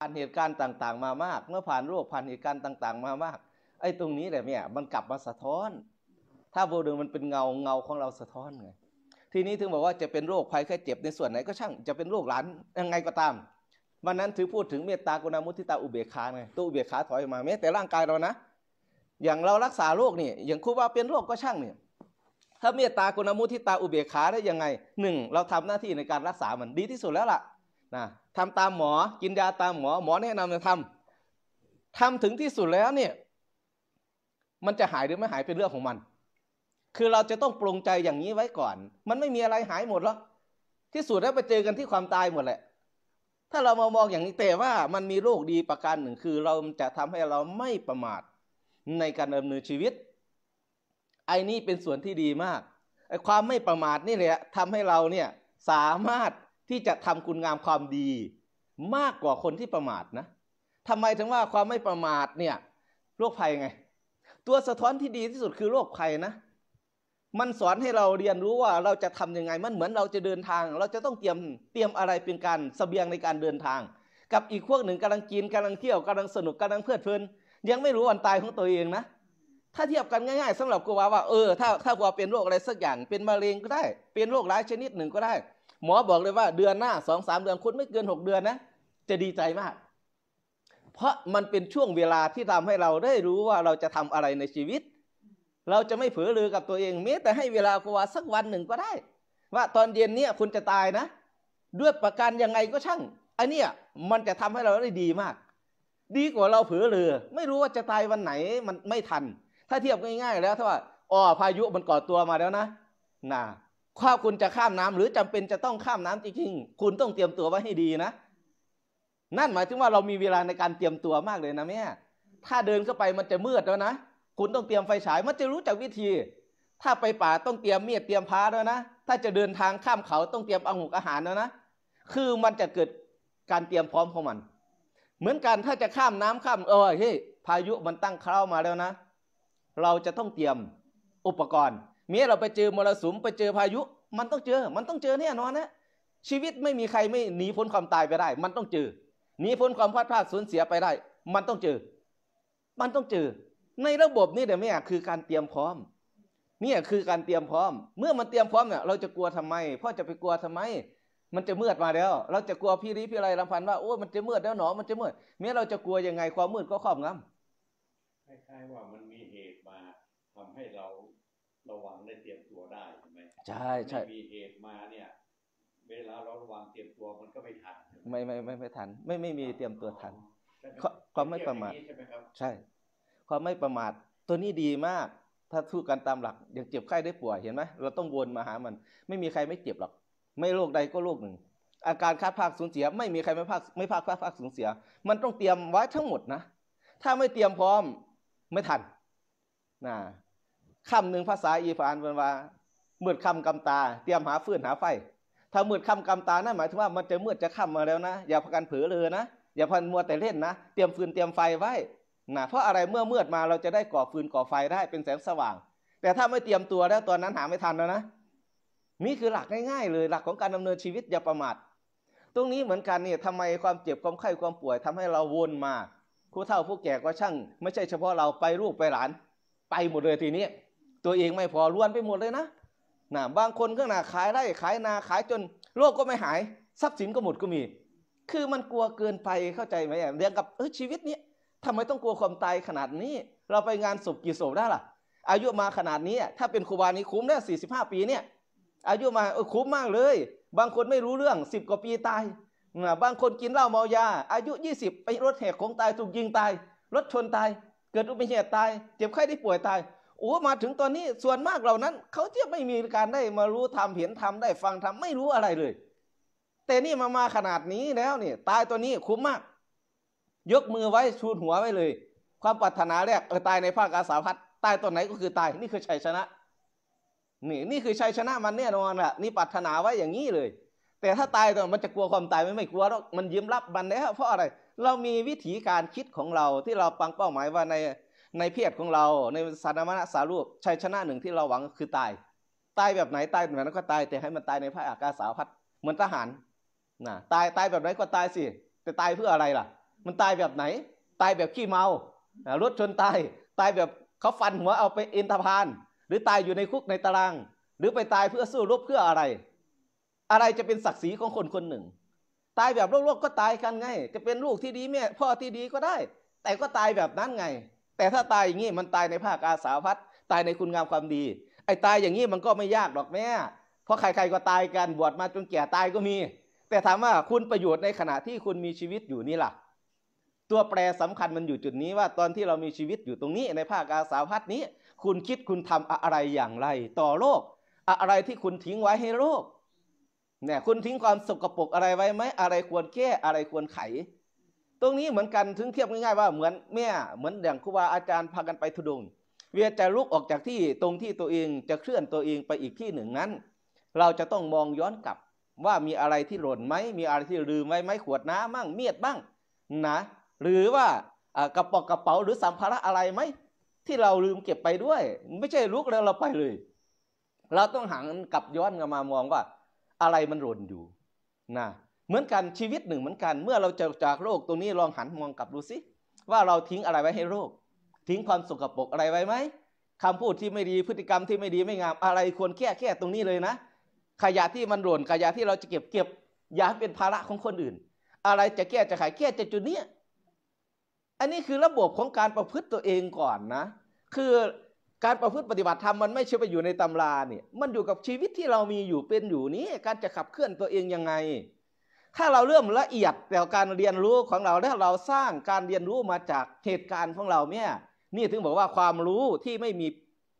ผ่านเหตุการณ์ต่างๆมามาก เมื่อผ่านโรคผ่านเหตุการณ์ต่างๆมามาก ไอ้ตรงนี้แหละเนี่ย มันกลับมาสะท้อน ถ้าโบดึงมันเป็นเงาเงาของเราสะท้อนไงทีนี้ถึงบอกว่าจะเป็นโรคภัยแค่เจ็บในส่วนไหนก็ช่างจะเป็นโรคหลานยังไงก็ตามวันนั้นถือพูดถึงเมตตากรุณามุทิตาอุเบกขาไงตัวอุเบกขาถอยมาแม้แต่ร่างกายเรานะอย่างเรารักษาโรคนี่อย่างครู่าเป็นโรคก็ช่างเนี่ยถ้าเมตตากรุณามุทิตาอุเบกขาได้ยังไงหนึ่งเราทำหน้าที่ในการรักษามันดีที่สุดแล้วล่ะนะทำตามหมอ กินยาตามหมอ หมอแนะนำจะทำทำถึงที่สุดแล้วเนี่ย มันจะหายหรือไม่หายเป็นเรื่องของมัน คือเราจะต้องปรงใจอย่างนี้ไว้ก่อน มันไม่มีอะไรหายหมดหรอก ที่สุดแล้วไปเจอกันที่ความตายหมดแหละ ถ้าเรามามองอย่างนี้แต่ว่า มันมีโรคดีประการหนึ่ง คือเราจะทำให้เราไม่ประมาทในการดำเนินชีวิต ไอ้นี่เป็นส่วนที่ดีมาก ไอ้ความไม่ประมาทนี่แหละทำให้เราเนี่ยสามารถที่จะทำคุณงามความดี มากกว่าคนที่ประมาทนะ ทำไมถึงว่าความไม่ประมาทเนี่ยโรคภัยไง ตัวสะท้อนที่ดีที่สุดคือโรคภัยนะ มันสอนให้เราเรียนรู้ว่าเราจะทํำยังไงมันเหมือนเราจะเดินทาง เราจะต้องเตรียมเตรียมอะไรเป็นการสเสบียงในการเดินทาง กับอีกพวกหนึ่งกำลังกินกำลังเที่ยวกำลังสนุกกำลังเพลิดเพลิน ยังไม่รู้วันตายของตัวเองนะ ถ้าเทียบกันง่ายๆ สำหรับกูว่าว่า เออถ้าถ้ากูเป็นโรคอะไรสักอย่างเป็นมะเร็งก็ได้เป็นโรคร้ายชนิดหนึ่งก็ได้หมอบอกเลยว่าเดือนหน้าสองสามเดือนคุณไม่เกินหกเดือนนะจะดีใจมาก เพราะมันเป็นช่วงเวลาที่ทำให้เราได้รู้ว่าเราจะทำอะไรในชีวิต เราจะไม่เผลอลือกับตัวเองแม้แต่ให้เวลาครูาสักวันหนึ่งก็ได้ ว่าตอนเย็นเนี้ยคุณจะตายนะด้วยประการยังไงก็ช่างอันเนี้ยมันจะทำให้เราได้ดีมาก ดีกว่าเราเผลอลือ ไม่รู้ว่าจะตายวันไหนมันไม่ทัน ถ้าเทียบง่าย ๆ แล้วถ้าว่าอ๋อพายุมันก่อตัวมาแล้วนะน่ะข้าคุณจะข้ามน้ำหรือจำเป็นจะต้องข้ามน้ำจริงๆ คุณต้องเตรียมตัวไว้ให้ดีนะ นั่นหมายถึงว่าเรามีเวลาในการเตรียมตัวมากเลยนะแม่ถ้าเดินเข้าไปมันจะมืดแล้วนะ คุณต้องเตรียมไฟฉาย มันจะรู้จักวิธี ถ้าไปป่าต้องเตรียมมีดเตรียมพาแล้วนะ ถ้าจะเดินทางข้ามเขาต้องเตรียมอาหุกอาหารแล้วนะ คือมันจะเกิดการเตรียมพร้อมของมัน เหมือนกันถ้าจะข้ามน้ำข้ามเออเฮ้พายุมันตั้งเข้ามาแล้วนะ เราจะต้องเตรียมอุปกรณ์เมื่อเราไปเจอมรสุม ไปเจอพายุ มันต้องเจอ มันต้องเจอแน่นอนนะชีวิตไม่มีใครไม่หนีพ้นความตายไปได้ มันต้องเจอ หนีพ้นความพลาดพลาดสูญเสียไปได้ มันต้องเจอ มันต้องเจอ ในระบบนี้เดี๋ยวแม่คือการเตรียมพร้อมเนี่ยคือการเตรียมพร้อม เมื่อมันเตรียมพร้อมเนี่ย เราจะกลัวทำไมพ่อจะไปกลัวทำไม มันจะมืดมาแล้ว เราจะกลัวพี่รีพี่อะไรลำพันว่าโอ้มันจะมืดแล้วหนอ มันจะมืดเมื่อเราจะกลัวยังไงความมืดก็ครอบงำคล้ายๆว่ามันมีเหตุมาทำให้เราระวังได้เตรียมตัวได้ใช่ไหมใช่ใช่มีเหตุมาเนี่ยเวลาเราระวังเตรียมตัวมันก็ไม่ทันไม่ไม่ไม่ไม่ทันไม่ไม่มีเตรียมตัวทันความไม่ประมาทใช่ความไม่ประมาท ตัวนี้ดีมาก ถ้าทู่กันตามหลักอย่างเจ็บไข้ได้ป่วยเห็นไหมเราต้องวนมาหามัน ไม่มีใครไม่เจ็บหรอกไม่โรคใดก็โรคหนึ่ง อาการคาดภาคสูญเสียไม่มีใครไม่ภาคไม่ภาคคาดภาคสูญเสีย มันต้องเตรียมไว้ทั้งหมดนะถ้าไม่เตรียมพร้อมไม่ทันนะคำหนึ่งภาษาอีฟานเป็นว่าเมื่อคำกำตาเตรียมหาฟืนหาไฟ ถ้าเมื่อคำกำตานั่นหมายถึงว่ามันจะเมื่อจะค่ำมาแล้วนะ อย่าพักันเผลอเลยนะ อย่าพันมัวแต่เล่นนะเตรียมฟืนเตรียมไฟไว้นะเพราะอะไรเมื่อเมื่อมาเราจะได้ก่อฟืนก่อไฟได้เป็นแสงสว่าง แต่ถ้าไม่เตรียมตัวแล้วตอนนั้นหาไม่ทันแล้วนะนี่คือหลักง่ายๆเลยหลักของการดำเนินชีวิตอย่าประมาทตรงนี้เหมือนกันเนี่ยทำไมความเจ็บความไข้ความป่วย ทำให้เราวนมาผู้เฒ่าผู้แก่ก็ช่างไม่ใช่เฉพาะเราไปลูกไปหลาน ไปหมดเลยทีนี้ตัวเองไม่พอล้วนไปหมดเลยนะนะบางคนก็หนาขายไร้ขายนาขายจนโรคก็ไม่หาย ทรัพย์สินก็หมดก็มี คือมันกลัวเกินไปเข้าใจไหมเรียงกับเออชีวิตนี้ทำไมต้องกลัวความตายขนาดนี้ เราไปงานศพกี่ศพได้ล่ะ อายุมาขนาดนี้ถ้าเป็นครูบานี้คุ้มได้สี่สิบห้าปีเนี่ยอายุมาคุ้มมากเลย บางคนไม่รู้เรื่องสิบกว่าปีตาย บางคนกินเหล้าเมายา อายุยี่สิบไปรถแหกของตายถูกยิงตายรถชนตาย เกิดอุบัติเหตุตายเจ็บไข้ได้ป่วยตายโอ้มาถึงตอนนี้ส่วนมากเหล่านั้นเขาจะไม่มีการได้มารู้ทำเห็นทำได้ฟังทำไม่รู้อะไรเลย แต่นี่มามาขนาดนี้แล้วนี่ตายตัวนี้คุ้มมาก ยกมือไว้ชูหัวไว้เลย ความปรารถนาแรกเออตายในภาคอาสาพัดตายตัวไหนก็คือตายนี่คือชัยชนะนี่นี่คือชัยชนะมันแน่นอนอ่ะนี่ปรารถนาไว้อย่างนี้เลย แต่ถ้าตายตัวมันจะกลัวความตายไม่ไม่กลัวหรอกมันยิ้มรับมันแล้วเพราะอะไร เรามีวิธีการคิดของเราที่เราปังเป้าหมายว่าในในเพศของเราในสานามณสารูปชัยชนะหนึ่งที่เราหวังคือตาย ตายแบบไหนตายแบบนั้นก็ตาย แต่ให้มันตายในพระอากาศสาวพัดเหมือนทหารนะตายตายแบบไหนก็ตายสิแต่ตายเพื่ออะไรล่ะ มันตายแบบไหน ตายแบบขี้เมารถชนตาย ตายแบบเขาฟันหัวเอาไปเอ็นทพานหรือตายอยู่ในคุกในตาราง หรือไปตายเพื่อสู้รบเพื่ออะไร อะไรจะเป็นศักดิ์ศรีของคนคนหนึ่ง ตายแบบโลกๆก็ตายกันไงจะเป็นลูกที่ดีแม่พ่อที่ดีก็ได้ แต่ก็ตายแบบนั้นไงแต่ถ้าตายอย่างนี้มันตายในภาคอาสาพัฒตายในคุณงามความดี ไอ้ตายอย่างนี้มันก็ไม่ยากหรอกแม่เพราะใครๆก็ตายกัน บวชมาจนแก่ตายก็มี แต่ถามว่าคุณประโยชน์ในขณะที่คุณมีชีวิตอยู่นี่ล่ะ ตัวแปรสำคัญมันอยู่จุดนี้ว่าตอนที่เรามีชีวิตอยู่ตรงนี้ ในภาคอาสาพัฒนี้คุณคิดคุณทำอะไรอย่างไร ต่อโลก อะไรที่คุณทิ้งไว้ให้โลก เนี่ยคุณทิ้งความสกปรกอะไรไว้ไหมอะไรควรแก้อะไรควรไขตรงนี้เหมือนกันถึงเทียบง่ายๆว่าเหมือนแม่เหมือนอย่างครูบาอาจารย์พากันไปทุดงเวียจะลุกออกจากที่ตรงที่ตัวเองจะเคลื่อนตัวเองไปอีกที่หนึ่งนั้น เราจะต้องมองย้อนกลับ ว่ามีอะไรที่หล่นไหมมีอะไรที่ลืมไว้ไหมขวดน้ำบ้างเมียดบ้างนะ หรือว่ากระป๋องกระเป๋าหรือสัมภาระอะไรไหมที่เราลืมเก็บไปด้วยไม่ใช่ลุกแล้วเราไปเลยเราต้องหันกลับย้อนกลับมามองว่า อะไรมันหล่นอยู่ นะเหมือนกันชีวิตหนึ่งเหมือนกัน เมื่อเราจะจากโรคตรงนี้ลองหันมองกลับดูสิว่าเราทิ้งอะไรไว้ให้โรคทิ้งความสกปรกอะไรไว้ไหมคำพูดที่ไม่ดีพฤติกรรมที่ไม่ดีไม่งามอะไรควรแก้แค่ตรงนี้เลยนะขยะที่มันหล่นขยะที่เราจะเก็บเก็บอย่าเป็นภาระของคนอื่น อะไรจะแก้จะขายแก้จะจุดนี้อันนี้คือระบบของการประพฤติตัวเองก่อนนะ คือการประพฤติปฏิบัติธรรมมันไม่ใช่ไปอยู่ในตำราเนี่ย มันอยู่กับชีวิตที่เรามีอยู่เป็นอยู่นี้การจะขับเคลื่อนตัวเองยังไงถ้าเราเริ่มละเอียดแต่การเรียนรู้ของเราและเราสร้างการเรียนรู้มาจากเหตุการณ์ของเราเนี่ยนี่ถึงบอกว่าความรู้ที่ไม่มี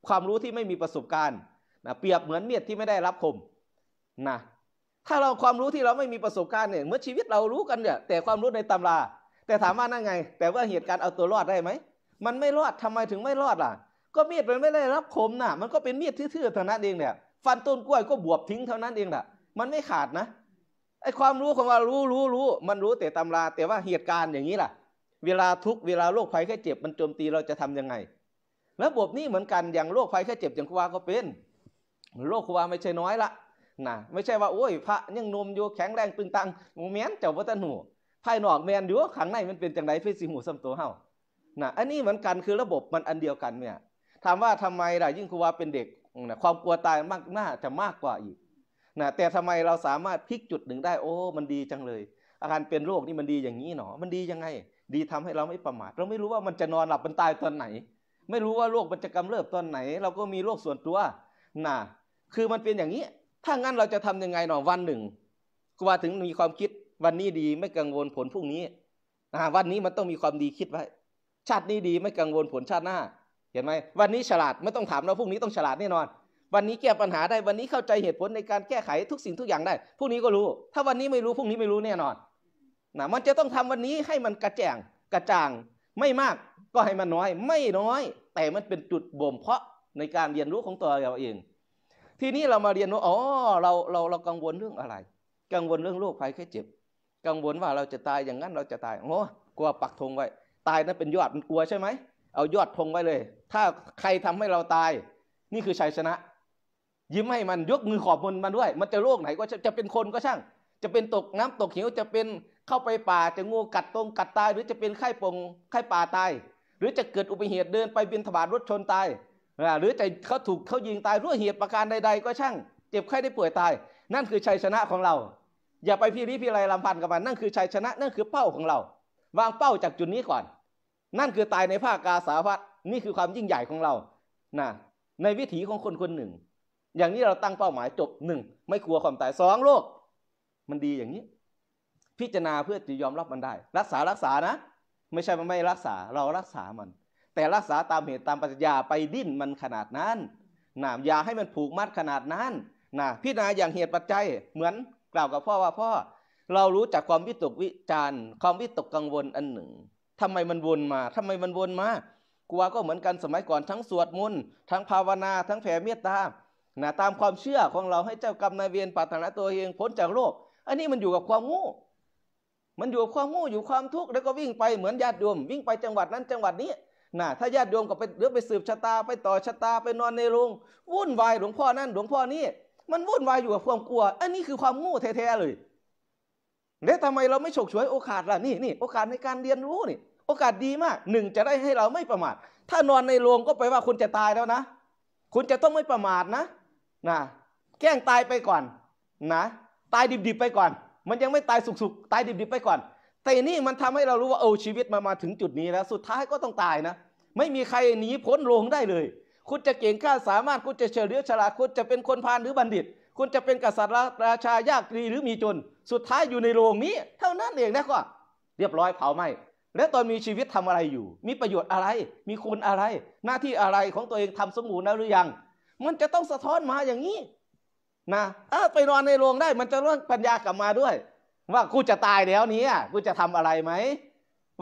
ความรู้ที่ไม่มีประสบการณ์นะเปรียบเหมือนเมีดที่ไม่ได้รับคมนะถ้าเราความรู้ที่เราไม่มีประสบการณ์เนี่ยเมื่อชีวิตเรารู้กันเนี่ย แต่ความรู้ในตำรา แต่ถามว่านั่นไง แต่ว่าเหตุการณ์เอาตัวรอดได้ไหมมันไม่รอดทำไมถึงไม่รอดล่ะ ก็เมีดมันไม่ได้รับคมนะมันก็เป็นเมีดทื่อๆ เท่านั้นเองเนี่ยฟันต้นกล้วยก็บวบทิ้งเท่านั้นเองแหละมันไม่ขาดนะไอ้ความรู้ของเรารู้รู้รู้มันรู้แต่ตำรา แต่ว่าเหตุการณ์อย่างนี้ล่ะ เวลาทุกเวลาโรคภัยแค่เจ็บมันโจมตีเราจะทํำยังไงระบบนี้เหมือนกันอย่างโรคภัยแค่เจ็บอย่างครูวาก็เป็นโรคครูวาไม่ใช่น้อยละนะไม่ใช่ว่าโอ้ยพระยังนมอยู่แข็งแรงตึงตังแม้นเจ้าวัตหูภายนอกแมนอยู่ขังในมันเป็นจังไรเพื่อสีหูซ้ำตัวเฮานะอันนี้เหมือนกันคือระบบมันอันเดียวกันเนี่ยถามว่าทำไมล่ะยิ่งครูวาเป็นเด็กความกลัวตายมากน่าจะมากกว่าอีกนะแต่ทำไมเราสามารถพลิกจุดหนึ่งได้โอ้มันดีจังเลย อาการเป็นโรคนี่มันดีอย่างนี้หนอ มันดียังไง ดีทำให้เราไม่ประมาทเราไม่รู้ว่ามันจะนอนหลับมันตายตอนไหน ไม่รู้ว่าโรคมันจะกำเริบตอนไหนเราก็มีโรคส่วนตัวนะคือมันเป็นอย่างนี้ ถ้างั้นเราจะทํำยังไงหนอวันหนึ่ง กว่าถึงมีความคิดวันนี้ดีไม่กังวลผลพรุ่งนี้นะวันนี้มันต้องมีความดีคิดไว้ ชาตินี้ดีไม่กังวลผลชาติหน้า เห็นไหมวันนี้ฉลาดไม่ต้องถามแล้วพรุ่งนี้ต้องฉลาดแน่นอนวันนี้แก้ปัญหาได้วันนี้เข้าใจเหตุผลในการแก้ไขทุกสิ่งทุกอย่างได้พรุ่งนี้ก็รู้ ถ้าวันนี้ไม่รู้พรุ่งนี้ไม่รู้แน่นอนนะมันจะต้องทำวันนี้ให้มันกระแจงกระจ่างไม่มากก็ให้มันน้อยไม่น้อย แต่มันเป็นจุดบ่มเพาะในการเรียนรู้ของตัวเราเอง ทีนี้เรามาเรียนว่าอ๋อเราเราเรากังวลเรื่องอะไร กังวลเรื่องโรคภัยแค่เจ็บ กังวลว่าเราจะตายอย่างนั้นเราจะตายโอ้กลัวปักธงไว้ ตายนั้นเป็นยอดมันกลัวใช่ไหมเอายอดธงไว้เลย ถ้าใครทำให้เราตาย นี่คือชัยชนะยิ้มให้มันยกมือขอบมันมาด้วย มันจะโรคไหนก็จะเป็นคนก็ช่าง จะเป็นตกน้ำตกหิวจะเป็นเข้าไปป่าจะงูกัดตรงกัดตายหรือจะเป็นไข้ปงไข้ป่าตายหรือจะเกิดอุบัติเหตุเดิน ไปบินถบาทรถชนตายหรือจะเขาถูกเขายิงตายรั่วเหตุประการใดๆ ก็ช่าง เจ็บไข้ได้ป่วยตาย นั่นคือชัยชนะของเรา อย่าไปพี่ริพี่ไรลำพันกับมันนั่นคือชัยชนะนั่นคือเป้าของเรา วางเป้าจากจุดนี้ก่อน นั่นคือตายในภาคกาสาวัตนี่คือความยิ่งใหญ่ของเรานะในวิถีของคนคนหนึ่งอย่างนี้เราตั้งเป้าหมายจบหนึ่งไม่กลัวความตายสองโลก มันดีอย่างนี้ พิจารณาเพื่อจะยอมรับมันได้ รักษารักษานะไม่ใช่มันไม่รักษาเรารักษามัน แต่รักษาตามเหตุตามปัจจัยไปดิ้นมันขนาดนั้นนะอย่าให้มันผูกมัดขนาดนั้นนะพิจารณาอย่างเหตุปัจจัยเหมือน กล่าวกับพ่อว่าพ่อเรารู้จักความวิตกวิจารณ์ ความวิตกกังวลอันหนึ่ง ทำไมมันวนมา ทำไมมันวนมากลัวก็เหมือนกันสมัยก่อนทั้งสวดมนต์ทั้งภาวนา ทั้งแผ่เมตตานะตามความเชื่อของเราให้เจ้ากรรมนายเวรปรารถนาตัวเองพ้นจากโรคอันนี้มันอยู่กับความโง่มันอยู่กับความโง่อยู่ความทุกข์แล้วก็วิ่งไปเหมือนญาติโยมวิ่งไปจังหวัดนั้นจังหวัดนี้ นะถ้าญาติโยมก็ไปเรือไปสืบชะตา ไปต่อชะตา ไปนอนในโรงวุ่นวายหลวงพ่อนั่นหลวงพ่อนี่มันวุ่นวายอยู่กับความกลัว อันนี้คือความโง่แท้ๆเลยแล้วทำไมเราไม่ฉกฉวยโอกาสล่ะนี่นี่โอกาสในการเรียนรู้นี่ โอกาสดีมากหนึ่งจะได้ให้เราไม่ประมาทถ้านอนในโรงก็ไปว่าคุณจะตายแล้วนะ คุณจะต้องไม่ประมาทนะนะแกล้งตายไปก่อนนะตายดิบๆไปก่อน มันยังไม่ตายสุกๆตายดิบๆไปก่อน แต่นี่มันทำให้เรารู้ว่าเออชีวิตมามาถึงจุดนี้แล้ว สุดท้ายก็ต้องตายนะ ไม่มีใครหนีพ้นโลงได้เลย คุณจะเก่งข้าสามารถ คุณจะเฉลียวฉลาดคุณจะเป็นคนพานหรือบัณฑิต คุณจะเป็นกษัตริย์ราชายากรีหรือมีจน สุดท้ายอยู่ในโรงนี้ เท่านั้นเองนะก็เรียบร้อยเผาไหมแล้วตอนมีชีวิตทำอะไรอยู่ มีประโยชน์อะไรมีคุณอะไรหน้าที่อะไรของตัวเองทำสมบูรณ์แล้วหรือยังมันจะต้องสะท้อนมาอย่างนี้นะอ้าไปนอนในโรงได้ มันจะร่องปัญญากลับมาด้วย ว่ากูจะตายแล้วนี้กูจะทำอะไรไหม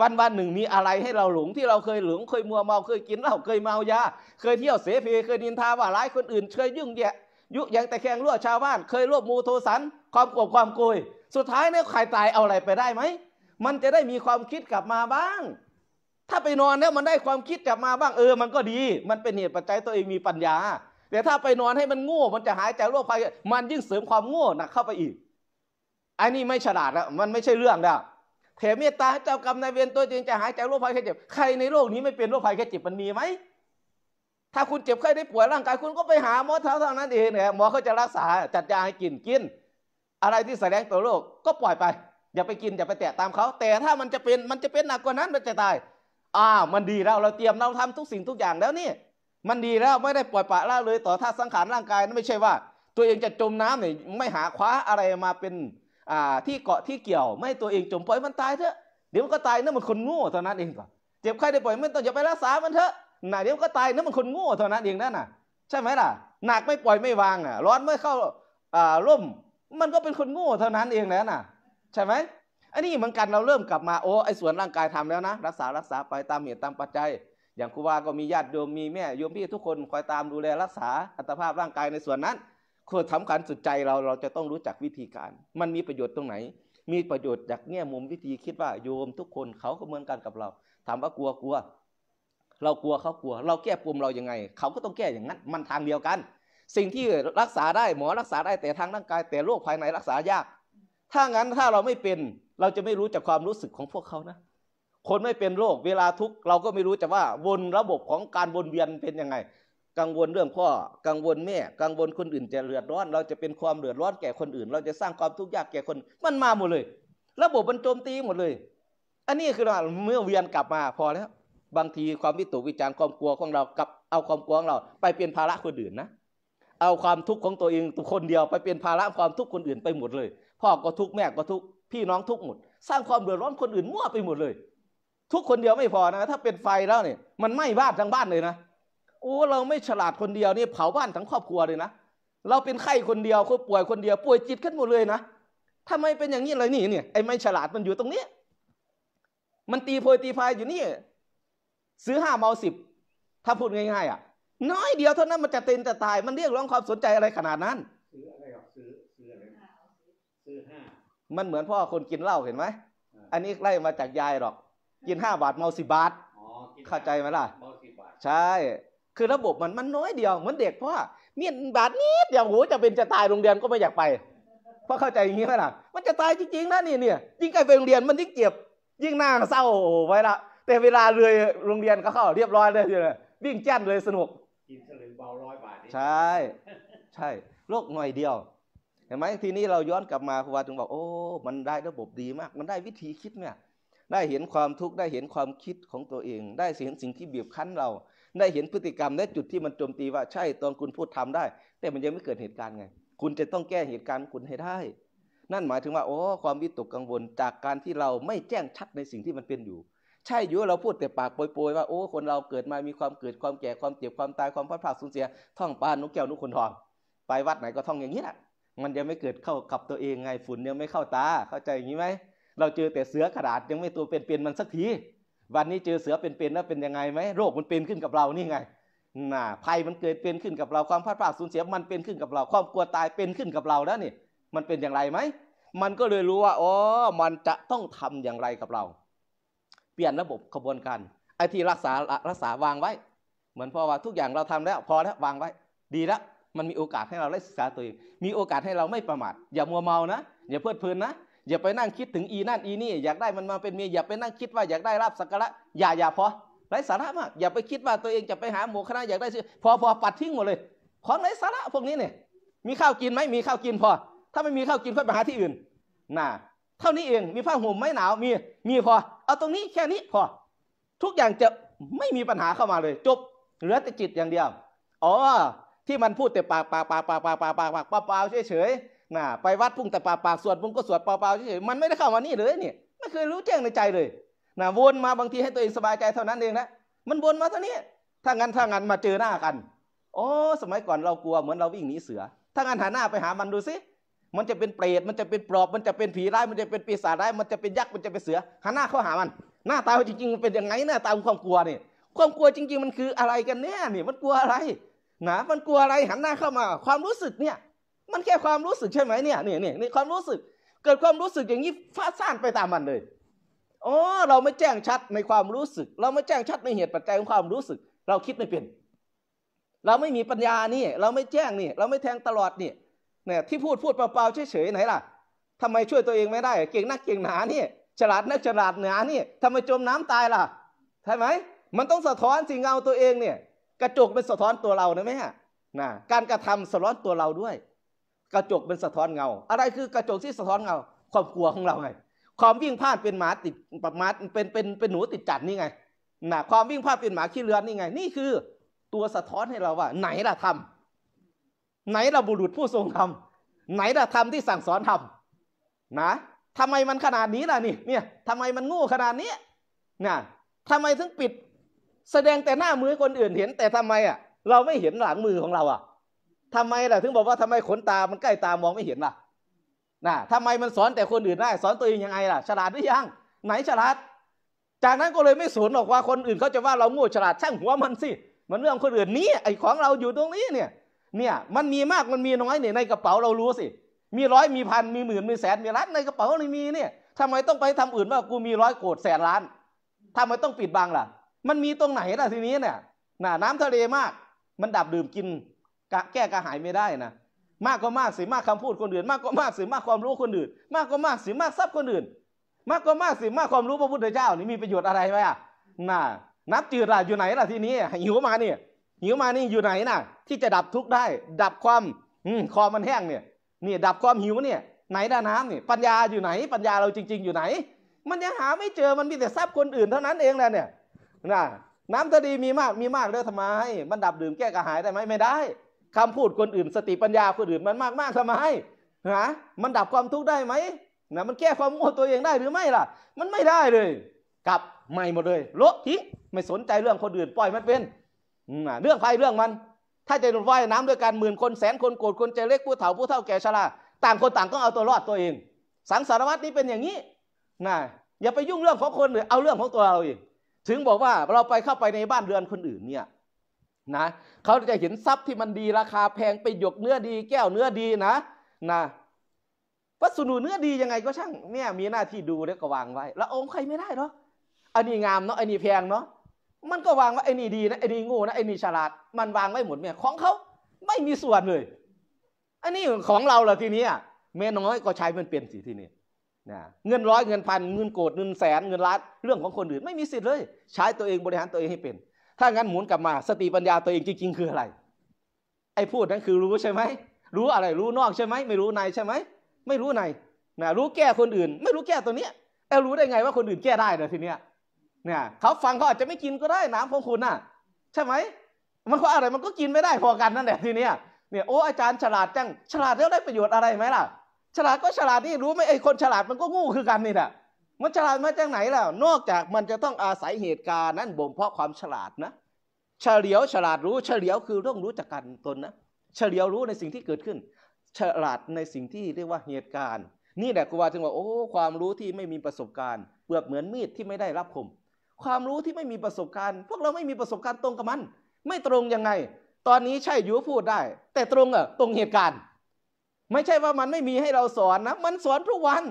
วันวันหนึ่งมีอะไรให้เราหลงที่เราเคยหลงเคยมัวเมาเคยกินเหล้าเคยเมายาเคยเที่ยวเสเพ เคยดินทาว่าร้ายคนอื่นเคยยุ่งแย่ยุย่งแต่แข่งรั่วชาวบ้าน เคยรวบมูโทสันความโกรธความโกยสุดท้ายเนี่ยใครตายเอาอะไรไปได้ไหมมันจะได้มีความคิดกลับมาบ้าง ถ้าไปนอนแล้วมันได้ความคิดกลับมาบ้างเออมันก็ดี มันเป็นเหตุปัจจัยตัวเองมีปัญญาแต่ถ้าไปนอนให้มันโง่มันจะหายใจากโรคภัยมันยิ่งเสริมความโง่หนักเข้าไปอีก อันนี้ไม่ฉลาดแล้วมันไม่ใช่เรื่องแล้วเถมเมตตาเจ้ากรรมนายเวรตัวจริงจะหายใจากโรคภัยแค่เจ็บใครในโลกนี้ไม่เป็นโรคภัยแค่เจ็บมันมีไหมถ้าคุณเจ็บไข้ได้ป่วยร่างกาย คุณก็ไปหาหมอเท่าเท่านั้นเองนะหมอเขาจะรักษาจัดยาให้กินกิน อะไรที่แสดงตัวโรคก็ปล่อยไป อย่าไปกินอย่าไปแตะตามเขาแต่ถ้ามันจะเป็นมันจะเป็นหนักกว่านั้นมันจะตายอ้าวมันดีแล้ว เราเตรียมเราทำทุกสิ่งทุกอย่างแล้วนี่มันดีแล้ว ไม่ได้ปล่อยปละละเลยต่อ่าสังขารร่างกายนั่นไม่ใช่ว่า ตัวเองจะจมน้ำเนี่ยไม่หาคว้าอะไรมาเป็นอ่าที่เกาะที่เกี่ยว ไม่ตัวเองจมปล่อยมันตายเถอะเดี๋ยวมันก็ตายนั่นมันคนโง่เท่านั้นเองก่อนเจ็บไข้ได้ป่วยไม่ต้องอย่าไปรักษามันเถอะหนัเดี๋ยวก็ตายนั่นมันคนโง่เท่านั้นเองนั่นน่ะใช่ไหมล่ะหนักไม่ปล่อยไม่วางอ่ะร้อนไม่เข้าอ่าร่มมันก็เป็นคนโง่เท่านั้นเองแล้วน่ะใช่ไหมอันนี้เหมือนกันเราเริ่ม กลับมาโอ้ไอ้ส่วนร่างกายทำแล้วนะ รักษารักษาไปตามเหตุตามปัจจัยอย่างครูบาก็มีญาติโยมมีแม่โยมพี่ทุกคน คอยตามดูแลรักษาอัตภาพร่างกายในส่วนนั้นคือสำคัญสุดใจเราเราจะต้องรู้จักวิธีการ มันมีประโยชน์ตรงไหน มีประโยชน์จากแง่มุมวิธีคิดว่า โยมทุกคนเขาก็เหมือนกันกับเรา ถามว่ากลัวกลัว เรากลัวเขากลัว เราแก้ปมเรายังไง เขาก็ต้องแก้อย่างนั้น มันทางเดียวกัน สิ่งที่รักษาได้หมอรักษาได้แต่ทางร่างกาย แต่โรคภายในรักษายาก ถ้างั้นถ้าเราไม่เป็นเราจะไม่รู้จักความรู้สึกของพวกเขานะคนไม่เป็นโรคเวลาทุกเราก็ไม่รู้ จะว่า วนระบบของการวนเวียนเป็นยังไงกังวลเรื่องพ่อกังวลแม่ กังวลคนอื่นจะเลือดร้อนเราจะเป็นความเลือดร้อนแก่คนอื่น เราจะสร้างความทุกข์ยากแก่คนมันมาหมดเลย ระบบมันโจมตีหมดเลย อันนี้คือเราเมื่อเวียนกลับมาพอแล้ว บางทีความวิตกวิจารณ์ความกลัวของเรากับเอาความกลัวของเราไปเป็นภาระคนอื่นนะเอาความทุกข์ของตัวเองตัวคนเดียวไปเป็นภาระความทุกข์คนอื่นไปหมดเลยพ่อก็ทุกข์แม่ก็ทุกข์พี่น้องทุกข์หมด สร้างความเดือดร้อนคนอื่นมั่วไปหมดเลยทุกคนเดียวไม่พอนะ ถ้าเป็นไฟแล้วเนี่ยมันไหม้บ้านทั้งบ้านเลยนะโอ้เราไม่ฉลาดคนเดียวนี่เผาบ้านทั้งครอบครัวเลยนะเราเป็นไข้คนเดียวคนป่วยคนเดียว ป่วยจิตึันหมดเลยนะท้าไมเป็นอย่างนี้อะไรนี่เนี่ยไอ้ไม่ฉลาดมันอยู่ตรงนี้มันตีโพยตีพายอยู่นี่ ซื้อห้าเมาสิบถ้าพูดง่ายๆอ่ะ น้อยเดียว เท่านั้นมันจะเต็นจะตาย มันเรียกร้องความสนใจอะไรขนาดนั้นซื้ออะไรกับซื้อซื้ออะไรซื้อห้ามันเหมือนพ่อคนกินเหล้าเห็นไหมอันนี้ไล่มาจากยายหรอกกินห้าบาทเมาสิบาทเข้าใจไหมล่ะ ใช่ คือระบบมันมันน้อยเดียว เหมือนเด็ก เพราะ เมียนบาทนิดเดียวโหจะเป็นจะตายโรงเรียนก็ไม่อยากไป เพราะเข้าใจอย่างนี้ไหมล่ะ มันจะตายจริงๆนะนี่เนี่ยยิ่งใกล้ไปโรงเรียนมันยิ่งเจ็บ ยิ่งหน้าเศร้าไว้ละ แต่เวลาเลยโรงเรียนก็เข้าเรียบร้อยเลยเลยวิ่งแจ้นเลยสนุกกินสลึงเบาร้อยบาทใช่ใช่โลกหน่อยเดียวเห็นไหมทีนี้เราย้อนกลับมาครูบาจึงบอกโอ้ มันได้ระบบดีมาก มันได้วิธีคิดเนี่ยได้เห็นความทุกข์ได้เห็นความคิดของตัวเอง ได้เห็นสิ่งที่บีบคั้นเรา ได้เห็นพฤติกรรมและจุดที่มันโจมตีว่าใช่ตอนคุณพูดทำได้ แต่มันยังไม่เกิดเหตุการณ์ไง คุณจะต้องแก้เหตุการณ์คุณให้ได้ นั่นหมายถึงว่า โอ้ความวิตกกังวลจากการที่เราไม่แจ้งชัดในสิ่งที่มันเป็นอยู่ ใช่อยู่เราพูดแต่ปากโปรยๆ ว่าโอ้คนเราเกิดมามีความเกิดความแก่ความเจ็บความตายความพัดผ่าสูญเสียท่องปานนกแก้วนกคนทองไปวัดไหนก็ท่องอย่างนี้แหละมันยังไม่เกิดเข้ากับตัวเองไงฝุ่นยังไม่เข้าตาเข้าใจอย่างนี้ไหมเราเจอแต่เสือกระดาษยังไม่ตัวเป็นๆมันสักที วันนี้เจอเสือเป็นๆแล้วเป็นยังไงไหมโรคมันเป็นขึ้นกับเรานี่ไงน่ะภัยมันเกิดเป็นขึ้นกับเราความพลาดพลาดสูญเสียมันเป็นขึ้นกับเราความกลัวตายเป็นขึ้นกับเราแล้วนี่มันเป็นอย่างไรไหมมันก็เลยรู้ว่าอ๋อมันจะต้องทำอย่างไรกับเรา เปลี่ยนระบบขบวนการไอ้ที่รักษารักษาวางไว้ เหมือนพ่อว่าทุกอย่างเราทำแล้วพอแล้ววางไว้ ดีแล้วมันมีโอกาสให้เราได้ศึกษาตัวเองมีโอกาสให้เราไม่ประมาทอย่ามัวเมานะอย่าเพลิดเพลินนะอย่าไปนั่งคิดถึงอีนั่นอีนี่อยากได้มันมาเป็นเมียอย่าไปนั่งคิดว่าอยากได้ราบสักการะอย่าอย่าพอไร้สาระมาก อย่าไปคิดว่าตัวเองจะไปหาหมู่คณะอยากได้พอพอปัดทิ้งหมดเลยของไร้สาระพวกนี้เนี่ยมีข้าวกินไหมมีข้าวกินพอถ้าไม่มีข้าวกินก็ไปหาที่อื่น น่ะ เท่านี้เองมีผ้าห่มไหมหนาวมีมีพอ เอาตรงนี้แค่นี้พอ ทุกอย่างจะไม่มีปัญหาเข้ามาเลยจบเหลือแต่จิตอย่างเดียว อ๋อที่มันพูดแต่ปากปากปากปากปากปากปากปากเปล่าเฉยเฉยนะไปวัดพุ่งแต่ป่าปากสวด่งก็สวดเปล่าๆเฉยๆมันไม่ได้เข้ามานี่เลยเนี่ยไม่เคยรู้แจ้งในใจเลยนะวนมาบางทีให้ตัวเองสบายใจเท่านั้นเองนะ มันวนมาเท่านี้ถ้างั้นถ้างั้นมาเจอหน้ากัน โอ้สมัยก่อนเรากลัวเหมือนเราวิ่งหนีเสือ ถ้างั้นหันหน้าไปหามันดูสิมันจะเป็นเปรตมันจะเป็นปลอบ มันจะเป็นผีร้าย มันจะเป็นปีศาจร้ายมันจะเป็นยักษ์มันจะเป็นเสือหันหน้าเข้าหามัน หน้าตาจริงๆมันเป็นยังไงหน้าตาความกลัวนี่ความกลัวจริงๆมันคืออะไรกันแน่นี่มันกลัวอะไรนะมันกลัวอะไรหันหน้าเข้ามา ความรู้สึกเนี่ยมันแค่ความรู้สึกใช่ไหมเนี่ยเนี่ยเนี่ยความรู้สึก เกิดความรู้สึกอย่างนี้ฟาดซ่านไปตามมันเลยอ๋อเราไม่แจ้งชัดในความรู้สึก เราไม่แจ้งชัดในเหตุปัจจัยของความรู้สึก เราคิดไม่เป็น เราไม่มีปัญญานี่ เราไม่แจ้งนี่ เราไม่แทงตลอดนี่ เนี่ย ที่พูดพูดเปล่าๆเฉยๆไหนล่ะ ทำไมช่วยตัวเองไม่ได้ เก่งนักเก่งหนาเนี่ยฉลาดนักฉลาดหนาเนี่ยทำไมจมน้ำตายล่ะ ใช่ไหมมันต้องสะท้อนสิ่งเงาตัวเองเนี่ย กระจกเป็นสะท้อนตัวเรานะแม่นะการกระทำสะท้อนตัวเราด้วยกระจกเป็นสะท้อนเงา อะไรคือกระจกที่สะท้อนเงาความกลัวของเราไงความวิ่งพลาดเป็นหมาติดประมาทเป็นเป็นเป็นหนูติดจัดนี่ไงนะความวิ่งพลาดเป็นหมาขี้เลือนนี่ไง นี่คือตัวสะท้อนให้เราว่าไหนล่ะทำไหนล่ะบุรุษผู้ทรงธรรมไหนล่ะธรรมที่สั่งสอนธรรมนะทำไมมันขนาดนี้ล่ะนี่เนี่ยทำไมมันงู้ขนาดนี้นะทำไมถึงปิด แสดงแต่หน้ามือคนอื่นเห็นแต่ทำไมอ่ะเราไม่เห็นหลังมือของเราอ่ะทำไมล่ะ ถึงบอกว่าทำไมขนตามันใกล้ตามองไม่เห็นล่ะ น่ะทำไมมันสอนแต่คนอื่นได้สอนตัวเองยังไงล่ะ ฉลาดหรือยัง ไหนฉลาด จากนั้นก็เลยไม่สนหรอกว่าคนอื่น เขาจะว่าเราโง่ฉลาดช่างหัวมันสิ มันเรื่องคนอื่นนี้ ไอ้ของเราอยู่ตรงนี้เนี่ย เนี่ย มันมีมาก มันมีน้อยเนี่ยในกระเป๋าเรารู้สิ มีร้อย มีพันมีหมื่นมีแสนมีล้านในกระเป๋าเรามีเนี่ยทำไมต้องไปทำอื่นว่ากูมีร้อยโกดแสนล้านทำไมต้องปิดบังล่ะ มันมีตรงไหนล่ะทีนี้เนี่ย น่ะน้ำทะเลมาก มันดับดื่มกินแก้กระหายไม่ได้นะมากก็มากสิมากคำพูดคนอื่น มากก็มากสิมากความรู้คนอื่น มากก็มากสิมากทรัพย์คนอื่น มากก็มากสิมากความรู้พระพุทธเจ้านี่มีประโยชน์อะไรไหมอ่ะน่ะนับจืดล่ะอยู่ไหนล่ะทีนี้ หิวมาเนี่ยหิวมานี่อยู่ไหนน่ะ ที่จะดับทุกข์ได้ ดับความอืมคอมันแห้งเนี่ย นี่ดับความหิวเนี่ยไหนด้าน้ำเนี่ยปัญญาอยู่ไหนปัญญาเราจริง ๆอยู่ไหน มันยังหาไม่เจอมันมีแต่ทรัพย์คนอื่น เท่านั้นเองแหละเนี่ยน่ะน้ำทะเลมีมากมีมากแล้วทำไมมันดับดื่มแก้กระหายได้ไหมไม่ได้คำพูดคนอื่นสติปัญญาคนอื่นมันมากมากทำไมนะมันดับความทุกข์ได้ไหมนะมันแก้ความโง่ตัวเองได้หรือไม่ล่ะ มันไม่ได้เลย กลับไม่หมดเลยโลทิ้งไม่สนใจเรื่องคนอื่นปล่อยมันเป็นนะเรื่องใครเรื่องมันถ้าจะว่ายน้ำด้วยกันหมื่นคนแสนคนโกรธคนใจเล็กผู้เฒ่าผู้เฒ่าแก่ชราต่างคนต่างต้องเอาตัวรอดตัวเอง สังสารวัตรนี้เป็นอย่างนี้นะอย่าไปยุ่งเรื่องของคนหรือเอาเรื่องของตัวเราเองถึงบอกว่าเราไปเข้าไปในบ้านเรือนคนอื่นเนี่ยนะเขาจะเห็นทรัพย์ที่มันดีราคาแพงไปหยกเนื้อดีแก้วเนื้อดีนะนะวัสดุเนื้อดียังไงก็ช่างเนี่ยมีหน้าที่ดูแล้วก็วางไว้ แล้วองค์ใครไม่ได้เนาะอันนี้งามเนาะอันนี้แพงเนาะมันก็วางว่าไอ้นี่ดี นะไอ้นี่โง่นะไอ้นี่ฉลาด มันวางไว้หมดเนี่ยของเขา ไม่มีส่วนเลย อันนี้ของเราเหรอทีนี้แม่น้อยก็ใช้มันเปลี่ยนสิทีนี้นะเงินร้อยเงินพันเงินโกดเงินแสนเงินล้านเรื่องของคนอื่น ไม่มีสิทธิ์เลย ใช้ตัวเองบริหารตัวเองให้เป็นถ้างั้นหมุนกลับมาสติปัญญาตัวเองจริงๆคืออะไร ไอ้พูดนั้นคือรู้ใช่ไหมรู้อะไรรู้นอกใช่ไหมไม่รู้ในใช่ไหมไม่รู้ในนะรู้แก้คนอื่น ไม่รู้แก้ตัวเนี้ยเออรู้ได้ไงว่าคนอื่นแก้ได้เนะทีเนี้ยเนี่ยเขาฟังเขาอาจจะไม่กินก็ได้น้ำของคุณน่ะ ใช่ไหมมันก็อะไรมันก็กินไม่ได้พอกันนั่นแหละทีเนี้ยเนี่ยโอ้อาจารย์ฉลาดจังฉลาดแล้วได้ประโยชน์อะไรไหมล่ะฉลาดก็ฉลาดนี่รู้ไหมไอ้คนฉลาดมันก็งูคือกันนี่แหละมันฉลาดมาจากไหนล่ะนอกจากมันจะต้องอาศัยเหตุการณ์นั้นบ่มเพาะความฉลาดนะ เฉลียวฉลาดรู้ เฉลียวคือต้องรู้จักกันตนนะ เฉลียวรู้ในสิ่งที่เกิดขึ้น ฉลาดในสิ่งที่เรียกว่าเหตุการณ์ นี่แหละครูบาจึงบอกโอ้ความรู้ที่ไม่มีประสบการณ์เปรีอบเหมือนมีดที่ไม่ได้รับคม ความรู้ที่ไม่มีประสบการณ์ พวกเราไม่มีประสบการณ์ตรงกับมัน ไม่ตรงยังไง ตอนนี้ใช่ยูพูดได้ แต่ตรงอะตรงเหตุการณ์ ไม่ใช่ว่ามันไม่มีให้เราสอนนะมันสอนทุกวัน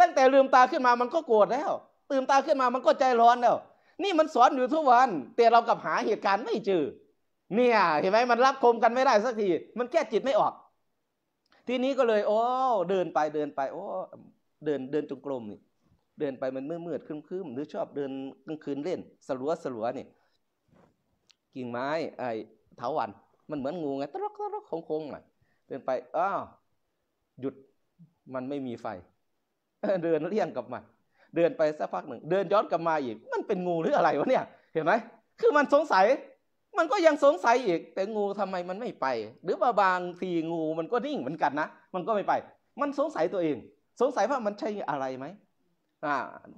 ตั้งแต่ลืมตาขึ้นมา มันก็โกรธแล้ว ตื่นตาขึ้นมา มันก็ใจร้อนแล้ว นี่มันสอนอยู่ทุกวัน แต่เรากับหาเหตุการณ์ไม่เจอเนี่ย เห็นไหมมันรับคมกันไม่ได้สักที มันแก้จิตไม่ออก ทีนี้ก็เลย โอ้เดินไป เดินไป โอ้เดิน เดินจงกรมนี่ เดินไปมันมืดมืดคึมคึมหรือชอบเดินกลางคืนเล่นสลัวสลัวนี่ กิ่งไม้ ไอ้ เถาวันมันเหมือนงูไงตลกตลกโค้งๆอ่ยเดินไป อ้าว หยุด มันไม่มีไฟเดินเลี่ยงกลับมา เดินไปสักพักหนึ่งเดินย้อนกลับมาอีกมันเป็นงูหรืออะไรวะเนี่ย เห็นไหมคือมันสงสัย มันก็ยังสงสัยอีกแต่งูทำไมมันไม่ไป หรือบาบางทีงูมันก็นิ่งเหมือนกันนะมันก็ไม่ไป มันสงสัยตัวเอง สงสัยว่ามันใช่อะไรไหมอ่า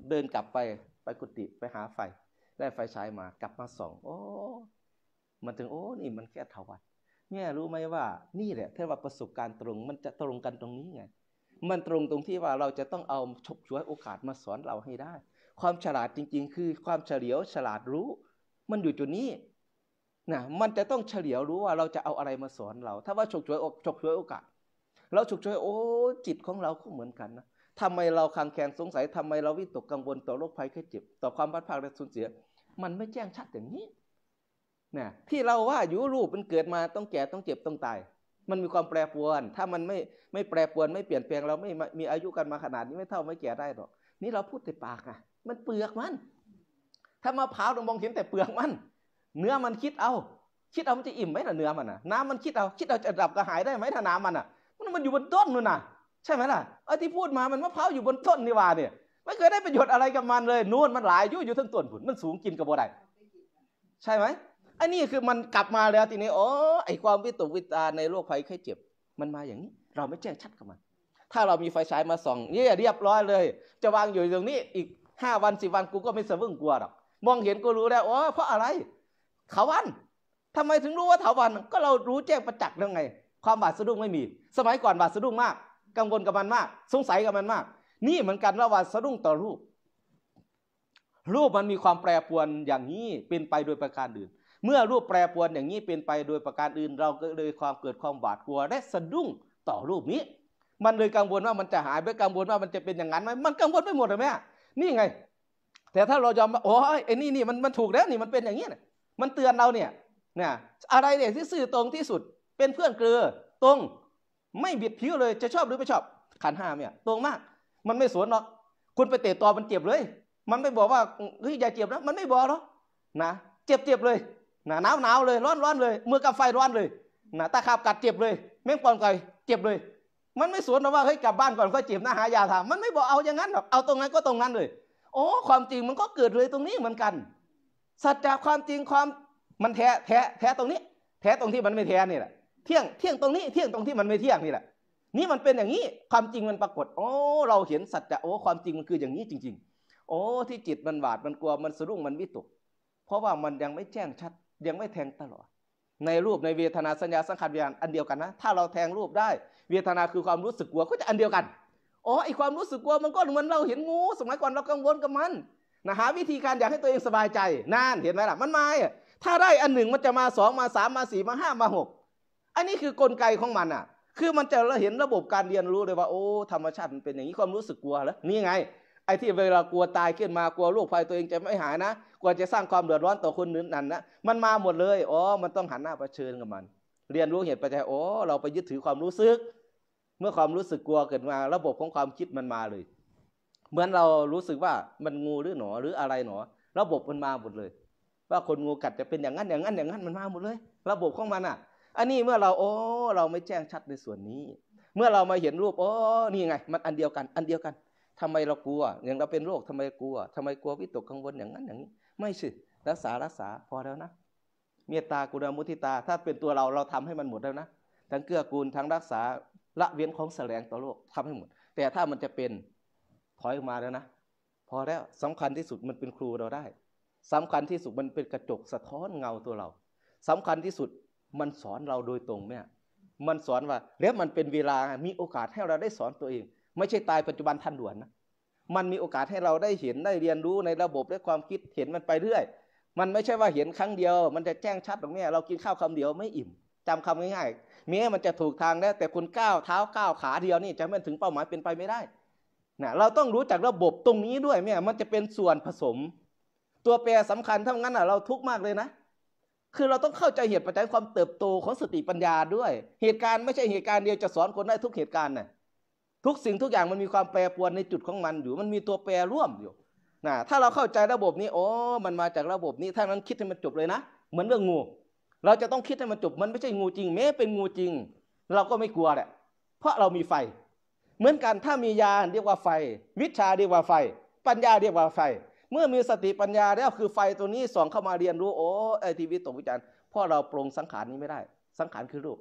เดินกลับไปไปกุฏิไปหาไฟ ได้ไฟฉายมากลับมาส่องโอ้ มันถึงโอ้นี่มันแค่ทวันเนี่ยรู้ไหมว่านี่แหละเทว่าประสบการณ์ตรงมันจะตรงกันตรงนี้ไงมันตรงตรงที่ว่าเราจะต้องเอาฉกฉวยโอกาสมาสอนเราให้ได้ ความฉลาดจริงๆ คือความเฉลียวฉลาดรู้ มันอยู่จุดนี้นะมันจะต้องเฉลียวรู้ว่าเราจะเอาอะไรมาสอนเรา ถ้าว่าฉกฉวยฉกฉวยโอกาสเราฉกฉวยโอ้ จิตของเราก็เหมือนกันนะทำไมเราคังแคงสงสัยทำไมเราวิตกกังวลต่อโรคภัยแค่เจ็บต่อความพัดพากและสูญเสีย มันไม่แจ้งชัดอย่างนี้นะที่เราว่า อยู่รูปมันเกิดมาต้องแก่ต้องเจ็บต้องตายมันมีความแปรปรวน ถ้ามันไม่ไม่แปรปรวนไม่เปลี่ยนแปลงเราไม่มีอายุกันมาขนาดนี้ไม่เท่าไม่แก่ได้หรอก นี่เราพูดแต่ปากอะมันเปลือกมัน ถ้ามะพร้าวเรามองเห็นแต่เปลือกมัน เนื้อมันคิดเอา คิดเอามันจะอิ่มไหมล่ะเนื้อมันอ่ะ น้ำมันคิดเอา คิดเอาจะดับกระหายได้ไหมถ้าน้ำมันอ่ะ มันมันอยู่บนต้นนู่นน่ะ ใช่ไหมล่ะไอ้ที่พูดมา มันมะพร้าวอยู่บนต้นนี่ว่าเนี่ย ไม่เคยได้ประโยชน์อะไรกับมันเลย นู่นมันหลายยุ่อยู่ทั้งต้นผุนมันสูงกินกับบวไดใช่ไหมอันนี้คือมันกลับมาแล้วทีนี้โอ้ไอความวิตกวิจารในโรคภัยไข้เจ็บ มันมาอย่างนี้ เราไม่แจ้งชัดกับมัน ถ้าเรามีไฟฉายมาส่องนี่เรียบร้อยเลย จะวางอยู่ตรงนี้อีกห้าวันสิวันกูก็ไม่สะบึ้งกลัวหรอกมองเห็นกูรู้แล้วโอ้เพราะอะไรถาวัน ทำไมถึงรู้ว่าถาวัน ก็เรารู้แจ้งประจักษ์แล้วไง ความบาดสะดุ้งไม่มี สมัยก่อนบาดสะดุ้งมาก กังวลกับมันมาก สงสัยกับมันมาก นี่เหมือนกันระหว่างสะดุ้งต่อรูปรูปมันมีความแปรปรวนอย่างนี้เป็นไปโดยประการอื่นเมื่อรูปแปรปวนอย่างนี้เป็นไปโดยประการอื่นเราก็เลยความเกิดความหวาดกลัวและสะดุ้งต่อรูปนี้ มันเลยกังวลว่ามันจะหายไปกังวลว่ามันจะเป็นอย่างนั้นไหมมันกังวลไปหมดเลยแม่นี่ไง แต่ถ้าเรายอม โอ้ยไอ้นี่นี่มันมันถูกแล้วนี่มันเป็นอย่างนี้นียมันเตือนเราเนี่ยนี่อะไรเนี่ยที่สื่อตรงที่สุดเป็นเพื่อนเกลือตรง ไม่บิดผิวเลยจะชอบหรือไม่ชอบขันห้าเนี่ยตรงมาก มันไม่สวนหรอกคุณไปเตะตอมันเจ็บเลย มันไม่บอกว่าเฮ้ยอย่าเจ็บนะมันไม่บอกหรอกนะ เจ็บเจ็บเลยนะหนาวหนาวเลยร้อนร้อนเลย เมื่อกับไฟร้อนเลยนะตาขาบกัดเจ็บเลยแมงปอนก่อเจ็บเลย มันไม่สวนหรอกว่าเฮ้ยกลับบ้านก่อนค่อยเจ็บนะหายาทามันไม่บอกเอาอย่างนั้นหรอกเอาตรงนั้นก็ตรงนั้นเลย โอ้ ความจริงมันก็เกิดเลยตรงนี้เหมือนกัน สัจจะความจริงความมันแท้แท้แท้ตรงนี้ แท้ตรงที่มันไม่แท้นี่แหละเที่ยงเที่ยงตรงนี้เที่ยงตรงที่มันไม่เที่ยงนี่แหละนี่มันเป็นอย่างนี้ความจริงมันปรากฏ โอ้เราเห็นสัจจะโอ้ ความจริงมันคืออย่างนี้จริงๆโอ้ที่จิตมันหวาดมันกลัวมันสะดุ้งมันวิตกเพราะว่ามันยังไม่แจ้งชัดยังไม่แทงตลอดในรูปในเวทนาสัญญาสังขารวิญญาณอันเดียวกันนะถ้าเราแทงรูปได้ เวทนาคือความรู้สึกกลัวก็จะอันเดียวกันอ๋อไอความรู้สึกกลัวมันก็เหมือนเราเห็นงูสมัยก่อนเรากังวลกับมันนะหาวิธีการอยากให้ตัวเองสบายใจนั่นเห็นไหมล่ะมันมาถ้าได้อันหนึ่งมันจะมาสองมาสามมาสี่มาห้ามาหกอันนี้คือกลไกของมันอ่ะคือมันจะเราเห็นระบบการเรียนรู้เลยว่าโอ้ธรรมชาติมันเป็นอย่างนี้ความรู้สึกกลัวแล้วนี่ไงไอ้ที่เวลากลัวตายขึ้นมากลัวโรคภัยตัวเองจะไม่หายนะกลัวจะสร้างความเดือดร้อนต่อคนนื่นนั่นนะมันมาหมดเลยอ๋อ มันต้องหันหน้าเผชิญกับมัน เรียนรู้เหตุปัจจัยอ้เราไปยึดถือความรู้สึก เมื่อความรู้สึกกลัวเกิดมา ระบบของความคิดมันมาเลย เหมือนเรารู้สึกว่ามันงูหรือหนอหรืออะไรหนอ ระบบมันมาหมดเลย ว่าคนงูกัดจะเป็นอย่างนั้นอย่างนั้นอย่างนั้นมันมาหมดเลย ระบบของมันอ่ะ อันนี้เมื่อเราโอ้เราไม่แจ้งชัดในส่วนนี้ เมื่อเรามาเห็นรูปโอ้นี่ไง มันอันเดียวกัน อันเดียวกันทำไมเรากลัวอย่างเราเป็นโรคทำไมกลัวทำไมกลัววิตกกังวลอย่างนั้นอย่างนี้ ไม่สิรักษารักษาพอแล้วนะเมตตากรุณามุทิตา ถ้าเป็นตัวเราเราทำให้มันหมดแล้วนะทั้งเกื้อกูลทั้งรักษาละเว้นของแสลงต่อโลกทำให้หมด แต่ถ้ามันจะเป็นถอยออกมาแล้วนะพอแล้วสำคัญที่สุดมันเป็นครูเราได้ สำคัญที่สุดมันเป็นกระจกสะท้อนเงาตัวเรา สำคัญที่สุดมันสอนเราโดยตรงเนี่ยมันสอนว่า แล้วมันเป็นเวลามีโอกาสให้เราได้สอนตัวเองไม่ใช่ตายปัจจุบันทันด่วนนะ มันมีโอกาสให้เราได้เห็นได้เรียนรู้ในระบบและความคิดเห็นมันไปเรื่อย มันไม่ใช่ว่าเห็นครั้งเดียว มันจะแจ้งชัดตรงนี้เรากินข้าวคำเดียวไม่อิ่ม จำคำง่ายๆเม้มันจะถูกทางแล้วแต่คุณก้าวเท้าก้าวขาเดียวนี่จะไม่ถึงเป้าหมายเป็นไปไม่ได้นะเราต้องรู้จักระบบตรงนี้ด้วยเนี่ยมันจะเป็นส่วนผสม ตัวแปรสำคัญเท่านั้นอ่ะ เราทุกข์มากเลยนะ คือเราต้องเข้าใจเหตุปัจจัยความเติบโตของสติปัญญาด้วยเหตุการณ์ไม่ใช่เหตุการณ์เดียวจะสอนคนได้ทุกเหตุการณ์นะ่ะุกสิ่งทุกอย่างมันมีความแปรปรวนในจุดของมันอยู่มันมีตัวแปรร่วมอยู่นะถ้าเราเข้าใจระบบนี้โอ้มันมาจากระบบนี้ถ้านั้นคิดให้มันจบเลยนะ เหมือนเรื่องงู เราจะต้องคิดให้มันจบ มันไม่ใช่งูจริงแม้เป็นงูจริง เราก็ไม่กลัวแหละเพราะเรามีไฟ เหมือนกันถ้ามียาเรียกว่าไฟวิชาเรียกว่าไฟ ปัญญาเรียกว่าไฟ เมื่อมีสติปัญญาแล้วคือไฟตัวนี้ส่อง เข้ามาเรียนรู้โอ้ไอทีวีตกวิจารณ์เพราะเราปรงสังขารนี้ไม่ได้ สังขารคือรูป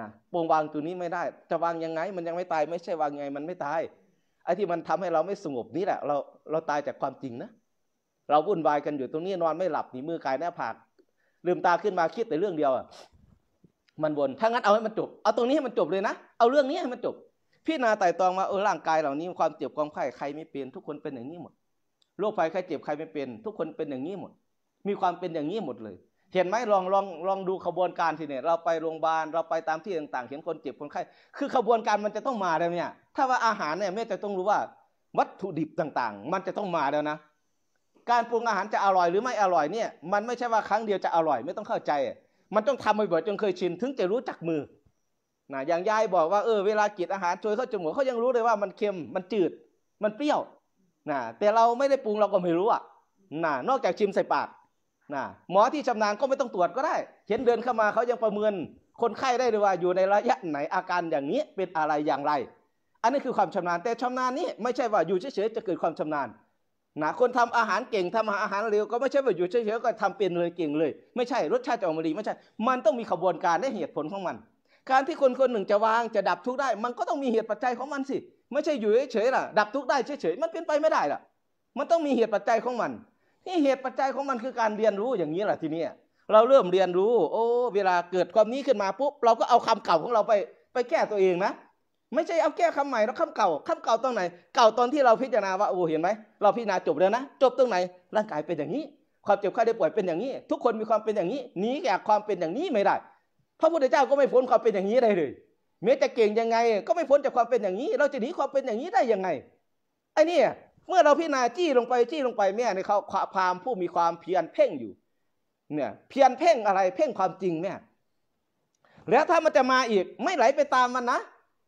นะปวงวางตัวนี้ไม่ได้จะวางยังไง มันยังไม่ตายไม่ใช่วางยังไง มันไม่ตาย ไอ้ที่มันทำให้เราไม่สงบนี่แหละเราเราตายจากความจริงนะเราวุ่นวายกันอยู่ตรงนี้นอนไม่หลับหนีมือกายหน้าผากลืมตาขึ้นมาคิดแต่เรื่องเดียวอ่ะมันวนถ้างั้นเอาให้มันจบเอาตรงนี้ให้มันจบเลยนะเอาเรื่องนี้ให้มันจบพี่นาไต่ตองมาเออร่างกายเหล่านี้ความเจ็บความไข้ใครไม่เป็นทุกคนเป็นอย่างนี้หมดโรคภัยไข้เจ็บใครไม่เป็นทุกคนเป็นอย่างนี้หมด มีความเป็นอย่างนี้หมดเลยเห็นไหมลองลองลองดูขบวนการทีเนี่ยเราไปโรงพยาบาลเราไปตามที่ต่างๆเห็นคนเจ็บคนไข้คือขบวนการมันจะต้องมาแล้วเนี่ย ถ้าว่าอาหารเนี่ยแม่จะต้องรู้ว่าวัตถุดิบต่างๆ มันจะต้องมาแล้วนะ การปรุงอาหารจะอร่อยหรือไม่อร่อยเนี่ยมันไม่ใช่ว่าครั้งเดียวจะอร่อยไม่ต้องเข้าใจ มันต้องทำบ่อยๆจนเคยชินถึงจะรู้จักมือนะอย่างยายบอกว่าเออเวลากินอาหารช่วยเข้าจมูกเขายังรู้เลยว่ามันเค็มมันจืดมันเปรี้ยวนะแต่เราไม่ได้ปรุงเราก็ไม่รู้อ่ะนะนอกจากชิมใส่ปากนะหมอที่ชำนาญก็ไม่ต้องตรวจก็ได้ เห็นเดินเข้ามาเขายังประเมินคนไข้ได้เลยว่าอยู่ในระยะไหนอาการอย่างนี้เป็นอะไรอย่างไร อันนี้คือความชำนาญแต่ชำนาญนี้ไม่ใช่ว่าอยู่เฉยๆจะเกิดความชำนาญนะคนทำอาหารเก่งทำอาหารเร็วก็ไม่ใช่ว่าอยู่เฉยๆก็ทำเป็นเลยเก่งเลย ไม่ใช่รสชาติจะออกมาดีไม่ใช่มันต้องมีขบวนการและเหตุผลของมัน การที่คนคนหนึ่งจะวางจะดับทุกข์ได้ มันก็ต้องมีเหตุปัจจัยของมันสิไม่ใช่อยู่เฉยๆล่ะดับทุกข์ได้เฉยๆมันเป็นไปไม่ได้ล่ะมันต้องมีเหตุปัจจัยของมันนี่เหตุปัจจัยของมันคือการเรียนรู้อย่างนี้แหละทีนี้เราเริ่มเรียนรู้ โอ้เวลาเกิดความนี้ขึ้นมาปุ๊บเราก็เอาคำเก่าของเราไป ไปแก้ตัวเองนะไม่ใช่เอาแก้คำใหม่แล้วคำเก่าคำเก่าตรงไหน เก่าตอนที่เราพิจารณาว่าโอ้เห็นไหม เราพิจารณาจบแล้วนะ จบตรงไหนร่างกายเป็นอย่างนี้ ความเจ็บไข้ได้ป่วยเป็นอย่างนี้ ทุกคนมีความเป็นอย่างนี้หนีจากความเป็นอย่างนี้ไม่ได้พระพุทธเจ้าก็ไม่พ้นความเป็นอย่างนี้ได้เลยเมื่อจะเก่งยังไง ก็ไม่พ้นจากความเป็นอย่างนี้ เราจะหนีความเป็นอย่างนี้ได้ยังไงไอ้นี่เมื่อเราพิจารณาจี้ลงไปจี้ลงไปเนี่ยในเขาความผู้มีความเพียรเพ่งอยู่ เนี่ย เพียรเพ่งอะไร เพ่งความจริงเนี่ยแล้วถ้ามันจะมาอีกไม่ไหลไปตามมันนะ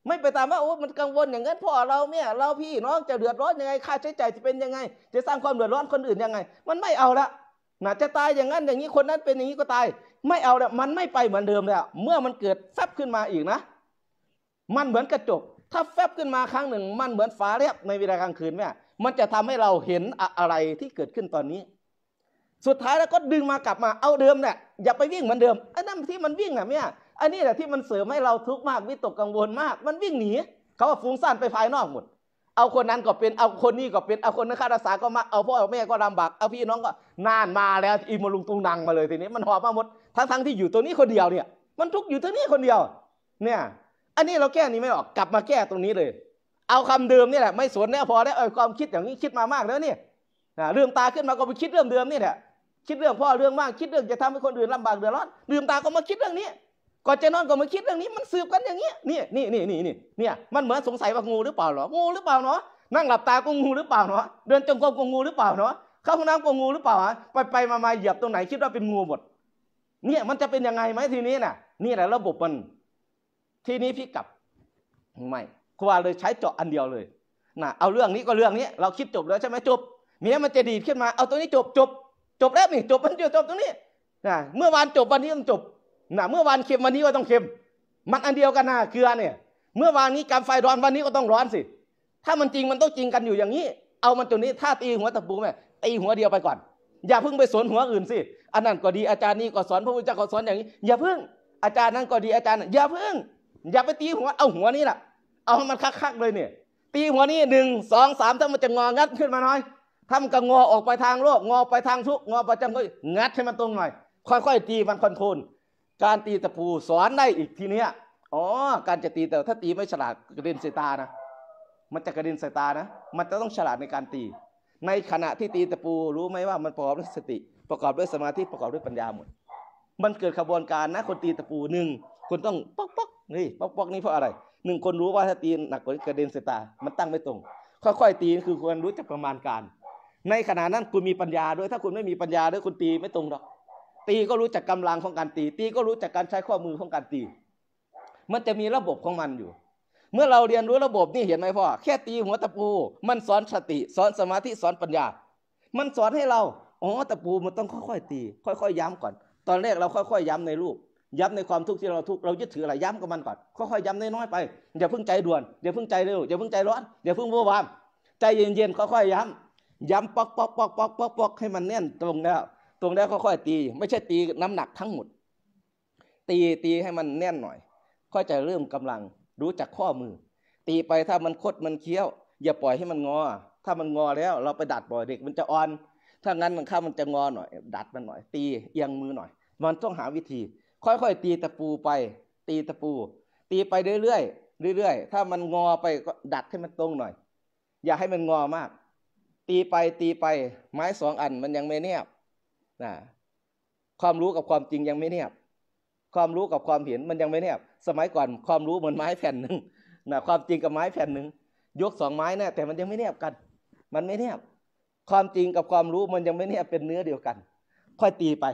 ไม่ไปตาม ว่าโอ้มันกังวลอย่างนั้นพ่อเราเนี่ยเราพี่น้องจะเดือดร้อนยังไงค่าใช้จ่ายจะเป็นยังไงจะสร้างความเดือดร้อนคนอื่นยังไง มันไม่เอาละนาจะตายอย่างนั้นอย่างนี้คนนั้นเป็นอย่างนี้ก็ตาย ไม่เอาละมันไม่ไปเหมือนเดิมแล้วเมื่อมันเกิดแฟบขึ้นมาอีกนะมันเหมือนกระจกถ้าแฟบขึ้นมาครั้งหนึ่ง มันเหมือนฟ้าเรียบในเวลากลางคืนเนี่ยมันจะทำให้เราเห็นอะไรที่เกิดขึ้นตอนนี้ สุดท้ายแล้วก็ดึงมากลับมาเอาเดิมเนี่ยอย่าไปวิ่งเหมือนเดิมไอ้นั่นที่มันวิ่งอ่ะเนี่ย อันนี้แหละที่มันเสริมให้เราทุกข์มากวิตกกังวลมาก มันวิ่งหนีเขาว่าฟุ้งซ่านไปภายนอกหมด เอาคนนั้นก็เป็นเอาคนนี้ก็เป็นเอาคนนั้นข้าราชการก็มาเอาพ่อเอาแม่ก็ลำบากเอาพี่น้องก็นานมาแล้วอีมลุงตุงนังมาเลยทีนี้ มันหอบมาหมดทั้งทั้งที่อยู่ตัวนี้คนเดียวเนี่ยมันทุกข์อยู่ตัวนี้คนเดียวเนี่ยอันนี้เราแก้นี้ไม่ออกกลับมาแก้ตรงนี้เลยเอาคำเดิมนี่แหละไม่สวนเนี่ยพอได้เออความคิดอย่างนี้คิดมามากแล้วนี่เรื่องตาขึ้นมาก็ไปคิดเรื่องเดิมนี่แหละคิดเรื่องพ่อเรื่องมากคิดเรื่องจะทำให้คนอื่นลำบากเดือดร้อนลืมตาก็มาคิดเรื่องนี้ ก่อนจะนอนก็มาคิดเรื่องนี้มันสืบกันอย่างเงี้ยนี่นี่นี่นี่นี่เนี่ยมันเหมือนสงสัยว่างูหรือเปล่าหรองูหรือเปล่าเนาะนั่งหลับตา ก็งูหรือเปล่าเนาะเดินจงกรมก็งูหรือเปล่าเนาะเข้าห้องน้ำก็งูหรือเปล่าฮะไปไปมามาเหยียบตรงไหน คิดว่าเป็นงูหมดเนี่ยมันจะเป็นยังไงไหมทีนี้น่ะ นี่แหละระบบมันทีนี้พี่กลับไม่ครูบาเลยใช้เจาะอันเดียวเลยนะเอาเรื่องนี้ก็เรื่องนี้เราคิดจบแล้วใช่ไหมจบ เมียมันจะดีขึ้นมา เอาตัวนี้จบ จบ จบแล้วนี่จบ มันจบตรงนี้นะเมื่อวานจบวันนี้ต้องจบนะเมื่อวานเค็มวันนี้ก็ต้องเค็ม มันอันเดียวกันนะเกลือเนี่ย เมื่อวานนี้กาไฟร้อนวันนี้ก็ต้องร้อนสิ ถ้ามันจริงมันต้องจริงกันอยู่อย่างนี้ เอามันตัวนี้ ถ้าตีหัวตะปูแม่ตีหัวเดียวไปก่อน อย่าเพิ่งไปสนหัวอื่นสิ อันนั้นก็ดีอาจารย์นี่ก็สอนพระพุทธเจ้าก็สอนอย่างนี้ อย่าเพิ่ง อาจารย์นั้นก็ดีอาจารย์อย่าเพิ่งอย่าไปตีหัวเอาหัวนี้แหละเอามันคักๆ เลยเนี่ย ตีหัวนี่หนึ่งสองสามถ้ามันจะงองัดขึ้นมาหน่อยถ้ามันก็งอออกไปทางโลกงอไปทางทุกงอะจำก็งัดให้มันตรงหน่อย ค่อย ๆ ตีมันคอนโทรลการตีตะปูสอนได้อีกทีเนี้ย อ๋อการจะตีแต่ถ้าตีไม่ฉลาดกระเด็นสายตานะ มันจะกระเด็นสายตานะมันจะต้องฉลาดในการตี ในขณะที่ตีตะปูรู้ไหมว่ามันประกอบด้วยสติประกอบด้วยสมาธิประกอบด้วยปัญญาหมด มันเกิดขบวนการนะคนตีตะปูหนึ่งคนต้องป๊อกป๊อกนี่ป๊อกป๊อกนี่เพราะอะไรหนึ่งคนรู้ว่าถ้าตีหนักกว่ากระเด็นใส่ตา มันตั้งไม่ตรง ค่อยๆ ตีคือควรรู้จักประมาณการ ในขณะนั้นคุณมีปัญญาด้วยถ้าคุณไม่มีปัญญาด้วยคุณตีไม่ตรงหรอก ตีก็รู้จักกำลังของการตี ตีก็รู้จักการใช้ข้อมือของการตี มันจะมีระบบของมันอยู่ เมื่อเราเรียนรู้ระบบนี่เห็นไหมพ่อแค่ตีหัวตะปูมันสอนสติ สอนสมาธิสอนปัญญา มันสอนให้เรา อ๋อตะปูมันต้องค่อยๆตี ค่อย ๆ ย้ำก่อน ตอนแรกเราค่อย ๆย้ำในรูปย้ำในความทุกข์ที่เราทุกข์เรายึดถืออะไรย้ำกับมันก่อนค่อยๆย้ำน้อยๆไปอย่าเพิ่งใจด่วนอย่าเพิ่งใจเร็วอย่าเพิ่งใจร้อนอย่าเพิ่งวุ่นวามใจเย็นๆค่อยๆย้ำย้ำปอกปอกปอกปอกปอกปอกให้มันแน่นตรงแล้ว ตรงแล้วค่อยๆตี ไม่ใช่ตีน้ำหนักทั้งหมด ตีตีให้มันแน่นหน่อยค่อยจะเริ่มกำลังรู้จักข้อมือ ตีไปถ้ามันคดมันเคี้ยว อย่าปล่อยให้มันงอ ถ้ามันงอแล้ว เราไปดัดบ่อยเด็ก มันจะอ่อน ถ้างั้นมันข้ามันจะงอหน่อย ดัดมันหน่อย ตีเอียงมือหน่อยมันต้องหาวิธีค่อย ๆ ตีตะปูไป ตีตะปู ตีไปเรื่อยๆเรื่อยๆถ้ามันงอไปก็ดัดให้มันตรงหน่อย อย่าให้มันงอมาก ตีไปตีไปไม้สองอันมันยังไม่เนียบนะความรู้กับความจริงยังไม่เนียบความรู้กับความเห็นมันยังไม่เนียบสมัยก่อนความรู้เหมือนไม้แผ่นหนึ่งนะความจริงกับไม้แผ่นหนึ่ง ยกสองไม้นะแต่มันยังไม่เนียบกัน มันไม่เนียบความจริงกับความรู้มันยังไม่เนียบเป็นเนื้อเดียวกัน ค่อยตีไป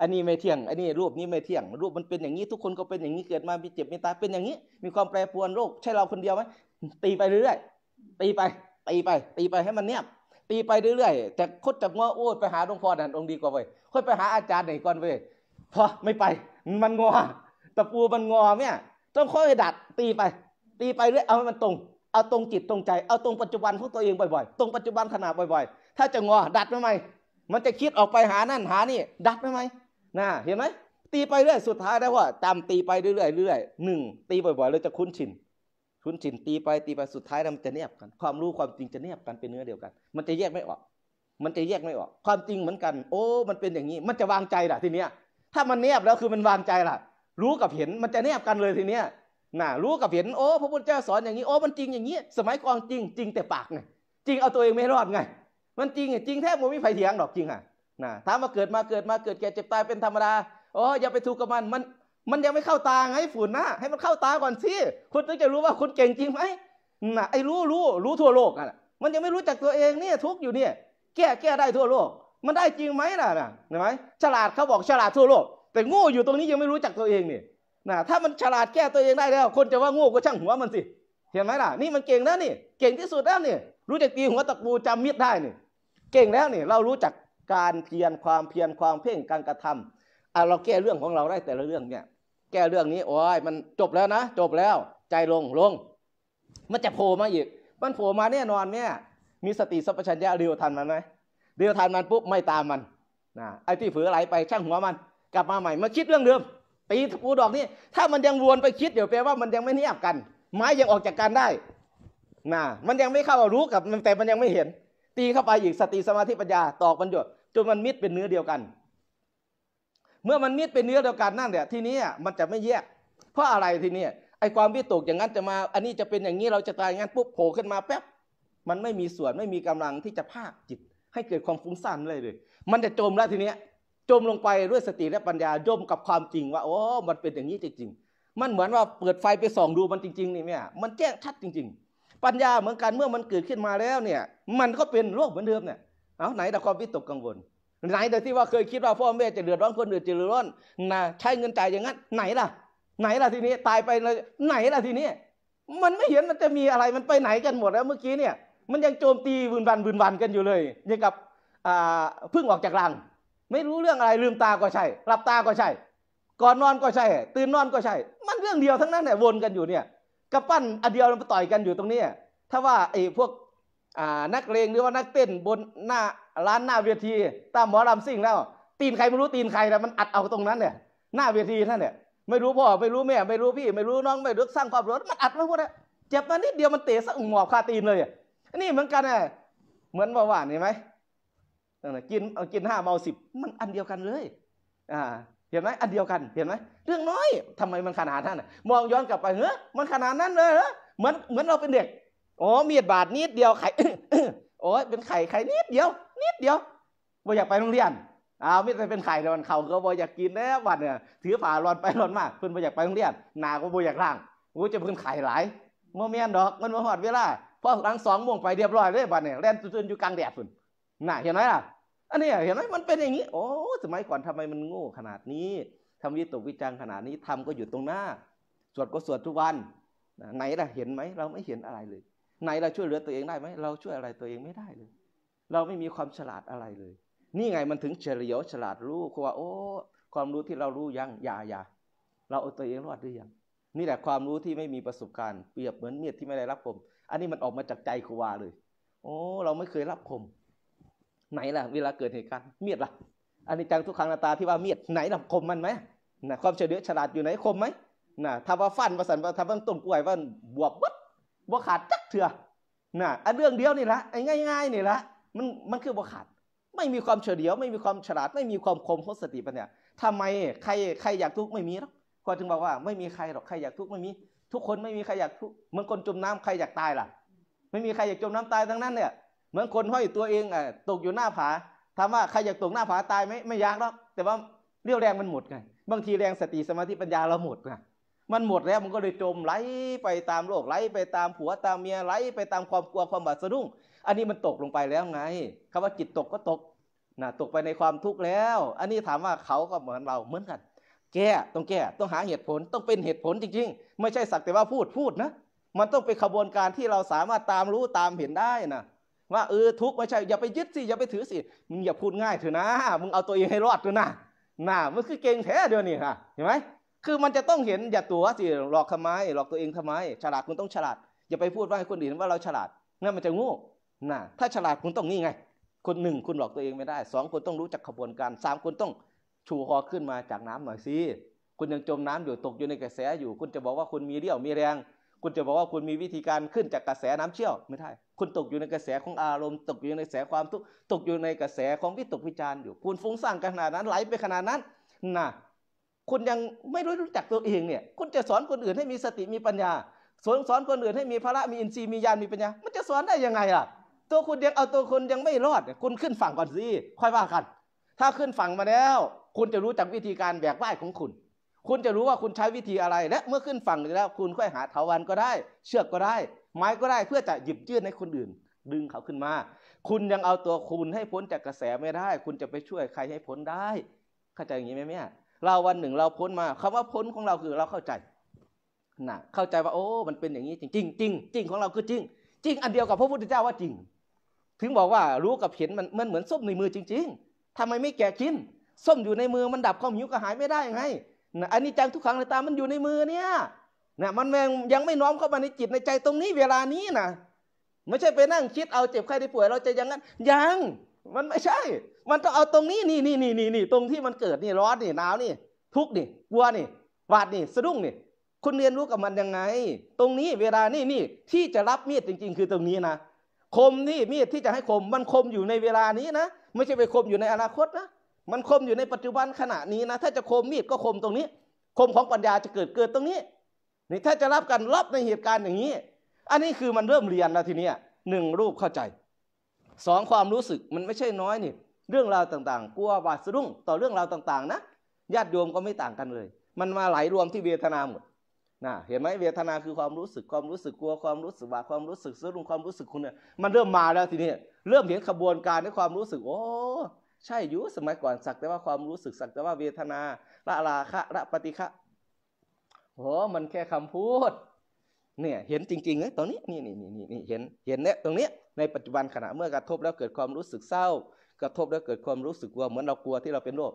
อันนี้ไม่เที่ยงอันนี้รูปนี้ไม่เที่ยงรูปมันเป็นอย่างนี้ทุกคนก็เป็นอย่างนี้เกิดมามีเจ็บมีตายเป็นอย่างนี้ มีความแปรปรวนโรคใช่เราคนเดียวไหมตีไปเรื่อยๆตีไปตีไปตีไปให้มันเนียบตีไปเรื่อยๆแต่คดจากงอโอ้ไปหาหลวงพ่อนั่นองค์ดีกว่าเว้ยค่อยไปหาอาจารย์ไหนก่อนเว้ยพอไม่ไปมันงอตะปูมันงอเนี่ยต้องค่อยดัดตีไป ตีไปเรื่อยเอาให้มันตรงเอาตรงจิตตรงใจเอาตรงปัจจุบันของตัวเองบ่อยๆตรงปัจจุบันขนาดบ่อยๆ ถ้าจะงอดัดไหมไหมมันจะคิดออกไปหานั่นหานี่ดัดไหมไหมนะเห็นไหมตีไปเรื่อยสุดท้ายได้ว่าจำตีไปเรื่อยเรื่อยหนึ่งตีบ่อยๆเราจะคุ้นชินคุ้นชินตีไปตีไปสุดท้ายมันจะเนียบกัน ความรู้ความจริงจะเนียบกันเป็นเนื้อเดียวกัน มันจะแยกไม่ออกมันจะแยกไม่ออก ความจริงเหมือนกันโอ้มันเป็นอย่างนี้มันจะวางใจล่ะทีเนี้ย ถ้ามันเนียบแล้วคือมันวางใจล่ะ รู้กับเห็นมันจะเนียบกันเลยทีเนี้ยน่ะรู้กับเห็นโอ้พระพุทธเจ้าสอนอย่างนี้โอ้มันจริงอย่างนี้ สมัยก่อนจริงจริงแต่ปากไงจริงเอาตัวเองไม่รอดไง มันจริงจริงแทบไม่มีใครเถียงหรอกจริงอ่ะนะถามมาเกิดมาเกิดมาเกิดแก่เจ็บตายเป็นธรรมดาอ๋ออย่าไปทุกข์กับมัน มัน มันยังไม่เข้าตาไงฝุ่นนะ ให้มันเข้าตาก่อนสิ คุณต้องจะรู้ว่าคุณเก่งจริงไหมนะไอ้รู้รู้รู้ทั่วโลกอ่ะมันยังไม่รู้จักตัวเองเนี่ยทุกอยู่เนี่ย แก้แก้ได้ทั่วโลก มันได้จริงไหมล่ะนะเห็นไหมฉลาด เขาบอกฉลาดทั่วโลก แต่โง่อยู่ตรงนี้ยังไม่รู้จักตัวเองเนี่ยนะถ้ามันฉลาดแก้ตัวเองได้แล้ว คนจะว่าโง่ก็ช่างหัวมันสิ เห็นไหมล่ะ นี่มันเก่งแล้วนี่ เก่งที่สุดแล้วนี่ รู้จักตีหัวตะปูจำมีดได้นี่เก่งแล้วนี่เรารู้จักการเพียรความเพียรความเพ่งการกระทำอ่ะเราแก้เรื่องของเราได้แต่ละเรื่องเนี่ยแก้เรื่องนี้โอ้ยมันจบแล้วนะ จบแล้ว ใจลงลงมันจะโผล่มาอีก มันโผล่มาแน่นอนเนี่ยมีสติสัพพัญญะเรียวทันมันไหมเรียวทันมันปุ๊บไม่ตามมันนะไอ้ที่ฝือไหลไปช่างหัวมัน กลับมาใหม่มาคิดเรื่องเดิมตีกูดอกนี่ถ้ามันยังวนไปคิดเดี๋ยวแปลว่ามันยังไม่เนียบกันไม้ยังออกจากกันได้นะมันยังไม่เข้ารู้กับแต่มันยังไม่เห็น ตีเข้าไปอีกสติสมาธิปัญญาตอกมันหยดจนมันมิดเป็นเนื้อเดียวกัน เมื่อมันมิดเป็นเนื้อเดียวกันนั่นแหละทีนี้มันจะไม่แยก เพราะอะไรทีนี้ไอ้ความวิตกอย่างนั้นจะมา อันนี้จะเป็นอย่างนี้เราจะตายอย่างนั้นปุ๊บโผล่ขึ้นมาแป๊บมันไม่มีส่วนไม่มีกำลังที่จะภาคจิตให้เกิดความฟุ้งซ่านเลยเลยมันจะจมแล้วทีนี้จมลงไปด้วยสติและปัญญาจมกับความจริงว่าโอ้ มันเป็นอย่างนี้จริงๆมันเหมือนว่าเปิดไฟไปส่องดูมันจริง ๆนี่เนี่ยมันแจ้งชัดจริง ๆ ปัญญาเหมือนกันเมื่อมันเกิดขึ้นมาแล้วเนี่ย มันก็เป็นโลกเหมือนเดิมเนี่ยเอาไหนแต่ความวิตกกังวล ไหนแต่ที่ว่าเคยคิดว่าพ่อแม่จะเดือดร้อนคนอื่นจะเดือดร้อนนะใช้เงินจ่ายอย่างนั้นไหนล่ะไหนล่ะทีนี้ตายไปเลยไหนล่ะทีนี้มันไม่เห็นมันจะมีอะไรมันไปไหนกันหมดแล้วเมื่อกี้เนี่ยมันยังโจมตีบืนวันบืนวันกันอยู่เลยเนี่ยกับพึ่งออกจากรัง ไม่รู้เรื่องอะไร ลืมตา ก็ใช่หลับตา ก็ใช่ ก่อนนอนก็ใช่ ตื่นนอนก็ใช่ มันเรื่องเดียวทั้งนั้นแหละวนกันอยู่เนี่ยกระปั้นอันเดียวมันต่อยกันอยู่ตรงนี้ถ้าว่าไอ้พวกนักเลงหรือว่านักเต้นบนหน้าร้านหน้าเวทีตามหมอลำซิ่งแล้ว ตีนใครไม่รู้ตีนใครแต่มันอัดเอาตรงนั้นเนี่ยหน้าเวทีนั่นเนี่ยไม่รู้พ่อไม่รู้แม่ไม่รู้พี่ ไม่รู้น้องไม่รู้สร้างความร้อนมันอัดมาหมดละเจ็บมานิดเดียวมันเตะสักงหมอบคาตีนเลยอันนี้เหมือนกันอะเหมือนว่าหวานเห็นไหมกินกินห้าเมาสิบมันอันเดียวกันเลยอ่าเห็นไหมอันเดียวกันเห็นไหมเรื่องน้อยทำไมมันขนาดนั้นมองย้อนกลับไปเฮ้ยมันขนาดนั้นเลยเหรอเหมือนเหมือนเราเป็นเด็กอ๋อมีดบาดนิดเดียวไข่ โอ้ย เป็นไข่ไข่นิดเดียว นิดเดียวบ่อยากไปโรงเรียนอ้าวม่ตรไเป็นไข่แล้วมันเขาก็บ่อยากกินแล้วบันเนี่ย ถือผ่าร้อนไปร้อนมากเพื่นบ่อยากไปโรงเรียน หนาก็บ่อยากล่างกูจะเพื่นไข่หลายโมเมนดอก มันมาหอดเวลาพอหลังสองโมงไปเรียบร้อยเลยบัดเนี่ย แล่นตื่นอยู่กลางแดดเพิ่นน่เห็นไหมล่ะ อันนี้เห็นไหมมันเป็นอย่างนี้ โอ้สมัยก่อนทำไมมันโง่ขนาดนี้ทำวิตกวิจารขนาดนี้ทำก็อยู่ตรงหน้า สวดก็สวดทุกวันไหนล่ะ เห็นไหมเราไม่เห็นอะไรเลยไหนเราช่วยเหลือตัวเองได้ไหมเราช่วยอะไรตัวเองไม่ได้เลย เราไม่มีความฉลาดอะไรเลย นี่ไงมันถึงเฉลียวฉลาดรู้ว่าโอ้ความรู้ที่เรารู้ยัง อย่าอย่าเราเอาตัวเองรอดหรือยัง นี่แหละความรู้ที่ไม่มีประสบการณ์ เปรียบเหมือนเมีดที่ไม่ได้รับคม อันนี้มันออกมาจากใจครูวาเลย โอ้เราไม่เคยรับคม ไหนล่ะเวลาเกิดเหตุการณ์เมียดล่ะ อันนี้จังทุกครั้งนาตาที่ว่าเมีดไหนรับคมมันไหมนะความเฉลียวฉลาดอยู่ไหนคมไหมนะถ้าว่าฟันประสันทำว่าต้นกล้วยว่าบวบบดบ่ขาดจักเถื่อนะอันเรื่องเดียวนี่แหละไอ้ง่าย ๆนี่ละมัน มันคือบ่ขาด ไม่มีความเฉลียว ไม่มีความฉลาด ไม่มีความคมของสติปัญญาทำไมใคร ใครอยากทุกข์ไม่มีหรอกก็ถึงบอกว่า ไม่มีใครหรอก ใครอยากทุกข์ไม่มี ทุกคนไม่มีใครอยากทุกข์เหมือนคนจมน้ำใครอยากตายล่ะ ไม่มีใครอยากจมน้ำตายทั้งนั้นเนี่ย เหมือนคนห้อยตัวเองอ่ะตกอยู่หน้าผา ถามว่าใครอยากตกหน้าผาตายไหมไม่อยากหรอก แต่ว่าเรี่ยวแรงมันหมดไง บางทีแรงสติสมาธิปัญญาเราหมดไงมันหมดแล้ว มันก็เลยจมไหลไปตามโลกไหล ไปตามผัวตามเมียไหลไปตามความกลัวความบาดสะดุ้งอันนี้มันตกลงไปแล้วไงคำว่าจิตตกก็ตกนะตกไปในความทุกข์แล้ว อันนี้ถามว่าเขาก็เหมือนเราเหมือนกันแก้ต้องแก้ต้องหาเหตุผลต้องเป็นเหตุผลจริงๆ ไม่ใช่สักแต่ว่าพูดพูดนะ มันต้องเป็นขบวนการที่เราสามารถตามรู้ตามเห็นได้นะว่าเออทุกข์ไม่ใช่อย่าไปยึดสิอย่าไปถือสิมึงอย่าพูดง่ายเถอะนะมึงเอาตัวเองให้รอดเถอะนะน่ะมันคือเก่งแท้เดียวนี่ะเห็นไหมคือมันจะต้องเห็นอย่าตัวสิหลอกทำไม หลอกตัวเองทำไมฉลาดคุณต้องฉลาดอย่าไปพูดว่าให้คนอื่นว่าเราฉลาดนั่นมันจะโง่นะถ้าฉลาดคุณต้องนี่ไง คนหนึ่งคุณหลอกตัวเองไม่ได้สองคุณต้องรู้จักขบวนการสามคุณต้องชูคอขึ้นมาจากน้ำหน่อยสิคุณยังจมน้ำอยู่ตกอยู่ในกระแสอยู่ คุณจะบอกว่าคุณมีเรี่ยวมีแรง คุณจะบอกว่าคุณมีวิธีการขึ้นจากกระแสน้ำเชี่ยว ไม่ได้คุณตกอยู่ในกระแสของอารมณ์ตกอยู่ในกระแสความทุกข์ตกอยู่ในกระแสของวิตกวิจารณ์อยู่ คุณฟุ้งซ่านขนาดนั้นไหลไปขนาดนั้นน่ะคุณยังไม่รู้รู้จักตัวเองเนี่ย คุณจะสอนคนอื่นให้มีสติมีปัญญา สอนสอนคนอื่นให้มีพระ มีอินทรีย์มีญาณมีปัญญา มันจะสอนได้ยังไงล่ะ ตัวคุณยังเอาตัวคนยังไม่รอดคุณขึ้นฝั่งก่อนสิ ค่อยว่ากัน ถ้าขึ้นฝั่งมาแล้ว คุณจะรู้จักวิธีการแบกไหวของคุณ คุณจะรู้ว่าคุณใช้วิธีอะไร และเมื่อขึ้นฝั่งแล้ว คุณค่อยหาเถาวันก็ได้ เชือกก็ได้ ไม้ก็ได้ เพื่อจะหยิบยื่นให้คนอื่น ดึงเขาขึ้นมา คุณยังเอาตัวคุณให้พ้นจากกระแสไม่ได้ คุณจะไปช่วยใครให้พ้นได้ เข้าใจอย่างนี้ไหมนี่เราวันหนึ่งเราพ้นมาคำว่าพ้นของเราคือเราเข้าใจนะเข้าใจว่าโอ้มันเป็นอย่างนี้จริงจริงจริงของเราคือจริง จริงอันเดียวกับพระพุทธเจ้าว่าจริง ถึงบอกว่ารู้กับเห็นมันมันเหมือนส้มในมือจริง ๆ ทำไมไม่แก่กินส้มอยู่ในมือมันดับความหิวกระหายไม่ได้ไงนะอันนี้จังทุกครั้งในตามันอยู่ในมือเนี่ยนะมันแมยังไม่น้อมเข้ามาในจิตในใจตรงนี้เวลานี้นะไม่ใช่ไปนั่งคิดเอาเจ็บใครได้ป่วยเราจะยังงั้น ยังมันไม่ใช่ มันต้องเอาตรงนี้นี่นี่นี่นี่นี่ตรงที่มันเกิดนี่ร้อนนี่หนาวนี่ ทุกนี่กลัวนี่หวาดนี่สะดุ้งนี่คุณเรียนรู้กับมันยังไง ตรงนี้เวลานี่นี่ที่จะรับมีดจริง ๆ คือตรงนี้นะคมนี่มีดที่จะให้คม มันคมอยู่ในเวลานี้นะไม่ใช่ไปคมอยู่ในอนาคตนะมันคมอยู่ในปัจจุบันขณะนี้นะ ถ้าจะคมมีดก็คมตรงนี้ คมของปัญญาจะเกิดเกิดตรงนี้นี่ถ้าจะรับกันรับในเหตุการณ์อย่างนี้ อันนี้คือมันเริ่มเรียนแล้วทีนี้หนึ่งรูปเข้าใจสองความรู้สึกมันไม่ใช่น้อยนี่เรื่องราวต่าง ๆ กลัวหวาดสะดุ้งต่อเรื่องราวต่าง ๆ นะญาติโยมก็ไม่ต่างกันเลย มันมาไหลรวมที่เวทนาหมดนะเห็นไหมเวทนาคือความรู้สึกความรู้สึกกลัว ความรู้สึกหวาดความรู้สึกสะดุ้งความรู้สึกคุณเนี่ยมันเริ่มมาแล้วทีนี้เริ่มเห็นขบวนการในความรู้สึก โอ้ใช่ยุสมัยก่อนสักแต่ว่าความรู้สึกสักแต่ว่าเวทนาละราคะละปฏิฆะโอ้มันแค่คำพูดเนี่ยเห็นจริงๆเลยตรงนี้นี่นี่นี่นี่เห็นเห็นเนี่ยตรงเนี้ยในปัจจุบันขณะเมื่อกระทบแล้วเกิดความรู้สึกเศร้า กระทบแล้วเกิดความรู้สึกกลัวเหมือนเรากลัวที่เราเป็นโรค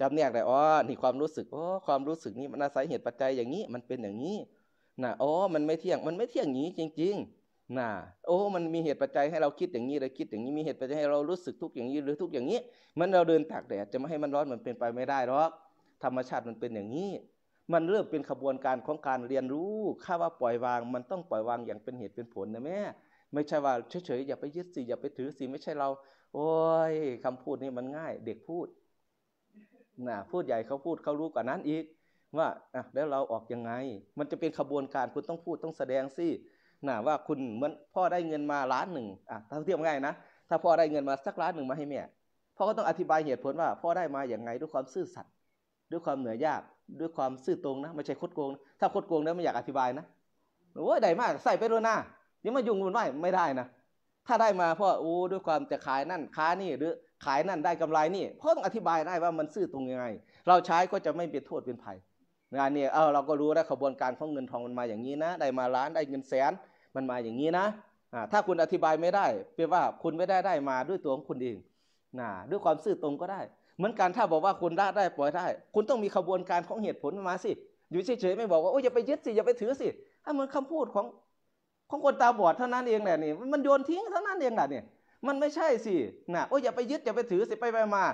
จำแนกเลยอ๋อนี่ความรู้สึกอ๋อความรู้สึกนี้มันอาศัยเหตุปัจจัยอย่างนี้มันเป็นอย่างนี้นะอ๋อมันไม่เที่ยงมันไม่เที่ยงอย่างนี้ จริงๆนะโอ้ มันมีเหตุปัจจัยให้เราคิดอย่างนี้เราคิดอย่างนี้มีเหตุปัจจัยให้เรารู้สึกทุกอย่างนี้หรือทุกอย่างนี้ มันเราเดินตากแดดจะไม่ให้มันร้อนมันเป็นไปไม่ได้หรอกธรรมชาติมันเป็นอย่างนี้มันเริ่มเป็นขบวนการของการเรียนรู้ข้าว่าปล่อยวาง มันต้องปล่อยวางอย่างเป็นเหตุเป็นผลนะแม่ ไม่ใช่ว่าเฉยๆอย่าไปยึดสิอย่าไปถือสิไม่ใช่เรา โอ้ยคำพูดนี่มันง่าย เด็กพูดนะพูดใหญ่เขาพูดเขารู้กว่านั้นอีก ว่าอ่ะแล้วเราออกยังไง มันจะเป็นขบวนการคุณต้องพูดต้องแสดงสินะว่าคุณเหมือนพ่อได้เงินมาล้านหนึ่งอ่ะ ถ้าเทียบง่ายนะ ถ้าพ่อได้เงินมาสักล้านหนึ่งมาให้แม่พ่อก็ต้องอธิบายเหตุผลว่า พ่อได้มาอย่างไงด้วยความซื่อสัตย์ด้วยความเหนื่อยยากด้วยความซื่อตรงนะไม่ใช่คดโกง ถ้าคดโกงแล้วไม่อยากอธิบายนะโอ้ยได้มากใส่ไปด้วยหน้าเดี๋ยวมายุ่งมันไไม่ได้นะถ้าได้มาพ่อโอ้ด้วยความจะขายนั่นค้านี่หรือขายนั่นได้กำไรนี่พ่อต้องอธิบายได้ว่ามันซื่อตรงยังไง เราใช้ก็จะไม่เป็นโทษเป็นภัยงานนี้เออเราก็รู้แล้วขบวนการของเงินทองมันมาอย่างนี้นะได้มาล้านได้เงินแสนมันมาอย่างนี้นะถ้าคุณอธิบายไม่ได้แปลว่าคุณไม่ได้ได้มาด้วยตัวของคุณเองนะด้วยความซื่อตรงก็ได้เหมือนกันถ้าบอกว่าคุณละได้ปล่อยได้คุณต้องมีขบวนการของเหตุผลมาสิอยู่เฉยๆไม่บอกว่าโอ้ยอย่าไปยึดสิอย่าไปถือสิถ้าเหมือนคำพูดของของคนตาบอดเท่านั้นเองแหละนี่ มันโยนทิ้งเท่านั้นเองแหละนี่มันไม่ใช่สินะโอ้ยอย่าไปยึดอย่าไปถือสิไปไปมา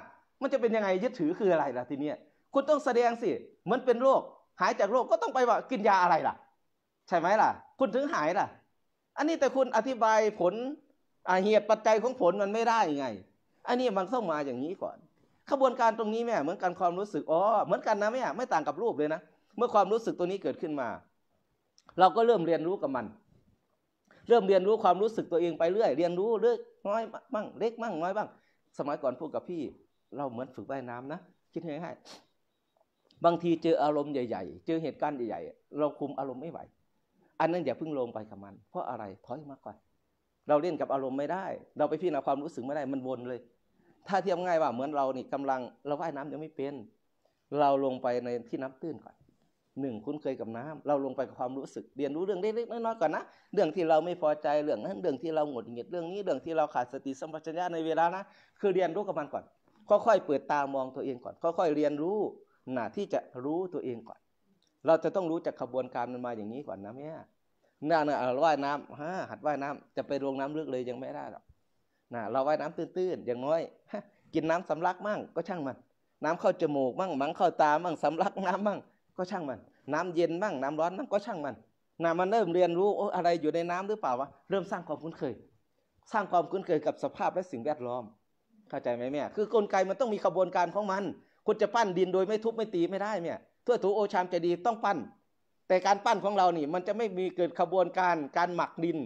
มันจะเป็นยังไงยึดถือคืออะไรล่ะ ทีเนี้ยคุณต้องแสดงสิเหมือนเป็นโรค หายจากโรคก็ต้องไปว่ากินยาอะไรล่ะใช่ไหมล่ะ คุณถึงหายล่ะ อันนี้แต่คุณอธิบายผลเหตุปัจจัยของผลมันไม่ได้ไง อันนี้มันต้องมาอย่างนี้ก่อนขบวนการตรงนี้แม่เหมือนกันความรู้สึกอ๋อเหมือนกันนะแม่ไม่ต่างกับรูปเลยนะเมื่อความรู้สึกตัวนี้เกิดขึ้นมา เราก็เริ่มเรียนรู้กับมัน เริ่มเรียนรู้ความรู้สึกตัวเองไปเรื่อย เรียนรู้เรื่อยน้อยบ้างเล็กบ้างน้อยบ้าง สมัยก่อนพูดกับพี่ เราเหมือนฝึกว่ายน้ำนะคิดง่ายๆบางทีเจออารมณ์ใหญ่ๆเจอเหตุการณ์ใหญ่ๆเราคุมอารมณ์ไม่ไหว อันนั้นอย่าเพิ่งลงไปกับมัน เพราะอะไรถอยมากก่อนเราเล่นกับอารมณ์ไม่ได้ เราไปพิจารณาความรู้สึกไม่ได้มันวนเลยถ้าเทียบง่ายว่าเหมือนเรานี่กำลังเราว่ายน้ำยังไม่เป็น เราลงไปในที่น้ำตื้นก่อนหนึ่งคุ้นเคยกับน้ำ เราลงไปกับความรู้สึก เรียนรู้เรื่องเล็กๆน้อยๆ ก่อนนะเรื่องที่เราไม่พอใจเรื่องนั้นเรื่องที่เราหงุดหงิดเรื่องนี้เรื่องที่เราขาดสติสัมปชัญญะในเวลานะคือเรียนรู้กับมันก่อน ค่อยๆเปิดตามองตัวเองก่อนค่อยๆเรียนรู้หน้าที่จะรู้ตัวเองก่อน เราจะต้องรู้จากขบวนการมันมาอย่างนี้ก่อนนะแม่น่านี่ยว่ายน้ำฮะหัดว่ายน้ำจะไปลงน้ำลึกเลยยังไม่ได้หรอกนะเราว่ายน้ำตื้นๆอย่างน้อยกินน้ำสำลักมั่งก็ช่างมัน น้ำเข้าจมูกมั่งมังเข้าตามั่งสำลักน้ำมั่งก็ช่างมัน น้ำเย็นมั่งน้ำร้อนมั่งก็ช่างมันนะมันเริ่มเรียนรู้โอ้อะไรอยู่ในน้ำหรือเปล่าวะเริ่มสร้างความคุ้นเคย สร้างความคุ้นเคยกับสภาพและสิ่งแวดล้อม เข้าใจไหมแม่คือกลไกมันต้องมีขบวนการของมันคุณจะปั้นดินโดยไม่ทุบไม่ตีไม่ได้เนี่ยทั่วถูโอชามจะดีต้องปั้น แต่การปั้นของเรานี่ มันจะไม่มีเกิดขบวนการการหมักดิน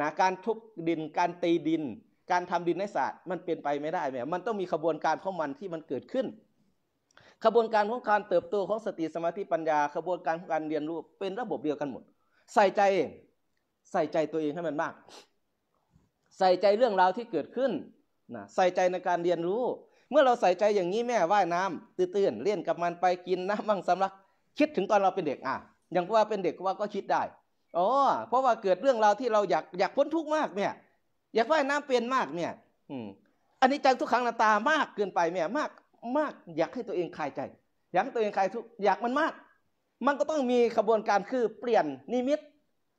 นะการทุบดินการตีดินการทำดินให้สะอาดมันเป็นไปไม่ได้แหมมันต้องมีขบวนการของมันที่มันเกิดขึ้น ขบวนการของการเติบโตของสติสมาธิปัญญาขบวนการของการเรียนรู้เป็นระบบเดียวกันหมด ใส่ใจเอง ใส่ใจตัวเองให้มันมาก ใส่ใจเรื่องราวที่เกิดขึ้นนะใส่ใจในการเรียนรู้ เมื่อเราใส่ใจอย่างนี้แม่ว่ายน้ำ ตื่นๆเล่นกับมันไปกินน้ำมังสำลักคิดถึงตอนเราเป็นเด็กอ่ะอย่างว่าเป็นเด็กว่าก็คิดได้อ๋อเพราะว่าเกิดเรื่องราวที่เราอยากอยากพ้นทุกข์มากเนี่ยอยากว่ายน้ำเป็นมาก เนี่ย อืมอันนี้จังทุกครั้งนาตามากเกินไปเนี่ยมากมาก อยากให้ตัวเองคลายใจ อยากให้ตัวเองคลายทุกอยากมันมาก มันก็ต้องมีขบวนการคือเปลี่ยนนิมิต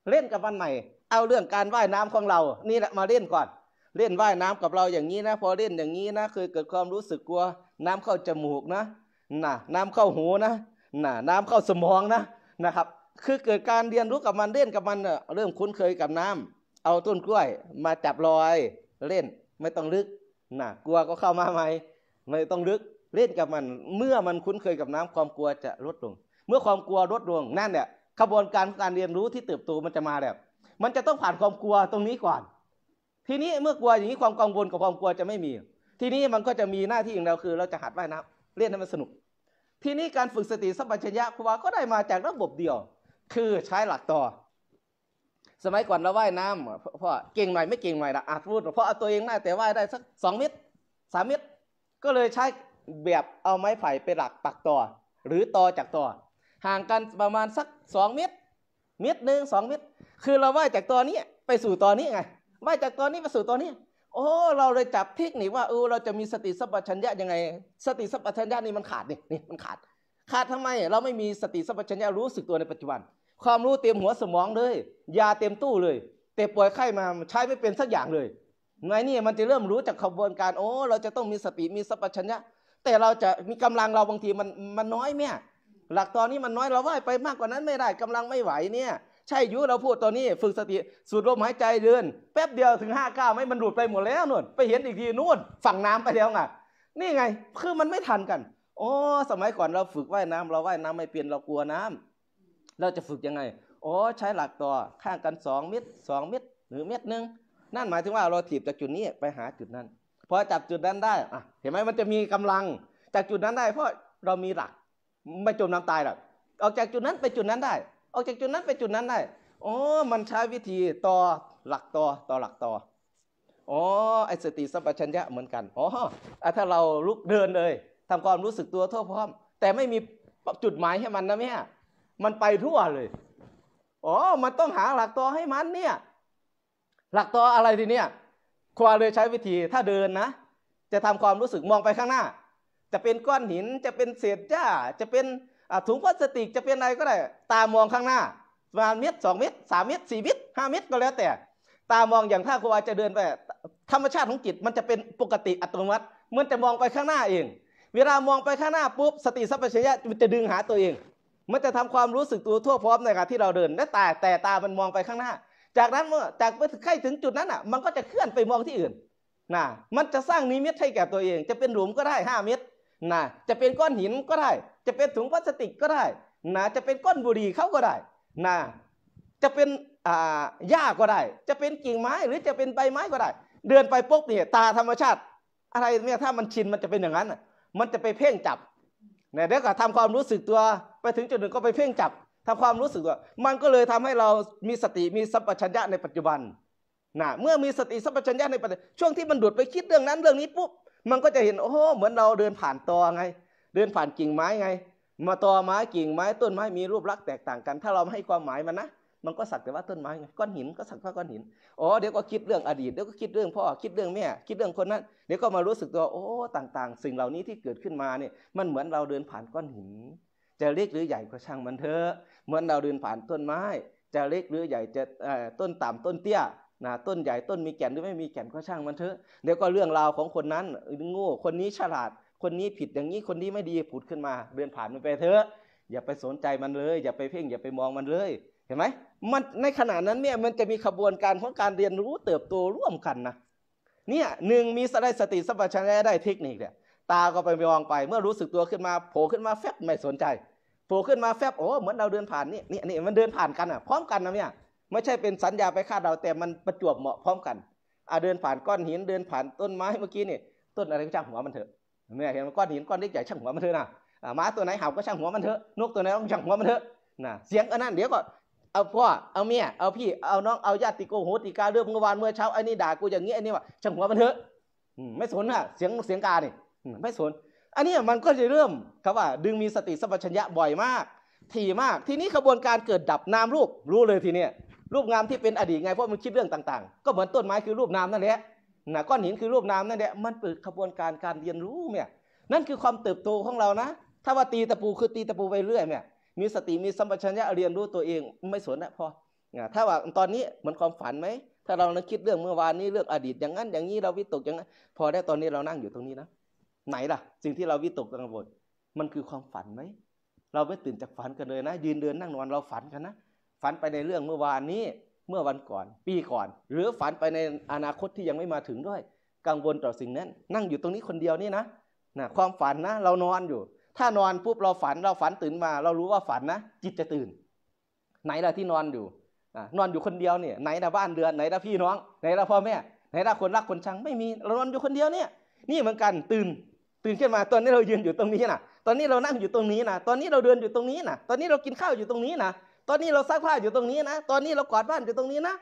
เล่นกับวันใหม่ เอาเรื่องการว่ายน้ำของเรานี่แหละมาเล่นก่อน เล่นว่ายน้ำกับเราอย่างนี้นะพอเล่นอย่างนี้นะเคยเกิดความรู้สึกกลัว น้ำเข้าจมูกนะน่ะ น้ำเข้าหูนะน่ะ น้ำเข้าสมองนะนะครับ คือเกิดการเรียนรู้กับมันเล่นกับมันเริ่มคุ้นเคยกับน้ำเอาต้นกล้วยมาจับลอยเล่นไม่ต้องลึกนะกลัวก็เข้ามาใหม่ไม่ต้องลึกเล่นกับมัน เมื่อมันคุ้นเคยกับน้ำความกลัวจะลดลง เมื่อความกลัวลดลงนั่นเนี่ยขบวนการการเรียนรู้ที่เติบโตมันจะมาแบบ มันจะต้องผ่านความกลัวตรงนี้ก่อนทีนี้เมื่อกลัวอย่างนี้ความกังวลกับความกลัวจะไม่มี ทีนี้มันก็จะมีหน้าที่ของเราคือเราจะหัดว่ายน้ำเล่นให้มันสนุก ทีนี้การฝึกสติสัมปชัญญะครูบาก็ได้มาจากระบบเดียว คือใช้หลักต่อสมัยก่อนเราว่ายน้ำพ่อเก่งหน่อยไม่เก่งหน่อยนะอาจพูดเพราะเอาตัวเองได้แต่ว่ายได้สักสองเมตรสามเมตรก็เลยใช้แบบเอาไม้ไผ่ไปหลักปักต่อ หรือต่อจากต่อ ห่างกันประมาณสักสองเมตรเมตรหนึ่งสองเมตรคือเราว่ายจากตอนนี้ไปสู่ตอนนี้ไงว่ายจากตอนนี้ไปสู่ตอนนี้โอ้เราเลยจับเทคนิคว่าเออเราจะมีสติสัพพัญญะยังไงสติสัพพัญญะนี่มันขาดนี่นี่มันขาดขาดทำไมเราไม่มีสติสัพพัญญะรู้สึกตัวในปัจจุบันความรู้เต็มหัวสมองเลยยาเต็มตู้เลย แต่ป่วยไข้มาใช้ไม่เป็นสักอย่างเลยไงนี่มันจะเริ่มรู้จากขบวนการโอ้ เราจะต้องมีสติมีสัพพัญญะแต่เราจะมีกำลังเราบางทีมันมันน้อยเนี่ยหลักตอนนี้มันน้อยเราไหวไปมากกว่านั้นไม่ได้กำลังไม่ไหวเนี่ย ใช่ยุเราพูดตอนนี้ฝึกสติสูดลมหายใจเดินแป๊บเดียวถึงห้าก้าวไม่มันหลุดไปหมดแล้วนู่นไปเห็นอีกทีนู่นฝั่งน้ำไปแล้วไงนี่ไง คือมันไม่ทันกัน โอ้สมัยก่อนเราฝึกว่ายน้ำเราว่ายน้ำไม่เปลี่ยนเรากลัวน้ำเราจะฝึกยังไงอ๋อใช้หลักต่อข้างกัน2เม็ด2เม็ดหรือเม็ดหนึ่งนั่นหมายถึงว่าเราถีบจากจุดนี้ไปหาจุดนั้นพอจับจุดนั้นได้อะเห็นไหมมันจะมีกำลังจากจุดนั้นได้เพราะเรามีหลัก ไม่จมน้ำตายหรอกออกจากจุดนั้นไปจุดนั้นได้ ออกจากจุดนั้นไปจุดนั้นได้ โอ้ มันใช้วิธีต่อ หลักต่อต่อหลักต่ออ๋อไอสติสัมปชัญญะเหมือนกัน อ๋อถ้าเราลุกเดินเลย ทำความรู้สึกตัวทั่วพร้อมแต่ไม่มีจุดหมายให้มันนะแม่มันไปทั่วเลย อ๋อ มันต้องหาหลักตอให้มันเนี่ย หลักตออะไรทีเนี้ยควาเลยใช้วิธีถ้าเดินนะ จะทำความรู้สึกมองไปข้างหน้า จะเป็นก้อนหิน จะเป็นเศษหญ้า จะเป็นถุงพลาสติก จะเป็นอะไรก็ได้ ตามองข้างหน้าประมาณเม็ดสองเม็ดสามเม็ดสี่เม็ดห้าเม็ดก็แล้ว แต่ ตามองอย่างถ้าครูอาจะเดินไป ธรรมชาติของจิตมันจะเป็นปกติอัตโนมัติมันจะมองไปข้างหน้าเอง เวลามองไปข้างหน้าปุ๊บสติสัพพัญญะมันจะดึงหาตัวเองมันจะทำความรู้สึกตัวทั่วพร้อมในขณะที่เราเดินและตาแต่ตามันมองไปข้างหน้า จากนั้นเมื่อจากไปถึงใกล้ถึงจุดนั้นอ่ะ มันก็จะเคลื่อนไปมองที่อื่นนะ มันจะสร้างนิมิตให้แก่ตัวเอง จะเป็นหลุมก็ได้ 5 เมตรนะ จะเป็นก้อนหินก็ได้ จะเป็นถุงพลาสติกก็ได้นะจะเป็นก้อนบุหรี่เขาก็ได้นะจะเป็นอ่าหญ้าก็ได้ จะเป็นกิ่งไม้หรือจะเป็นใบไม้ก็ได้ เดินไปปุ๊บเนี่ย ตาธรรมชาติ อะไรเนี่ยถ้ามันชินมันจะเป็นอย่างนั้นมันจะไปเพ่งจับนะเดี๋ยวก็ทำความรู้สึกตัวไปถึงจุดหนึ่งก็ไปเพ่งจับทำความรู้สึกตัวมันก็เลยทำให้เรามีสติมีสัมปชัญญะในปัจจุบันนะเมื่อมีสติสัมปชัญญะในปัจจุบันช่วงที่มันดูดไปคิดเรื่องนั้นเรื่องนี้ปุ๊บมันก็จะเห็นโอ้โหเหมือนเราเดินผ่านตอไงเดินผ่านกิ่งไม้ไง มาตอไม้กิ่งไม้ต้นไม้มีรูปลักษณ์แตกต่างกันถ้าเราไม่ให้ความหมายมันนะมันก็สักแต่ว่าต้นไม้ไงก้อนหินก็สักว่าก้อนหิน อ๋อเดี๋ยวก็คิดเรื่องอดีตเดี๋ยวก็คิดเรื่องพ่อคิดเรื่องแม่คิดเรื่องคนนั้นเดี๋ยวก็มารู้สึกตัวโอ้ต่างๆสิ่งเหล่านี้ที่เกิดขึ้นมาเนี่ยมันเหมือนเราเดินผ่านก้อนหิน จะเล็กหรือใหญ่ก็ช่างมันเถอะ เหมือนเราเดินผ่านต้นไม้ จะเล็กหรือใหญ่จะต้นต่ำต้นเตี้ยนะต้นใหญ่ต้นมีแก่นหรือไม่มีแก่นก็ช่างมันเถอะเดี๋ยวก็เรื่องราวของคนนั้นโง่คนนี้ฉลาดคนนี้ผิดอย่างนี้คนนี้ไม่ดีผุดขึ้นมา เดินผ่านมันไปเถอะอย่าไปสนใจมันเลย อย่าไปเพ่งอย่าไปมองมันเลยเห็นไหมมันในขณะนั้นเนี่ยมันจะมีขบวนการของการเรียนรู้เติบโตร่วมกันนะเนี่ยหนึ่งมีได้สติสัมปชัญญะได้เทคนิคเนี่ยตา ก็ไปมองไปเมื่อรู้สึกตัวขึ้นมาโผล่ขึ้นมาแฟบไม่สนใจโผล่ขึ้นมาแฟบโอ้เหมือนเราเดินผ่านนี่นี่นี่มันเดินผ่านกันอ่ะพร้อมกันนะเนี่ยไม่ใช่เป็นสัญญาไปคาดเราแต่มันประจวบเหมาะพร้อมกันอ่ะเดินผ่านก้อนหินเดินผ่านต้นไม้เมื่อกี้นี่ ต้นอะไรก็ช่างหัวมันเถอะเนี่ยเห็นก้อนหินก้อนเล็กใหญ่ช่างหัวมันเถอะนะหมาตัวไหนเห่าก็ช่างหัวมันเถอะนกตัวไหนก็ช่างหัวมันเถอะนะเสียงอันนั้นเดี๋ยวกเอาพ่อ เอาเมีย เอาพี่ เอาน้อง เอาญาติโกโหติกาเรื่องเมื่อวานเมื่อเช้าไอ้นี่ด่ากูอย่างนี้ไอ้นี่ว่าช่างหัวมันเถอะ ไม่สนอ่ะเสียงเสียงกาเนี่ยไม่สน อันนี้มันก็จะเริ่มครับว่า ดึงมีสติสัมปชัญญะบ่อยมากถี่มากทีนี้ขบวนการเกิดดับนามรูปรู้เลยทีเนี้ยรูปงามที่เป็นอดีตไงเพราะมันคิดเรื่องต่างๆ ก็เหมือนต้นไม้คือรูปนามนั่นแหละนะก้อนหินคือรูปนามนั่นแหละมันเปิดขบวนการการเรียนรู้เนี่ยนั่นคือความเติบโตของเรานะ ถ้าว่าตีตะปูคือตีตะปูไปเรื่อยเนี่ยมีสติมีสัมปชัญญะเรียนรู้ตัวเองไม่สนนะพอ ถ้าว่าตอนนี้มันความฝันไหม ถ้าเรานคิดเรื่องเมื่อวานนี้เรื่องอดีตอย่างนั้นอย่างนี้เราวิตกอย่างนั้นพอได้ตอนนี้เรานั่งอยู่ตรงนี้นะไหนล่ะสิ่งที่เราวิตกกังวลมันคือความฝันไหมเราไม่ตื่นจากฝันกันเลยนะยืนเดินนั่งนอนเราฝันกันนะฝันไปในเรื่องเมื่อวานนี้เมื่อวันก่อนปีก่อน หรือฝันไปในอนาคตที่ยังไม่มาถึงด้วย กังวลต่อสิ่งนั้นนั่งอยู่ตรงนี้คนเดียวนี่นะนะความฝันนะเรานอนอยู่ถ้านอนปุ๊บเราฝันเราฝันตื่นมา เรารู้ว่าฝันนะจิตจะตื่น ไหนละที่นอนอยู่ นอนอยู่คนเดียวเนี่ยไหนละบ้านเดือนไหนละพี่น้องไหนละพ่อแม่ไหนละคนรักคนชังไม่มีเรานอนอยู่คนเดียวเนี่ยนี่เหมือนกันตื่นตื่นขึ้นมา ตอนนี้เรายืนอยู่ตรงนี้นะตอนนี้เรานั่งอยู่ตรงนี้นะตอนนี้เราเดินอยู่ตรงนี้นะตอนนี้เรากินข้าวอยู่ตรงนี้นะตอนนี้เราซักผ้าอยู่ตรงนี้นะตอนนี้เรากวาดบ้านอยู่ตรงนี้นะ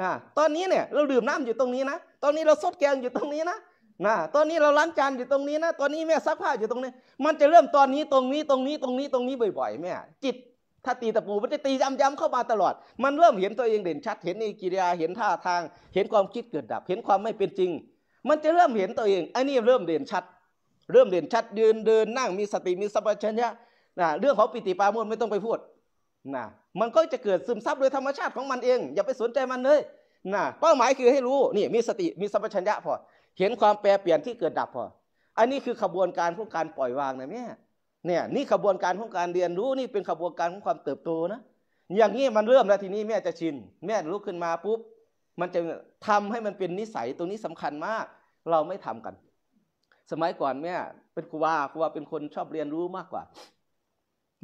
อตอนนี้เนี่ยเราดื่มน้ำอยู่ตรงนี้นะ ตอนนี้เราซดแกงอยู่ตรงนี้นะนะตอนนี้เราล้างจานอยู่ตรงนี้นะตอนนี้แม่ซักผ้าอยู่ตรงนี้ มันจะเริ่มตอนนี้ตรงนี้ตรงนี้ตรงนี้ตรงนี้บ่อยๆแม่จิตถ้าตีตะปูมันจะตีย้ำๆเข้ามาตลอด มันเริ่มเห็นตัวเองเด่นชัดเห็นในกิริยาเห็นท่าทาง เห็นความคิดเกิดดับเห็นความไม่เป็นจริง มันจะเริ่มเห็นตัวเองไอ้นี่เริ่มเด่นชัด เริ่มเด่นชัดเดินเดิน นั่งมีสติมีสัมปชัญญะนะเรื่องของปิติปาโมนไม่ต้องไปพูดนะมันก็จะเกิดซึมซับโดยธรรมชาติของมันเอง อย่าไปสนใจมันเลยนะเป้าหมายคือให้รู้นี่มีสติมีสัมปชัญญะพอเห็นความแปรเปลี่ยนที่เกิดดับพอ อันนี้คือขบวนการของการปล่อยวางนะแม่เนี่ย นี่ขบวนการของการเรียนรู้ นี่เป็นขบวนการของความเติบโตนะ อย่างนี้มันเริ่มแล้วทีนี้แม่จะชินแม่ลุกขึ้นมาปุ๊บมันจะทำให้มันเป็นนิสัยตรงนี้สำคัญมาก เราไม่ทำกัน สมัยก่อน แม่เป็นครูว่าครูว่าเป็นคนชอบเรียนรู้มากกว่า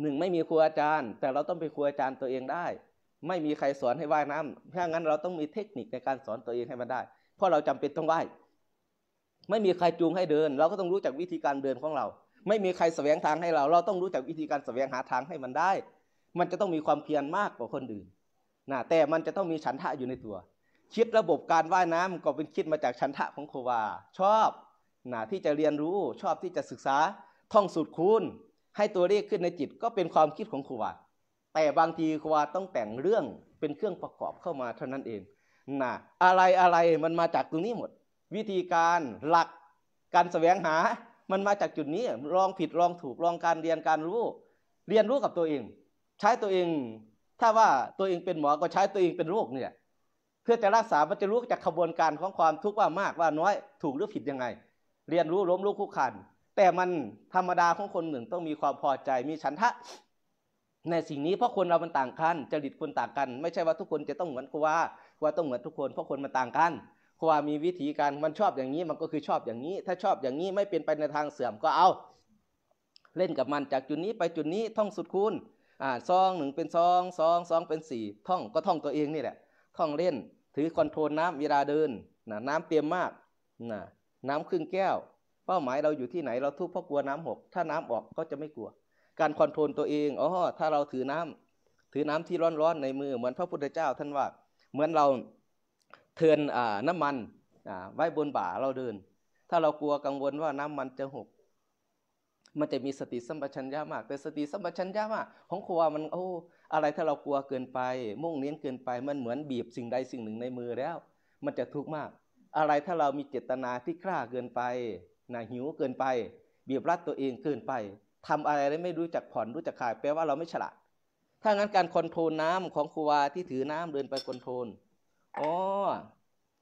หนึ่งไม่มีครูอาจารย์ แต่เราต้องเป็นครูอาจารย์ตัวเองได้ ไม่มีใครสอนให้ว่ายน้ำาถ้างั้นเราต้องมีเทคนิคในการสอนตัวเองให้มันได้ เพราะเราจำเป็นต้องว่ายไม่มีใครจูงให้เดินเราก็ต้องรู้จักวิธีการเดินของเรา ไม่มีใครแสวงทางให้เราเราต้องรู้จักวิธีการแสวงหาทางให้มันได้ มันจะต้องมีความเพียรมากกว่าคนอื่นนะแต่มันจะต้องมีฉันทะอยู่ในตัว คิดระบบการว่ายน้ำก็เป็นคิดมาจากฉันทะของโควาชอบนะที่จะเรียนรู้ชอบที่จะศึกษาท่องสูตรคูณให้ตัวเลขขึ้นในจิตก็เป็นความคิดของโควาแต่บางทีโควาต้องแต่งเรื่องเป็นเครื่องประกอบเข้ามาเท่านั้นเองนะอะไรอะไรมันมาจากตรงนี้หมดวิธีการหลักการแสวงหามันมาจากจุดนี้ ลองผิดลองถูก ลองการเรียนการรู้เรียนรู้กับตัวเอง ใช้ตัวเองถ้าว่าตัวเองเป็นหมอก็ใช้ตัวเองเป็นโรคเนี่ย เพื่อจะรักษา มันจะรู้จากขบวนการของความทุกข์ว่ามากว่าน้อยถูกหรือผิดยังไง เรียนรู้ล้มลุกคุกขันแต่มันธรรมดาของคนหนึ่งต้องมีความพอใจมีฉันทะ ในสิ่งนี้เพราะคนเรามันต่างกันจริตคนต่างกันไม่ใช่ว่าทุกคนจะต้องเหมือนกว่า ว่าต้องเหมือนทุกคนเพราะคนมันต่างกันครว่ามีวิธีการมันชอบอย่างนี้มันก็คือชอบอย่างนี้ ถ้าชอบอย่างนี้ไม่เป็นไปในทางเสื่อมก็เอา เล่นกับมันจากจุดนี้ไปจุดนี้ท่องสุดคูณอ่าซองหนึ่งเป็นซองซองซองเป็นสี่ท่องก็ท่องตัวเองนี่แหละ ท่องเล่นถือคอนโทรลน้ำเวลาเดินนะน้ำเตรียมมากนะน้ำครึ่งแก้ว เป้าหมายเราอยู่ที่ไหนเราทุบเพราะกลัวน้ำหก ถ้าน้ำออกก็จะไม่กลัว การคอนโทรลตัวเองอ๋อถ้าเราถือน้ำ ถือน้ำที่ร้อนๆ ในมือเหมือนพระพุทธเจ้าท่านว่าเหมือนเราเทือนน้ำมันไว้บนบ่าเราเดิน ถ้าเรากลัวกังวลว่าน้ำมันจะหกมันจะมีสติสัมปชัญญะมาก แต่สติสัมปชัญญะมากของครัวมันโอ้อะไรถ้าเรากลัวเกินไป มุ่งเน้นเกินไปมันเหมือนบีบสิ่งใดสิ่งหนึ่งในมือแล้ว มันจะทุกข์มาก อะไรถ้าเรามีเจตนาที่กล้าเกินไปนะหิวเกินไปบีบรัดตัวเองเกินไป ทำอะไรได้ไม่รู้จักผ่อนรู้จักขายแปลว่าเราไม่ฉลาดถ้างั้นการคอนโทรลน้ำของครัวที่ถือน้ำเดินไปคอนโทรลอ๋อ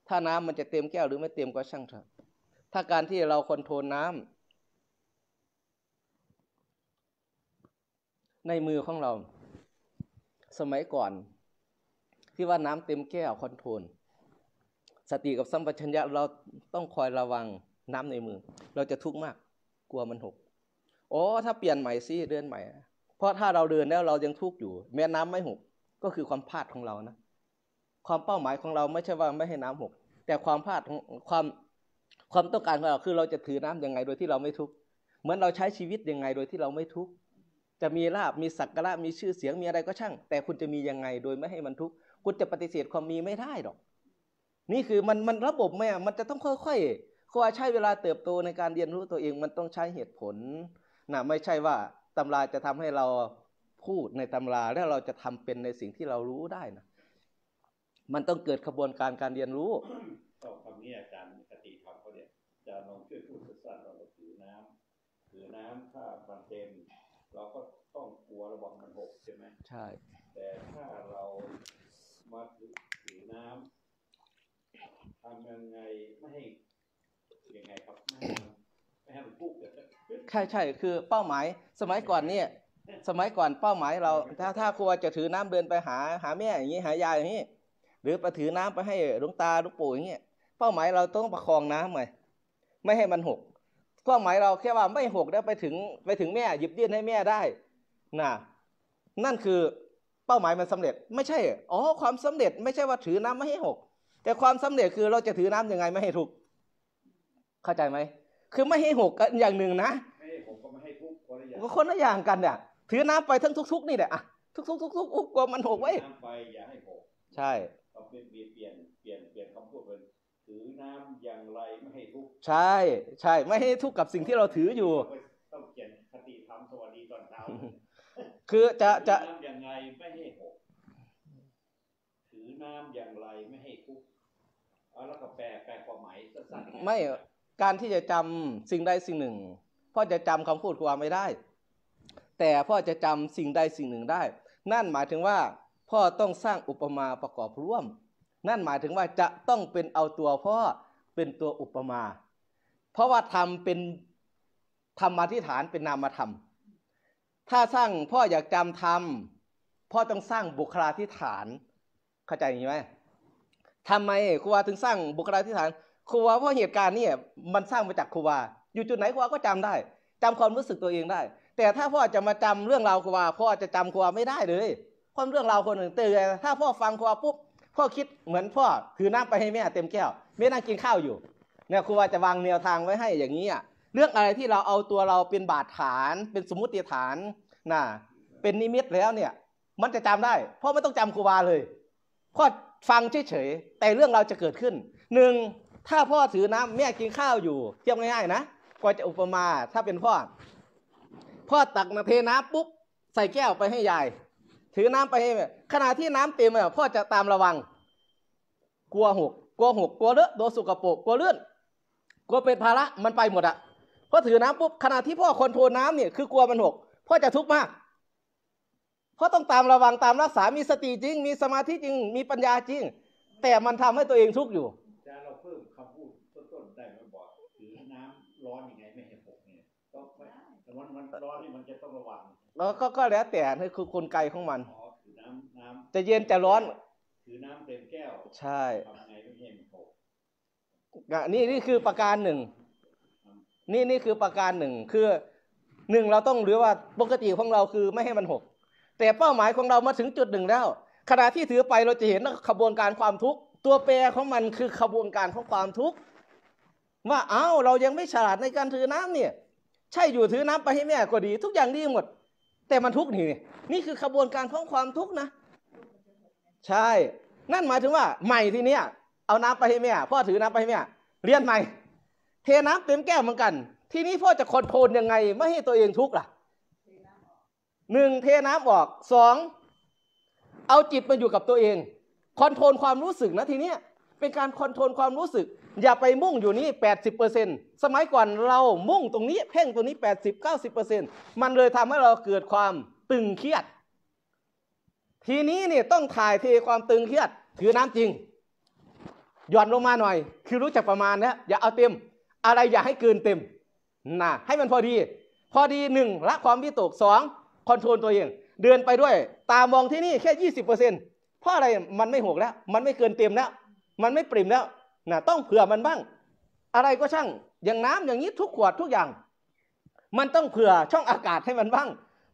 ถ้าน้ำมันจะเต็มแก้วหรือไม่เต็มก็ช่างเถอะถ้าการที่เราคอนโทรลน้ำ ในมือของเรา สมัยก่อนที่ว่าน้ำเต็มแก้วคอนโทรล สติกับสัมปชัญญะเราต้องคอยระวังน้ำในมือ เราจะทุกข์มาก กลัวมันหก โอ้ถ้าเปลี่ยนใหม่สิเดือนใหม่ เพราะถ้าเราเดินแล้วเรายังทุกข์อยู่ แม้น้ำไม่หก ก็คือความพลาดของเรานะความเป้าหมายของเราไม่ใช่ว่าไม่ให้น้ำหก แต่ความพลาดความความต้องการของเราคือเราจะถือน้ํำยังไงโดยที่เราไม่ทุกข์เหมือนเราใช้ชีวิตยังไง โดยที่เราไม่ทุกข์จะมีลาบมีสักการะมีชื่อเสียงมีอะไรก็ช่าง แต่คุณจะมียังไง โดยไม่ให้มันทุกข์คุณจะปฏิเสธความมีไม่ได้หรอก นี่คือมันมันระบบแม่มันจะต้องค่อยๆควาใช้เวลาเติบโตในการเรียนรู้ตัวเอง มันต้องใช้เหตุผลนะไม่ใช่ว่าตำราจะทำให้เราพูดในตำรา แล้วเราจะทำเป็นในสิ่งที่เรารู้ได้นะมันต้องเกิดขบวนการการเรียนรู้ก็คำนี้อาจารย์คติธรรมเขาเนี่ยจะลองช่วยพูดสั้นๆเราถือน้ำ ถือน้ำถ้ามันเต็มเราก็ต้องกลัวระวังมันหกใช่ไหมใช่ แต่ถ้าเรามาถือน้ำทำยังไงไม่ให้ยังไงครับไม่ให้ไม่ให้มันพุ่งใช่ใช่คือเป้าหมาย สมัยก่อนเนี่ยสมัยก่อนเป้าหมายเราถ้าถ้าครัวจะถือน้ำเดินไปหา หาแม่อย่างนี้หายายอย่างนี้หรือไปถือน้ำไปให้หลวงตาหลวงปู่อย่างเงี้ยเป้าหมายเราต้องประคองน้ำไงไม่ให้มันหกเป้าหมายเราแค่ว่าไม่หกแล้วไปถึงไปถึงแม่หยิบยื่นให้แม่ได้น่ะนั่นคือเป้าหมายมันสำเร็จ ไม่ใช่อ๋อความสำเร็จ ไม่ใช่ว่าถือน้ำไม่ให้หก แต่ความสำเร็จคือเราจะถือน้ํำยังไงไม่ให้ถูกเข้าใจไหมคือไม่ให้หกกันอย่างหนึ่งนะไม่ให้หกก็ไม่ให้ทุกคนละอย่างกันเนี่ยถือน้ำไปทั้งทุกๆนี่แหละอะทุกๆทุกๆอุกกลมมันหกไว้น้ำไปอย่าให้หกใช่เราเปลี่ยนเปลี่ยน เปลี่ยน เปลี่ยนคำพูดเป็นถือน้ำอย่างไรไม่ให้ ทุกข์ใช่ ใช่ ไม่ให้ทุกข์กับสิ่งที่เราถืออยู่ต้องเขียนคติธรรมสวัสดีตอนเช้าคือจะจะน้ำอย่างไรไม่ให้ทุกข์ถือน้ำอย่างไรไม่ให้ทุกข์แล้วก็แปลแปลความหมายสั้นๆไม่การที่จะจำสิ่งใด สิ่งหนึ่งพ่อจะจำคำพูดความไม่ได้ แต่พ่อจะจำสิ่งใดสิ่งหนึ่งได้ นั่นหมายถึงว่าพ่อต้องสร้างอุปมาประกอบร่วม นั่นหมายถึงว่าจะต้องเป็นเอาตัวพ่อ เป็นตัวอุปมา เพราะว่าธรรมเป็นธรรมอธิฐานเป็นนามธรรม ถ้าสร้างพ่ออยากจำธรรมพ่อต้องสร้างบุคลาธิฐาน เข้าใจไหมทำไมครูวาถึงสร้างบุคลาธิฐาน ครูวาเพราะเหตุการณ์นี่มันสร้างมาจากครูวาอยู่จุดไหนครูวาก็จำได้ จำความรู้สึกตัวเองได้ แต่ถ้าพ่อจะมาจำเรื่องราวครูวาพ่อจะจำครูวาไม่ได้เลยความเรื่องราวคนอื่นเตือนถ้าพ่อฟังครูปุ๊บพ่อคิดเหมือนพ่อคือน้ำไปให้แม่เต็มแก้ว แม่นั่งกินข้าวอยู่เนี่ยครูว่าจะวางแนวทางไว้ให้อย่างนี้อ่ะเรื่องอะไรที่เราเอาตัวเราเป็นบาดฐาน เป็นสมมติฐานน่ะเป็นนิมิตแล้วเนี่ย มันจะจำได้พ่อไม่ต้องจำครูบาเลยพ่อฟังเฉยๆแต่เรื่องเราจะเกิดขึ้นหนึ่งถ้าพ่อถือน้ำแม่กินข้าวอยู่เทียบง่ายๆนะก็จะอุปมาถ้าเป็นพ่อ พ่อตักมาเทน้ำปุ๊บใส่แก้วไปให้ยายถือน้ำไปให้ขณะที่น้ำเต็มพ่อจะตามระวัง กลัวหกกลัวหกกลัวเลอะโดนสุกโปกกลัวเลื่อนกลัวเป็นภาระมันไปหมดอ่ะพอถือน้ำปุ๊บขณะที่พ่อคอนโทรน้ำเนี่ยคือ กลัวมันหกพ่อจะทุกข์มากพ่อต้องตามระวังตามรักษา มีสติจริงมีสมาธิจริง มีปัญญาจริง แต่มันทำให้ตัวเองทุกข์อยู่จะเราเพิ่มคำพูดต้นๆได้ไหมบอกถือน้ร้อนยังไงไม่ให้หกเนี่ยต้องมันมันร้อนนี่มันจะต้องระวังแล้วก็ก็แล้วแต่นี่คือคนไกลของมันจะเย็นจะร้อน ถือน้ำเต็มแก้ว ใช่นี่นี่คือประการหนึ่งนี่นี่คือประการหนึ่งคือหนึ่งเราต้องรู้ว่าปกติของเราคือไม่ให้มันหก แต่เป้าหมายของเรามาถึงจุดหนึ่งแล้วขณะที่ถือไปเราจะเห็นขบวนการความทุกข์ตัวแปรของมันคือขบวนการของความทุกข์ว่าอ้าวเรายังไม่ฉลาดในการถือน้ำเนี่ย ใช่อยู่ถือน้ำไปให้แม่ก็ดีทุกอย่างดีหมดแต่มันทุกข์นี่นี่คือขบวนการของความทุกข์นะ ใช่ นั่นหมายถึงว่าใหม่ทีเนี้ยเอาน้ำไปให้แม่พ่อถือน้ำไปให้แม่เรียนใหม่เทน้ำเต็มแก้วเหมือนกัน ทีนี้พ่อจะคอนโทรลยังไง ไม่ให้ตัวเองทุกข์ล่ะหนึ่งเทน้ำออกสองเอาจิตมาอยู่กับตัวเองคอนโทรลความรู้สึกนะทีเนี้ยเป็นการคอนโทรลความรู้สึกอย่าไปมุ่งอยู่นี่80%สมัยก่อน เรามุ่งตรงนี้ เพ่งตรงนี้ 80-90%มันเลยทำให้เราเกิดความตึงเครียด ทีนี้เนี่ยต้องถ่ายเทความตึงเครียดถือน้ำจริง หย่อนลงมาหน่อย คือรู้จักประมาณนะ อย่าเอาเต็ม อะไรอย่าให้เกินเต็มนะให้มันพอดี พอดีหนึ่งละความวิตกสองคอนโทรลตัวเอง เดินไปด้วย ตามองที่นี่แค่ 20%เพราะอะไรมันไม่หกแล้ว มันไม่เกินเต็มแล้ว มันไม่ปริมแล้วนะต้องเผื่อมันบ้าง อะไรก็ช่างอย่างน้ำอย่างนี้ทุกขวดทุกอย่าง มันต้องเผื่อช่องอากาศให้มันบ้าง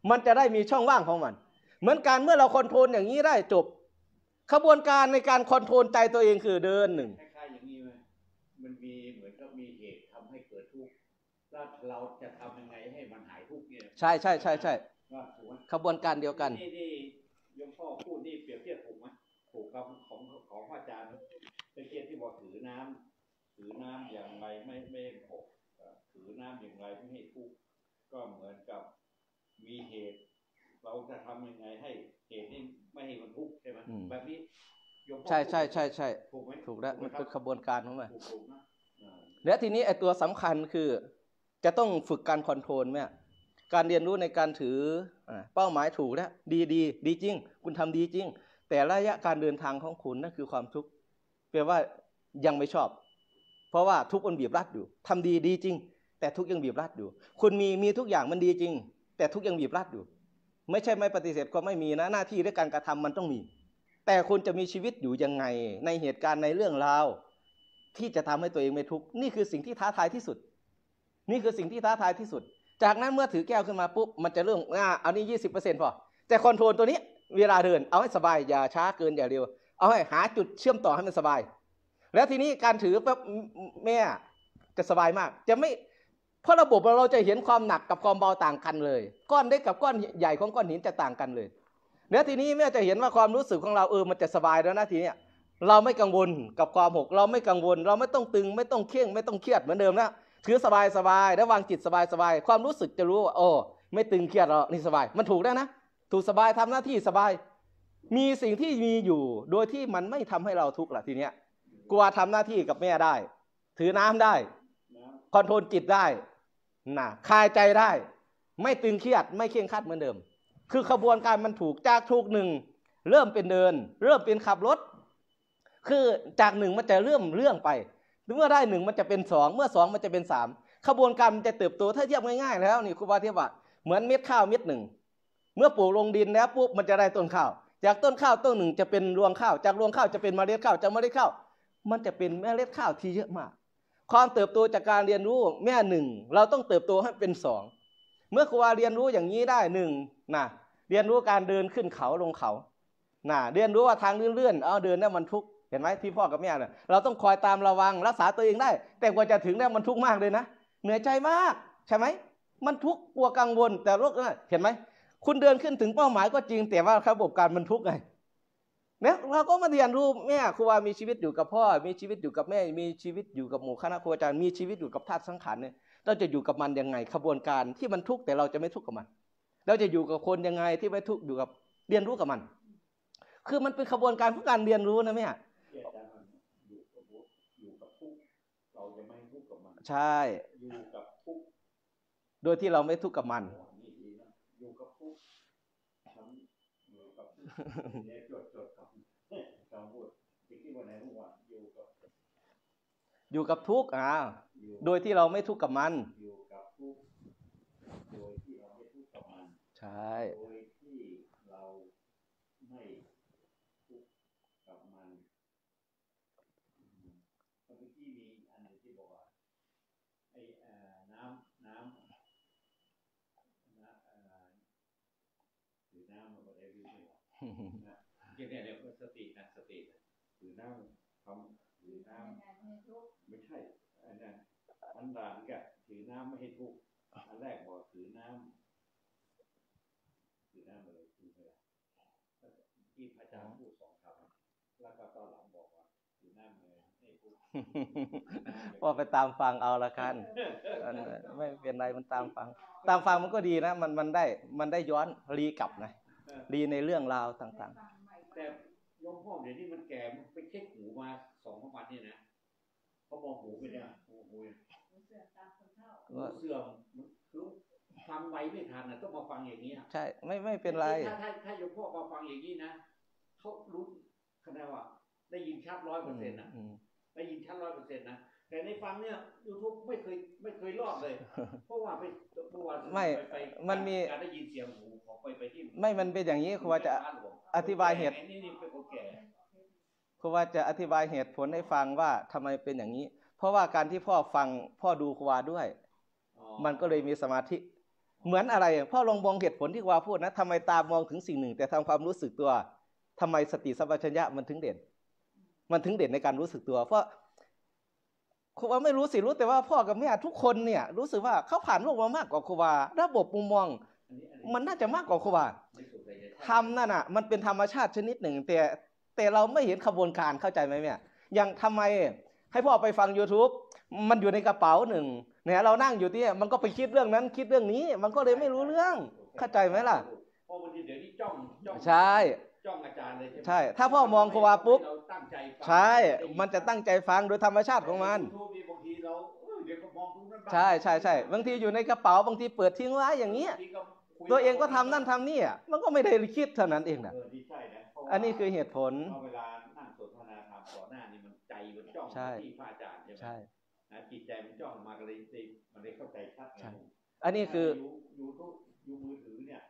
มันจะได้มีช่องว่างของมัน เหมือนการเมื่อเราคอนโทรลอย่างนี้ได้จบขบวนการในการคอนโทรลใจตัวเองคือเดินหนึ่งคล้ายๆอย่างนี้มันมีเหมือนกับมีเหตุทำให้เกิดทุกข์แล้วเราจะทำยังไงให้มันหายทุกข์เนี่ยใช่ใช่ใช่ใช่ขบวนการเดียวกันนี่นี่ยมพ่อพูดนี่เปรียบเทียบถูกไหมถูกกับของของพระอาจารย์ื่เกียที่บอกถือน้ำ ถือน้ำอย่างไรไม่ไม่หกถือน้ำอย่างไรไม่ให้ทุกก็เหมือนกับมีเหตุ เราจะทำยังไงให้เหตุนี้ไม่ให้มันทุกใช่ไหมแบบนี้ ใช่ใช่ใช่ใช่ ถูกไหมถูกแล้ว มันป็นขบวนการของมันและทีนี้ไอตัวสำคัญคือจะต้องฝึกการคอนโทรลเนี่ยการเรียนรู้ในการถือ เป้าหมายถูกแล้วดีดี ดีจริง คุณทำดีจริง แต่ระยะการเดินทางของคุณนั่นคือความทุกข์แปลว่ายังไม่ชอบเพราะว่าทุกคนบีบรัดอยู่ ทำดีดีจริง แต่ทุกยังบีบรัดอยู่คุณมีมีทุกอย่างมันดีจริง แต่ทุกยังบีบรัดอยู่ไม่ใช่ไม่ปฏิเสธความไม่มีนะหน้าที่และการกระทำมันต้องมี แต่คุณจะมีชีวิตอยู่ยังไงในเหตุการณ์ในเรื่องราวที่จะทำให้ตัวเองไม่ทุกข์นี่คือสิ่งที่ท้าทายที่สุด นี่คือสิ่งที่ท้าทายที่สุด จากนั้นเมื่อถือแก้วขึ้นมาปุ๊บมันจะเรื่องอ่าเอานี่ยี่สิบเปอร์เซ็นต์พอแต่คอนโทรลตัวนี้ เวลาเดินเอาให้สบายอย่าช้าเกินอย่าเร็วเอาให้หาจุดเชื่อมต่อให้มันสบาย แล้วทีนี้การถือป๊บแม่จะสบายมาก จะไม่เพราะระบบเราจะเห็นความหนักกับความเบาต่างกันเลยก้อนเล็กกับก้อนใหญ่ของก้อนหินจะต่างกันเลย แล้วทีนี้แม่จะเห็นว่าความรู้สึกของเราเออมันจะสบายแล้วนะทีเนี้ยเราไม่กังวลกับความหกเราไม่กังวล เราไม่ต้องตึงไม่ต้องเคร่งไม่ต้องเครียดเหมือนเดิมนะถือสบายสบายแล้ววางจิตสบายสบายความรู้สึกจะรู้ว่าโอ้ไม่ตึงเครียดหรอกนี่สบาย มันถูกแล้วนะ ถูกสบายทำหน้าที่สบายมีสิ่งที่มีอยู่โดยที่มันไม่ทำให้เราทุกข์ล่ะทีเนี้ยกลัวทำหน้าที่กับแม่ได้ ถือน้ำได้คอนโทรลจิตได้น่ะคลายใจได้ ไม่ตึงเครียดไม่เคร่งคัดเหมือนเดิม คือขบวนการมันถูกจากทุกหนึ่งเริ่มเป็นเดิน เริ่มเป็นขับรถ คือจากหนึ่งมันจะเริ่มเรื่องไปเมื่อได้หนึ่งมันจะเป็นสองเมื่อสองมันจะเป็นสามขบวนการมันจะเติบโตถ้าเทียบง่ายๆแล้วนี่ครูบาเทียบว่า เหมือนเม็ดข้าวเม็ดหนึ่งเมื่อปลูกลงดินแล้วปุ๊บมันจะได้ต้นข้าวจากต้นข้าวต้นหนึ่งจะเป็นรวงข้าว จากรวงข้าวจะเป็นเมล็ดข้าวจากเมล็ดข้าวมันจะเป็นเมล็ดข้าวที่เยอะมากความเติบโตจากการเรียนรู้แม่หนึ่งเราต้องเติบโตให้เป็นสองเมื่อครูวาเรียนรู้อย่างนี้ได้หนึ่งนะเรียนรู้การเดินขึ้นเขาลงเขานะเรียนรู้ว่าทางเลื่อนๆเอาเดินได้มันทุกเห็นไหมที่พ่อ กับแม่เนี่ยเราต้องคอยตามระวังรักษาตัวเองได้ แต่กว่าจะถึงได้มันทุกมากเลยนะเหนื่อยใจมากใช่ไหมมันทุกข์กลัวกังวลแต่โรคเห็นไหมคุณเดินขึ้นถึงเป้าหมายก็จริงแต่ว่าระบบการบรรทุกไงเนี่ยเราก็มาเรียนรู้แม่ครูว่ามีชีวิตอยู่กับพ่อมีชีวิตอยู่กับแม่ มีชีวิตอยู่กับหมู่คณะครูอาจารย์มีชีวิตอยู่กับธาตุสังขารเนี่ย เราจะอยู่กับมันยังไงขบวนการที่มันทุกข์แต่เราจะไม่ทุกข์กับมัน เราจะอยู่กับคนยังไงที่ไม่ทุกข์อยู่กับเรียนรู้กับมัน คือมันเป็นขบวนการของการเรียนรู้นะแม่ใช่โดยที่เราไม่ทุกข์กับมันอยู่กับทุกข์อ่าโดยที่เราไม่ทุกข์กับมันอยู่กับทุกข์ โดยที่เราไม่ทุกข์กับมัน ใช่โดยอันหลังก็ถือน้ำไม่ให้ทุกอันแรกบอกถือน้ำถือน้ำเลยถือไม่ได้ที่อาจารย์พูดสองคำแล้วก็ตอนหลังบอกว่าถือน้ำเลยพห้ทุกไปตามฟังเอาละกันไม่เป็นไรมันตามฟัง ตามฟังมันก็ดีนะมันมันได้มันได้ย้อนรีกลับนะรีในเรื่องราวต่างๆแต่ยมพ่อเดี๋ยวนี้มันแก่ไปเช็คหูมาสองสามวันนี่นะเขาบอกหูไปเนี่ยหูหูเนี่ยเสื่อมรู้ฟังไวไม่ทันนะต้องมาฟังอย่างนี้ ใช่ไม่ไม่เป็นไร ถ้าถ้าถ้าโยมพ่อมาฟังอย่างนี้นะเขารู้แนนดว่าได้ยินชัดร้อยเปอร์เซ็นต์นะได้ยินชัดร้อยเปอร์เซ็นต์นะแต่ในฟังเนี่ยยูทูบไม่เคยไม่เคยรอดเลยเพราะว่าไปเพราะว่าไม่ไปมันมีการได้ยินเสียงหูของไปไปที่ไม่ มันเป็นอย่างนี้ครูว่าจะอธิบายเหตุครูว่าจะอธิบายเหตุผลให้ฟังว่าทำไมเป็นอย่างนี้ เพราะว่าการที่พ่อฟังพ่อดูครูวาด้วยมันก็เลยมีสมาธิ เหมือนอะไรพ่อลองมองเหตุผลที่ว่าพูดนะทำไมตามองถึงสิ่งหนึ่ง แต่ทำความรู้สึกตัว ทำไมสติสัมปชัญญะมันถึงเด่น มันถึงเด่นในการรู้สึกตัว เพราะครู่าไม่รู้สิรู้แต่ว่า พ่อกับแม่ทุกคนเนี่ยรู้สึกว่าเขาผ่านโลกมามากกว่าครู่าระบบมุมมองมันน่าจะมากกว่าครู่าทำนั่นอ่ะ มันเป็นธรรมชาติชนิดหนึ่ง แต่แต่เราไม่เห็นขบวนการเข้าใจไหมเนี่ยอย่างทำไมให้พ่อไปฟัง YouTube มันอยู่ในกระเป๋าหนึ่งเนี่ยเรานั่งอยู่ที่มันก็ไปคิดเรื่องนั้น คิดเรื่องนี้ มันก็เลยไม่รู้เรื่องเข้าใจไหมล่ะพอบางทีเดี๋ยวนี้จ้องจ้องใช่จ้องอาจารย์เลยใช่ใช่ถ้าพ่อมองครูวาปุ๊บใช่มันจะตั้งใจฟังโดยธรรมชาติของมันใช่ใช่ใช่บางทีอยู่ในกระเป๋าบางทีเปิดทิ้งไว้อย่างเงี้ยตัวเองก็ทำนั่นทำนี่มันก็ไม่ได้คิดเท่านั้นเองนะอันนี้คือเหตุผลเวลานั่งสนทนาธรรม่อหน้านีมันใจมันจ้องที่พระอาจารย์ใช่ไหมใช่จิตใจมันจ้องมากเลยมันเลยเข้าใจชัดอันนี้คืออยู่ทุกอยู่มือถือเนี่ย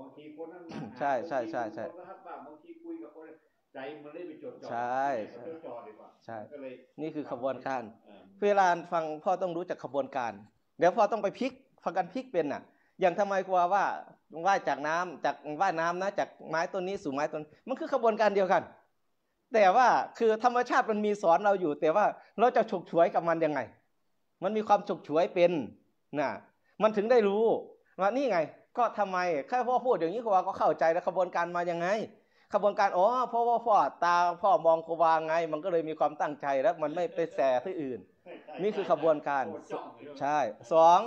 บางทีคนนั้นใช่ใช่ใช่ใช่คนนั้นบ้างบางทีคุยกับคนใจมันเลยไปจดจ่อใช่ใช่อดีกว่าใช่นี่คือขบวนการเวลาฟังพ่อต้องรู้จักขบวนการเดี๋ยวพ่อต้องไปพลิกฟังกันพลิกเป็นน่ะ อย่างทำไมกลัวว่าว่ายจากน้ำจากว่ายน้ำนะจากไม้ต้นนี้สู่ไม้ต้นมันคือขบวนการเดียวกันแต่ว่าคือธรรมชาติมันมีสอนเราอยู่แต่ว่าเราจะฉกฉวยกับมันยังไง มันมีความฉกฉวยเป็นนะมันถึงได้รู้ว่านี่ไง ก็ทำไมแค่พ่อพูดอย่างนี้ครูบาก็เข้าใจแล้วขบวนการมายังไงขบวนการอ๋อพ่อพ่อพ่อตาพ่อมองครูบไง มันก็เลยมีความตั้งใจแล้ว มันไม่ไปแส่ที่อื่น นี่คือขบวนการ ใช่สอง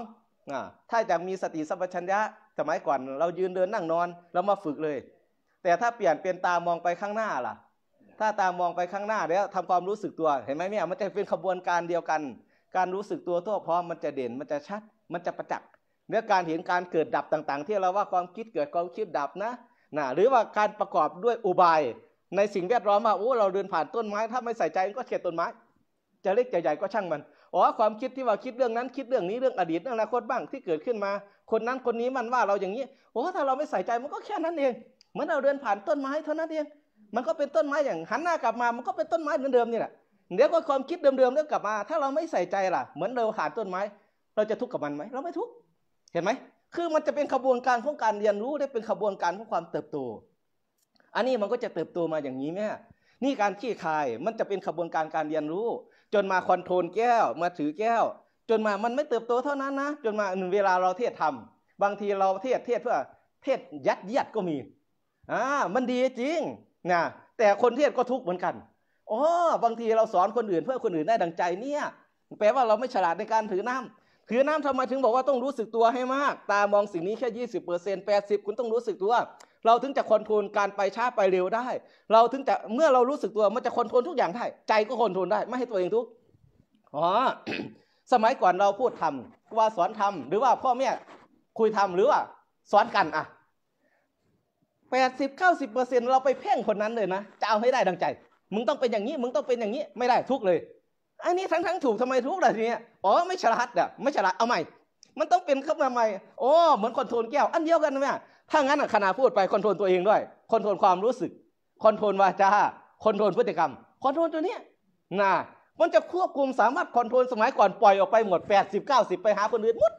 ถ้าจะมีสติสัมปชัญญะ สมัยก่อนเรายืนเดินนั่งนอนเรามาฝึกเลย แต่ถ้าเปลี่ยนเป็นตามองไปข้างหน้าล่ะถ้าตามองไปข้างหน้าแล้วทำความรู้สึกตัวเห็นไหมเนี่ยมันจะเป็นขบวนการเดียวกัน การรู้สึกตัวทั่วพร้อมมันจะเด่นมันจะชัดมันจะประจักษ์เนื้อการเห็นการเกิดดับต่างๆ ที่เราว่าความคิดเกิดความคิดดับนะนะหรือว่าการประกอบด้วยอุบาย ในสิ่งแวดล้อมว่าโอ้เราเดินผ่านต้นไม้ ถ้าไม่ใส่ใจก็เกียดต้นไม้ จะเล็กจะใหญ่ก็ช่างมันอ๋อความคิดที่ว่าคิดเรื่องนั้นคิดเรื่องนี้เรื่องอดีตเรื่องอนาคตบ้างที่เกิดขึ้นมา คนนั้นคนนี้มันว่าเราอย่างนี้โอ้ถ้าเราไม่ใส่ใจมันก็แค่นั้นเองเหมือนเราเดินผ่านต้นไม้เท่านั้นเองมันก็เป็นต้นไม้อย่างหันหน้ากลับมา มันก็เป็นต้นไม้เหมือนเดิมนี่แหละเดี๋ยวก็ความคิดเดิมๆเรื่งกลับมา ถ้าเราไม่ใส่ใจล่ะ เหมือนเราขาดต้นไม้ เราจะทุกข์กับมันไหม เราไม่ทุกข์ เห็นไหม คือมันจะเป็นขบวนการของการเรียนรู้ ได้เป็นขบวนการของความเติบโต อันนี้มันก็จะเติบโตมาอย่างนี้แม่นี่การขี้คายมันจะเป็นขบวนการการเรียนรู้ จนมาคอนโทรลแก้ว มาถือแก้ว จนมา มันไม่เติบโตเท่านั้นนะ จนมาเวลาเราเทศทำบางทีเราเทศเทศเพื่อเทศยัดเยียดก็มี อ่า มันดีจริงนะแต่คนเทศก็ทุกข์เหมือนกันอ๋อบางทีเราสอนคนอื่น เพื่อคนอื่นได้ดังใจเนี่ย แปลว่าเราไม่ฉลาดในการถือน้ำถือน้ำทำไมถึงบอกว่าต้องรู้สึกตัวให้มาก ตามองสิ่งนี้แค่ยี่สิบเปอร์เซ็นต์แปดสิบคุณต้องรู้สึกตัว เราถึงจะคอนโทรลการไปช้าไปเร็วได้ เราถึงจะเมื่อเรารู้สึกตัวมันจะคอนโทรลทุกอย่างได้ใจก็คอนโทรลได้ ไม่ให้ตัวเองทุกข์อ๋อ สมัยก่อนเราพูดทำว่าสอนทำหรือว่าพ่อแม่คุยทำหรือว่าสอนกันอ่ะแปดสิบเก้าสิบเปอร์เซ็นต์เราไปเพ่งคนนั้นเลยนะจะเอาให้ได้ดังใจ มึงต้องเป็นอย่างนี้ มึงต้องเป็นอย่างนี้ไม่ได้ทุกเลย อันนี้ทั้งทั้งถูกทำไมทุกล่ะทีนี้อ๋อ ไม่ฉลาดอ่ะไม่ฉลาดเอาใหม่ มันต้องเป็นขึ้นมาใหม่โอ้เหมือนคอนโทรลแก้วอันเดียวกันไหมถ้างั้นขณะพูดไปคอนโทรลตัวเองด้วยคอนโทรลความรู้สึก คอนโทรลวาจาคอนโทรลพฤติกรรมคอนโทรลตัวเนี้ยนะมันจะควบคุมสามารถคอนโทรลสมัยก่อนปล่อยออกไปหมดแปดสิบเก้าสิบไปหาคนอื่นหมด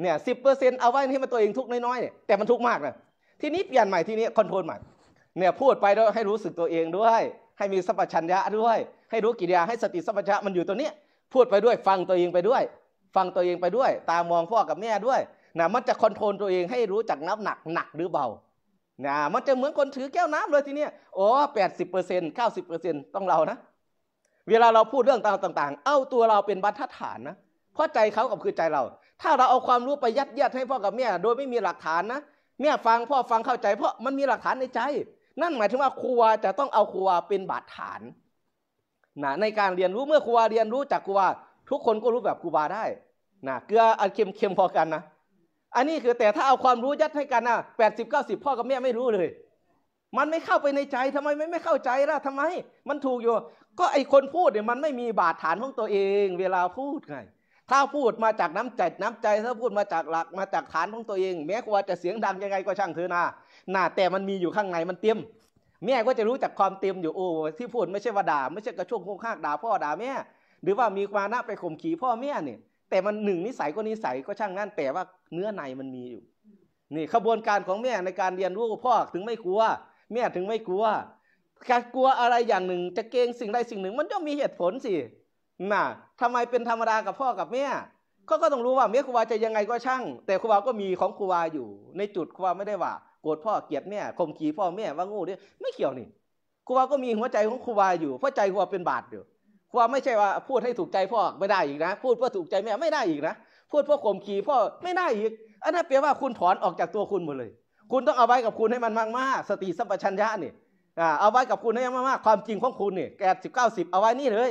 เนี่ยสิบเปอร์์เเซ็นตอาไว้ให้มันตัวเองทุกน้อยๆเนี่ยแต่มันทุกมากลยทีนี้เปลี่ยนใหม่ทีนี้คอนโทรลใหม่เนี่ยพูดไปด้วยให้รู้สึกตัวเองด้วย ให้มีสัพชัญญะด้วย ให้รู้กิริยาให้สติสัพชัญญะมันอยู่ตัวนี้พูดไปด้วยฟังตัวเองไปด้วย ฟังตัวเองไปด้วย ตามองพ่อกับแม่ด้วยนะมันจะคอนโทรลตัวเองให้รู้จักน้ำหนักหนักหรือเบานะมันจะเหมือนคนถือแก้วน้ำเลยทีเนี้ยโอ้แปดสิบเปอร์เซ็นต์เก้าสิบเปอร์เซ็นต์ต้องเรานะเวลาเราพูดเรื่องต่างๆเอ้าตัวเราเป็นบรรทัดฐานนะเพราะใจเขากับคือใจเรา ถ้าเราเอาความรู้ไปยัดเยียดให้พ่อกับแม่โดยไม่มีหลักฐานนะเนี่ยฟังพ่อฟังเข้าใจเพราะ มันมีหลักฐานในใจ นั่นหมายถึงว่า ครูจะต้องเอาครูเป็นบาดฐาน นะในการเรียนรู้เมื่อครูเรียนรู้จากครูทุกคนก็รู้แบบครูวาได้นะเกลืออันเค็มเค็มพอกันนะ อันนี้คือแต่ถ้าเอาความรู้ยัดให้กันนะแปดสิบเก้าสิบพ่อกับแม่ไม่รู้เลย มันไม่เข้าไปในใจทำไมไม่ไม่เข้าใจล่ะทำไม มันถูกอยู่ ก็ไอคนพูดเนี่ยมันไม่มีบาดฐานของตัวเอง เวลาพูดไงถ้าพูดมาจากน้ำใจน้ำใจถ้าพูดมาจากหลักมาจากฐานของตัวเองแม้ว่าจะเสียงดังยังไงก็ช่างเถอนาหน่าแต่มันมีอยู่ข้างในมันเต็มแม่ก็จะรู้จักความเต็มอยู่โอ้ที่พูดไม่ใช่ว่าด่าไม่ใช่กระช่วงโค้งข้างด่าพ่อด่าแม่หรือว่ามีความน่าไปข่มขีพ่อแม่เนี่ยแต่มันหนึ่งนิสัยก็นิสัยก็ช่างนั่นแต่ว่าเนื้อในมันมีอยู่นี่ขบวนการของแม่ในการเรียนรู้พ่อถึงไม่กลัว แม่ถึงไม่กลัวการกลัวอะไรอย่างหนึ่งจะเกงสิ่งใดสิ่งหนึ่งมันย่อมมีเหตุผลสิน่ะทำไมเป็นธรรมดากับพ่อกับแม่ก็ก็ต้องรู้ว่าแม่ครูบาจะยังไงก็ช่าง แต่ครูบาก็มีของครูบาอยู่ในจุดครูบาไม่ได้ว่าโกรธพ่อเกลียดแม่ข่มขีพ่อแม่ว่างูนี่ยไม่เกี่ยวนี่ครูบาก็มีหัวใจของครูบาอยู่เพราะใจครูบาเป็นบาตรอยู่ครูบาไม่ใช่ว่าพูดให้ถูกใจพ่อไม่ได้อีกนะพูดเพื่อถูกใจแม่ไม่ได้อีกนะพูดเพื่อข่มขีพ่อไม่ได้อีกอันนั้นแปลว่าคุณถอนออกจากตัวคุณหมดเลย คุณต้องเอาไว้กับคุณให้มันมากๆ สติสัมปชัญญะนี่เอาไว้กับคุณให้มากๆความจริงของคุณนี่แกดสิบเก้าสิบเอาไว้นี่เลย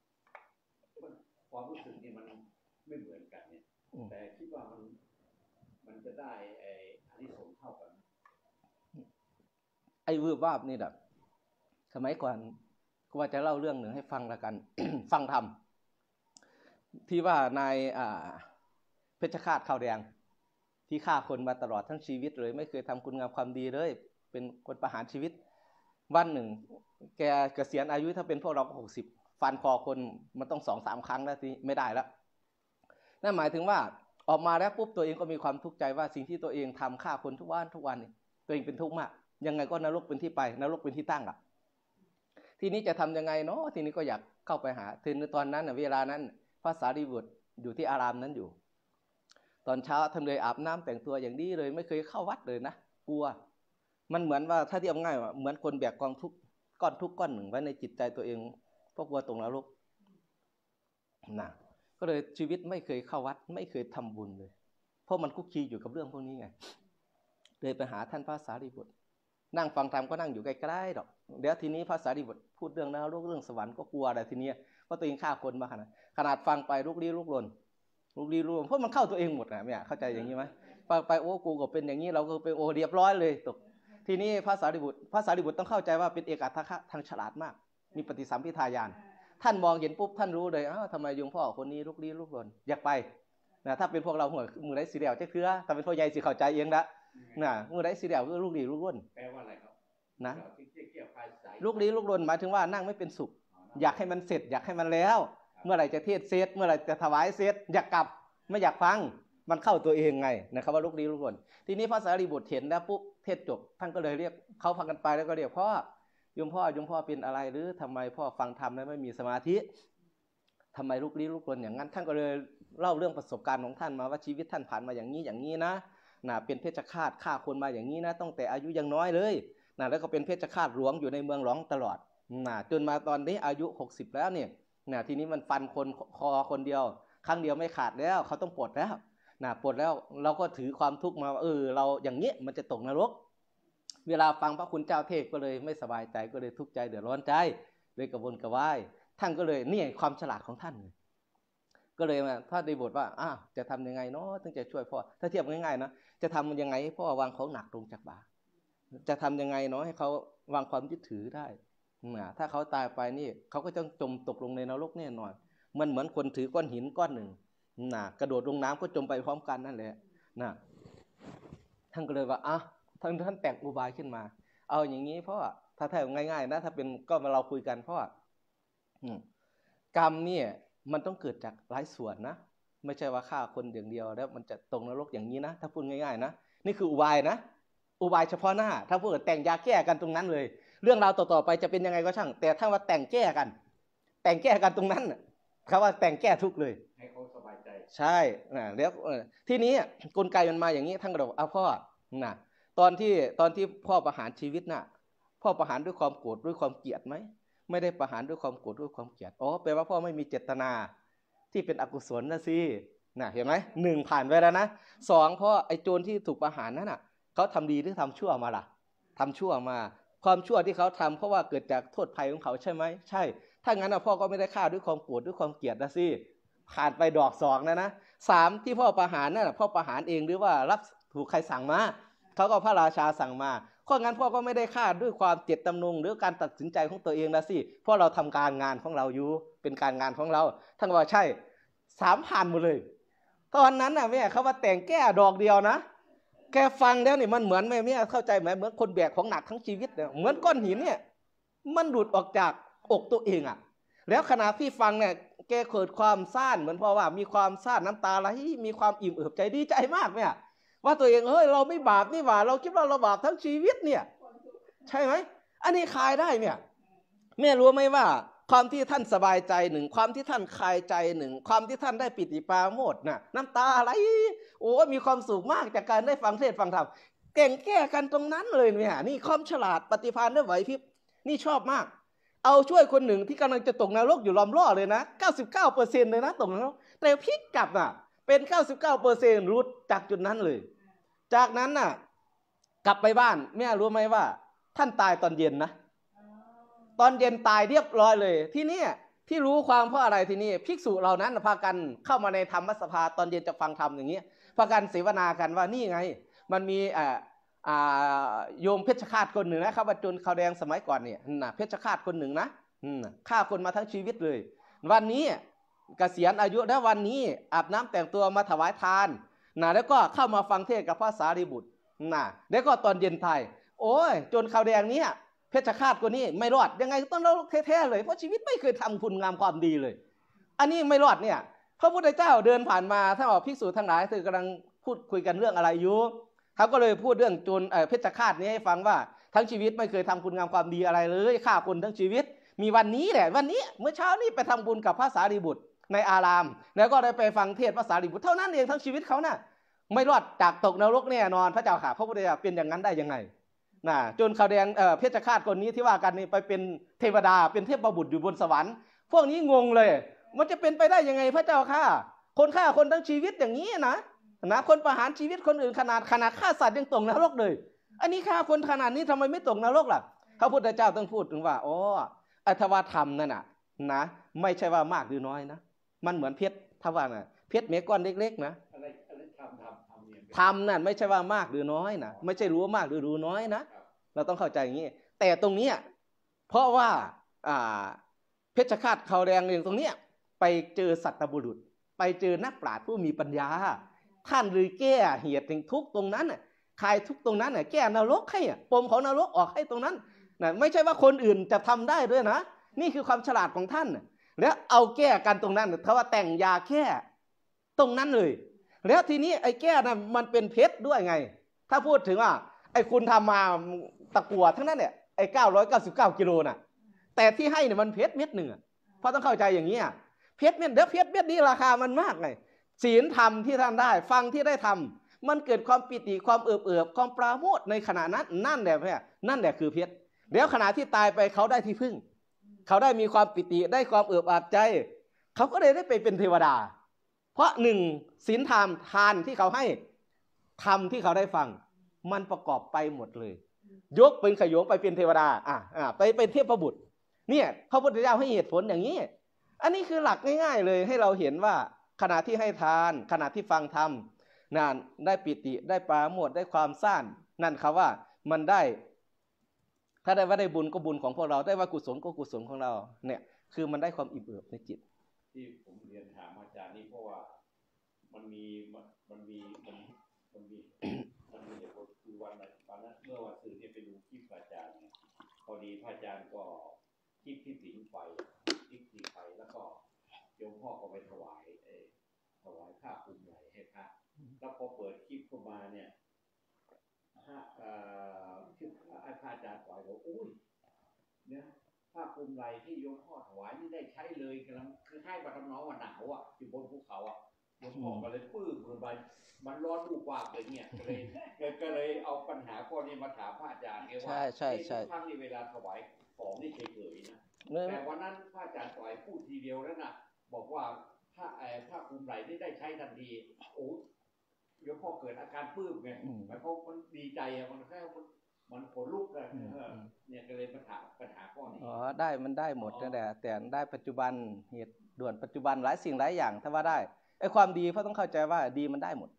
ความรู้สึกนี่มันไม่เหมือนกันเนี่ย แต่คิดว่ามันมันจะได้ไอ้อันนี้สมเท่ากัน ไอ้วืบวาบนี่แหบสมัยก่อนก็ว่าจะเล่าเรื่องหนึ่งให้ฟังละกัน ฟังทำที่ว่านายเพชรฆาตข้าวแดงที่ฆ่าคนมาตลอดทั้งชีวิตเลยไม่เคยทำคุณงามความดีเลย เป็นคนประหารชีวิต วันหนึ่ง แกเกษียณอายุ ถ้าเป็นพวกเราก็หกสิบฟันคอคนมันต้องสองสามครั้งแล้วสิไม่ได้แล้วนั่นหมายถึงว่า ออกมาแล้วปุ๊บตัวเองก็มีความทุกข์ใจว่าสิ่งที่ตัวเองทำฆ่าคนทุกวัน ทุกวันนี่ตัวเองเป็นทุกข์มาก ยังไงก็นรกเป็นที่ไป นรกเป็นที่ตั้งอ่ะทีนี้จะทำยังไงเนาะทีนี้ก็อยากเข้าไปหาทในตอนนั้นเวลานั้นพระสารีบุตรอยู่ที่อารามนั้นอยู่ ตอนเช้าทำเลยอาบน้ำแต่งตัวอย่างดีเลยไม่เคยเข้าวัดเลยนะ กลัว มันเหมือนว่าถ้าทีอาง่ายว่าเหมือนคนแบกกองทุกก้อนทุกก้อนหนึ่งไว้ในจิตใจตัวเองเพราะกลัวตรงแล้วลูกนะก็เลยชีวิตไม่เคยเข้าวัด ไม่เคยทำบุญเลย เพราะมันคุกคีอยู่กับเรื่องพวกนี้ไง เลยไปหาท่านพระสารีบุตร นั่งฟังธรรมก็นั่งอยู่ใกล้ๆหรอกเดี๋ยวทีนี้พระสารีบุตรพูดเรื่องนรกเรื่องสวรรค์ก็กลัวแต่ทีนี้เพราะตัวเองฆ่าคนมาขนาดขนาดฟังไปลูกลี้ลูกลนลูกลี้ลูกลนเพราะมันเข้าตัวเองหมดนะเนี่ยเข้าใจอย่างนี้ไหมฟังไปโอ้กูก็เป็นอย่างนี้เราก็เป็นโอ้เรียบร้อยเลยตก ทีนี้พระสารีบุตร พระสารีบุตรต้องเข้าใจว่าเป็นเอกอัตถะทางฉลาดมากมีปฏิสัมพิทายาน ท่านมองเห็นปุ๊บท่านรู้เลย อ้าวทำไมยุงพ่อคนนี้ลุกลี้ลุกลนอยากไปนะถ้าเป็นพวกเราหัวมือไรสีเหลียวจะเคือถ้าเป็นพ่อใหญ่สีเข้าใจเองละนะมือไรสีเหลียวก็ลูกลี้ลุกลนแปลว่าอะไรครับนะลูกลี้ลุกลนหมายถึงว่านั่งไม่เป็นสุข อยากให้มันเสร็จ อยากให้มันแล้ว เมื่อไหร่จะเทศเสร็จ เมื่อไหร่จะถวายเสร็จ อยากกลับไม่อยากฟัง มันเข้าตัวเองไงนะครับ ว่าลูกลี้ลุกลนทีนี้พระสารีบุตรเห็นแล้วปุ๊บเทศจบ ท่านก็เลยเรียกเขาพังกันไปแล้วก็เรียกพ่อยมพ่อยมพ่อเป็นอะไรหรือ ทำไมพ่อฟังธรรมแล้วไม่มีสมาธิ ทำไมลูกลี้ลูกลนอย่างนั้นท่านก็เลยเล่าเรื่องประสบการณ์ของท่านมาว่าชีวิตท่านผ่านมาอย่างนี้อย่างนี้นะนะเป็นเพชฌฆาตฆ่าคนมาอย่างนี้นะตั้งแต่อายุยังน้อยเลยนะแล้วก็เป็นเพชฌฆาตหลวงอยู่ในเมืองหลวงตลอดนะจนมาตอนนี้อายุ 60 แล้วเนี่ยนะทีนี้มันฟันคนคอคนเดียวครั้งเดียวไม่ขาดแล้ว เขาต้องปลดแล้วนะปลดแล้วเราก็ถือความทุกข์มาเออเราอย่างนี้มันจะตกนรกเวลาฟังพระคุณเจ้าเทศก็เลยไม่สบายใจก็เลยทุกข์ใจเดือดร้อนใจเลยกระวนกระวายท่านก็เลยนี่ความฉลาดของท่าน ก็เลยมาถ้าได้บทว่าอ้าจะทำยังไงเนาะถึงจะช่วยพ่อถ้าเทียบง่ายๆนะจะทำยังไงให้พ่อวางของหนักลงจากบ่า จะทำยังไงเนาะให้เขาวางความยึดถือได้ถ้าเขาตายไปนี่เขาก็จะจมตกลงในนรกแน่นอนมันเหมือนคนถือก้อนหินก้อนหนึ่งนะกระโดดลงน้ำก็จมไปพร้อมกันนั่นแหละนะท่านก็เลยว่าอ่ะท่านท่านแต่งอุบายขึ้นมา เอาอย่างนี้พ่อถ้าแท้ง่ายๆ นะ ถ้าเป็นก็มาเราคุยกันพ่อกรรมเนี่ย มันต้องเกิดจากหลายส่วนนะไม่ใช่ว่าฆ่าคนอย่างเดียวแล้ว มันจะตรงนรกอย่างนี้นะถ้าพูดง่ายๆนะนี่คืออุบายนะอุบายเฉพาะหน้าถ้าพูดแต่งยาแก้กันตรงนั้นเลย เรื่องราวต่อๆไปจะเป็นยังไงก็ช่างแต่ถ้าว่าแต่งแก้กัน แต่งแก้กันตรงนั้นเขาว่าแต่งแก้ทุกเลยให้เขาสบายใจใช่นะแล้วทีนี้กลไกมันมาอย่างนี้ท่านก็บอกเอาพ่อนะตอนที่ตอนที่พ่อประหารชีวิตนะ่ะพ่อประหารด้วยความโกรธด้วยความเกลียดไหมไม่ได้ประหารด้วยความโกรธด้วยความเกลียดอ๋อแปลว่าพ่อไม่มีเจตนาที่เป็นอกุศลนะสิน่ะเห็นไหมหนึ่งผ่านไปแล้วนะสองพ่อไอ้โจรที่ถูกประหารนั่นน่ะเขาทำดีหรือทำชั่วมาล่ะ ทำชั่วมาความชั่วที่เขาทำเพราะว่าเกิดจากโทษภัยของเขาใช่ไหมใช่ถ้างั้นนะพ่อก็ไม่ได้ฆ่าด้วยความโกรธด้วยความเกลียดนะสิผ่านไปดอกสองนะนะสามที่พ่อประหารนั่นพ่อประหารเองหรือว่ารับถูกใครสั่งมาเขาก็พระราชาสั่งมาข้องั้นพ่อก็ไม่ได้ฆ่าด้วยความเจตจำนงหรือการตัดสินใจของตัวเองนะสิพราะเราทำการงานของเราอยู่เป็นการงานของเราท่านว่าใช่ สามผ่านหมดเลย ตอนนั้นน่ะแม่เขาว่าแต่งแก้ดอกเดียวนะ แกฟังแล้วนี่มันเหมือนแม่แม่เข้าใจไหมเหมือนคนแบกของหนักทั้งชีวิตเนี่ยเหมือนก้อนหินเนี่ยมันหลุดออกจากอกตัวเองอ่ะ แล้วขณะที่ฟังเนี่ยแกเกิดความซ่านเหมือนพ่อว่ามีความซ่านน้ำตาไหลมีความอิ่มเอิบใจดีใจมากเนี่ยว่าตัวเอง เฮ้ยเราไม่บาปนี่หว่าเราคิดว่าเราบาปทั้งชีวิตเนี่ย ใช่ไหมอันนี้คลายได้เนี่ยแม่รู้ไหมว่า ความที่ท่านสบายใจหนึ่งความที่ท่านคลายใจหนึ่งความที่ท่านได้ปิติปาโมดนะ่ะ น้ำตาไหลโอ้มีความสุขมากจากการได้ฟังเทศฟังธรรมเก่งแก้กันตรงนั้นเลยเนี่ยนี่ความฉลาดปฏิพานได้ไหวพิบนี่ชอบมาก เอาช่วยคนหนึ่งที่กำลังจะตกนรกอยู่ล้อมล่อเลยนะ99%เลยนะตกนรกแต่พิกกลับน่ะเป็น 99เปอร์เซนต์รู้จากจุดนั้นเลย จากนั้นน่ะ กลับไปบ้าน แม่รู้ไหมว่าท่านตายตอนเย็นนะ ตอนเย็นตายเรียบร้อยเลย ที่นี่ที่รู้ความเพราะอะไรที่นี่ภิกษุเหล่านั้นพากันเข้ามาในธรรมสภาตอนเย็นจะฟังธรรมอย่างนี้พากันเสวนากันว่านี่ไงมันมีอ่าโยมเพชฌฆาตคนหนึ่งนะขรับจุนขาวแดงสมัยก่อนเนี่ยนะเพชฌฆาตคนหนึ่งนะฆ่าคนมาทั้งชีวิตเลย วันนี้เกษียณอายุได้วันนี้ อาบน้ำแต่งตัวมาถวายทานนะแล้วก็เข้ามาฟังเทศกับพระสารีบุตรนะแล้วก็ตอนเย็นไทย โอ้ย จนข่าวแดงเนี้ยเพชฌฆาตกว่านี้ ไม่รอดยังไงต้องเราแท้ๆเลยเพราะชีวิตไม่เคยทำคุณงามความดีเลย อันนี้ไม่รอดเนี่ยพระพุทธเจ้าเดินผ่านมาถ้าบอกภิกษุทั้งหลายเธอกำลังพูดคุยกันเรื่องอะไรอยู่เขาก็เลยพูดเรื่องจนเพชฌฆาตนี้ให้ฟังว่าทั้งชีวิตไม่เคยทำคุณงามความดีอะไรเลยฆ่าคนทั้งชีวิตมีวันนี้แหละ วันนี้เมื่อเช้านี้ไปทำบุญกับพระสารีบุตรในอาราม แล้วก็ได้ไปฟังเทศภาษาลิบุตรเท่านั้นเองทั้งชีวิตเขานะ่ะ ไม่รอดจากตกนรกแน่นอนพระเจ้าข่าพระพุทธเจ้าเป็นอย่างนั้นได้ยังไงนะจนขาวแดงเพชฌฆาตคนนี้ที่ว่ากันนี่ไปเป็นเทวดาเป็นเทพบุตรอยู่บนสวรรค์พวกนี้งงเลย มันจะเป็นไปได้ยังไง พระเจ้าข่าคนฆ่าคนทั้งชีวิตอย่างนี้นะนะคนประหารชีวิตคนอื่นขนาด ขนาดฆ่าสัตว์ยังตกนรกเลย อันนี้ฆ่าคนขนาดนี้ทำไมไม่ตกนรกล่ะพระพุทธเจ้าต้องพูดถึงว่าอ๋ออัตวธรรมนั่นน่ะนะไม่ใช่ว่ามากหรือน้อยนะมันเหมือนเพชรถ้าว่าน่ะเพชรเมก้อนเล็ก ๆ นะทำนั่นไม่ใช่ว่ามากหรือน้อยนะไม่ใช่รู้ว่ามากหรือรู้น้อยนะเราต้องเข้าใจอย่างนี้แต่ตรงนี้เพราะว่าเพชฌฆาตเขาแดงเรียงตรงนี้ไปเจอสัตบุรุษ ไปเจอนักปราชญ์ผู้มีปัญญา ท่านเลยแก้เหตุห่งทุกตรงนั้นคลายทุกตรงนั้นแก้นรกให้ปมของนรกออกให้ตรงนั้นไม่ใช่ว่าคนอื่นจะทำได้ด้วยนะนี่คือความฉลาดของท่านแล้วเอาแก้กันตรงนั้นเขาว่าแต่งยาแก้ตรงนั้นเลย แล้วทีนี้ไอ้แก้นะมันเป็นเพชรด้วยไง ถ้าพูดถึงว่าไอ้คุณทำมาตะกัวทั้งนั้นเนี่ยไอ้เก้าร้อยเก้าสิบเก้ากิโลน่ะ แต่ที่ให้เนี่ยมันเพชรเม็ดหนึ่งเพราะต้องเข้าใจอย่างนี้เพชรเม็ดเดี๋ยวเพชรเม็ดนี้ราคามันมากไงศีลธรรมที่ท่านได้ ฟังที่ได้ทำ มันเกิดความปิติความเอื้บเอื้บความปราโมทในขณะนั้นนั่นแหละเพื่อนั่นแหละคือเพชร เดี๋ยวขณะที่ตายไปเขาได้ที่พึ่งเขาได้มีความปิติได้ความเอิบอาบใจ เขาก็เลยได้ไปเป็นเทวดา เพราะหนึ่งศีลธรรมทานที่เขาให้ธรรมที่เขาได้ฟัง มันประกอบไปหมดเลย ยกเป็นขยงไปเป็นเทวดาอ่ะอ่ะไปเป็นเทพบุตรเนี่ยพระพุทธเจ้าให้เหตุผลอย่างนี้ อันนี้คือหลักง่าย ๆเลยให้เราเห็นว่า ขณะที่ให้ทานขณะที่ฟังธรรมนั่นได้ปิติได้ปลาโมดได้ความสั้นนั่นครับว่ามันได้ถ้าได้ว่าได้บุญก็บุญของพวกเราได้ว่ากุศลก็กุศลของเราเนี่ย คือมันได้ความอิ่มเอิบในจิตที่ผมเรียนถามอาจารย์นี่เพราะว่า มันมีมันมีมันมันมีมันมีเดตุผคือวันนั้นวันนั้นเมื่อวันศุกร์เนี่ยไปดูคลิปอาจารย์พอดีพระอาจารย์ก็คลิปที่สิงไฟคลิปที่ไฟแล้วก็โยมพ่อก็ไปถวายเอถวายผ้าคุมไหล่ให้พระแล้วพอเปิดคลิปเข้ามาเนี่ยราชื่ออาจารย์ปล่อยบอกอุ้ยเนี่ยผ้าคลุมไหลที่โยมพ่อถวายนี่ได้ใช้เลยกำลังคือให้มาทำน้องว่าหนาวอ่ะอยู่บนภูเขาอ่ะโยมพ่อก็เลยปื้มลงไปมันร้อนดูกวาเลยเนี่ยก็เลยก็เลยเอาปัญหาข้อนี้มาถามพระอาจารย์เนี่ยว่าใช่ใช่ใช่ครั้งนี่เวลาถวายของนี่เฉยๆนะแต่วันนั้นพระอาจารย์ต่อยพูดทีเดียวแล้วน่ะบอกว่าถ้าไอ้ผ้าคลุมไหลที่ได้ใช้ทันทีโอ้เดี๋ยวพอเกิดอาการปื้มไงมันเขามันดีใจอะมันแค่มันขนลุกอะเนี่ยก็เลยปัญหาปัญหาก้อนี้อ๋อ ได้มันได้หมดนั่นแหละ แต่ได้ปัจจุบันเหตุด่วนปัจจุบันหลายสิ่งหลายอย่างถ้าว่าได้ไอ้ความดีเพราะต้องเข้าใจว่าดีมันได้หมด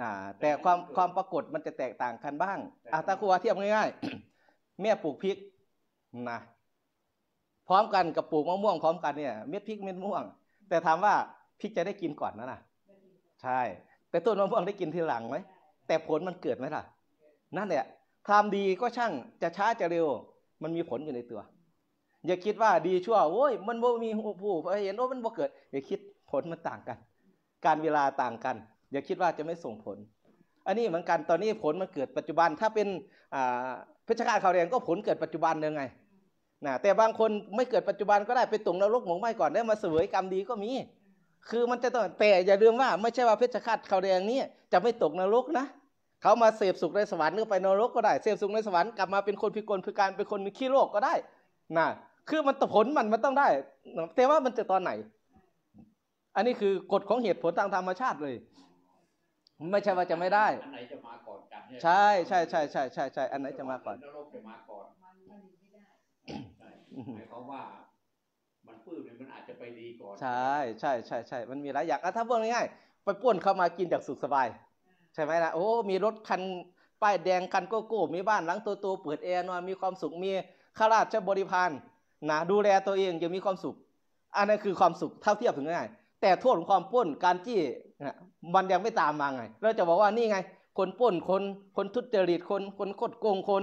อ่าแต่ความความปรากฏมันจะแตกต่างกันบ้าง อ่ะตาครัวเทียบง่ายๆแม่ปลูกพริกนะพร้อมกันกับปลูกมะม่วงพร้อมกันเนี่ย เม็ดพริกเม็ดม่วง แต่ถามว่าพริกจะได้กินก่อนนะน่ะ ใช่แต่ต้นมะม่วงได้กินทีหลังไหมแต่ผลมันเกิดไหมล่ะนั่นแหละทำดีก็ช่างจะช้าจะเร็วมันมีผลอยู่ในตัว อย่าคิดว่าดีชั่วโอ้ยมันบ่มีผู้เห็นโอ้มันบ่เกิด อย่าคิดผลมันต่างกัน การเวลาต่างกัน อย่าคิดว่าจะไม่ส่งผล อันนี้เหมือนกันตอนนี้ผลมันเกิดปัจจุบัน ถ้าเป็นเพชฌฆาตข่าวแดงก็ผลเกิดปัจจุบันเลยไงนะแต่บางคนไม่เกิดปัจจุบันก็ได้ไปตุงนรกหมงไหมก่อนได้มาเสวยกรรมดีก็มีคือมันจะต้องแต่อย่าลืมว่า ไม่ใช่ว่าเพชฌฆาตเขาแดงนี่จะไม่ตกนรกนะเขามาเสพสุขในสวรรค์ก็ไปนรกก็ได้ เสพสุขในสวรรค์กลับมาเป็นคนพิกลพิการเป็นคนมีขี้โรคก็ได้นะคือมันผลมันมันต้องได้ แต่ว่ามันจะตอนไหน อันนี้คือกฎของเหตุผลทางธรรมชาติเลย ไม่ใช่ว่าจะไม่ได้อันไหนจะมาก่อนกันใช่ใช่ใช่ใช่ใช่ใช่อันไหนจะมาก่อนนรกจะมาก่อนหมายความว่าพืชมเนี่ยมันอาจจะไปดีก่อนใช่ใช่ใช่ใช่ มันมีหลายอย่างอ่ะถ้าพูดง่ายๆไปป้วนเข้ามากินจากสุขสบาย ใช่ไหมลนะโอ้ มีรถคันป้ายแดงคันโกโก้มีบ้านหลังโตๆเปิดแอร์นอนมีความสุข มีข้าราชบริพารนะดูแลตัวเองยังมีความสุข อันนั้นคือความสุขเท่าเทียบถึงง่าย แต่โทษของความป้นการจี้มันยังไม่ตามมาไง เราจะบอกว่านี่ไง คนป้นคนคนทุจริต คนคนคโกงคน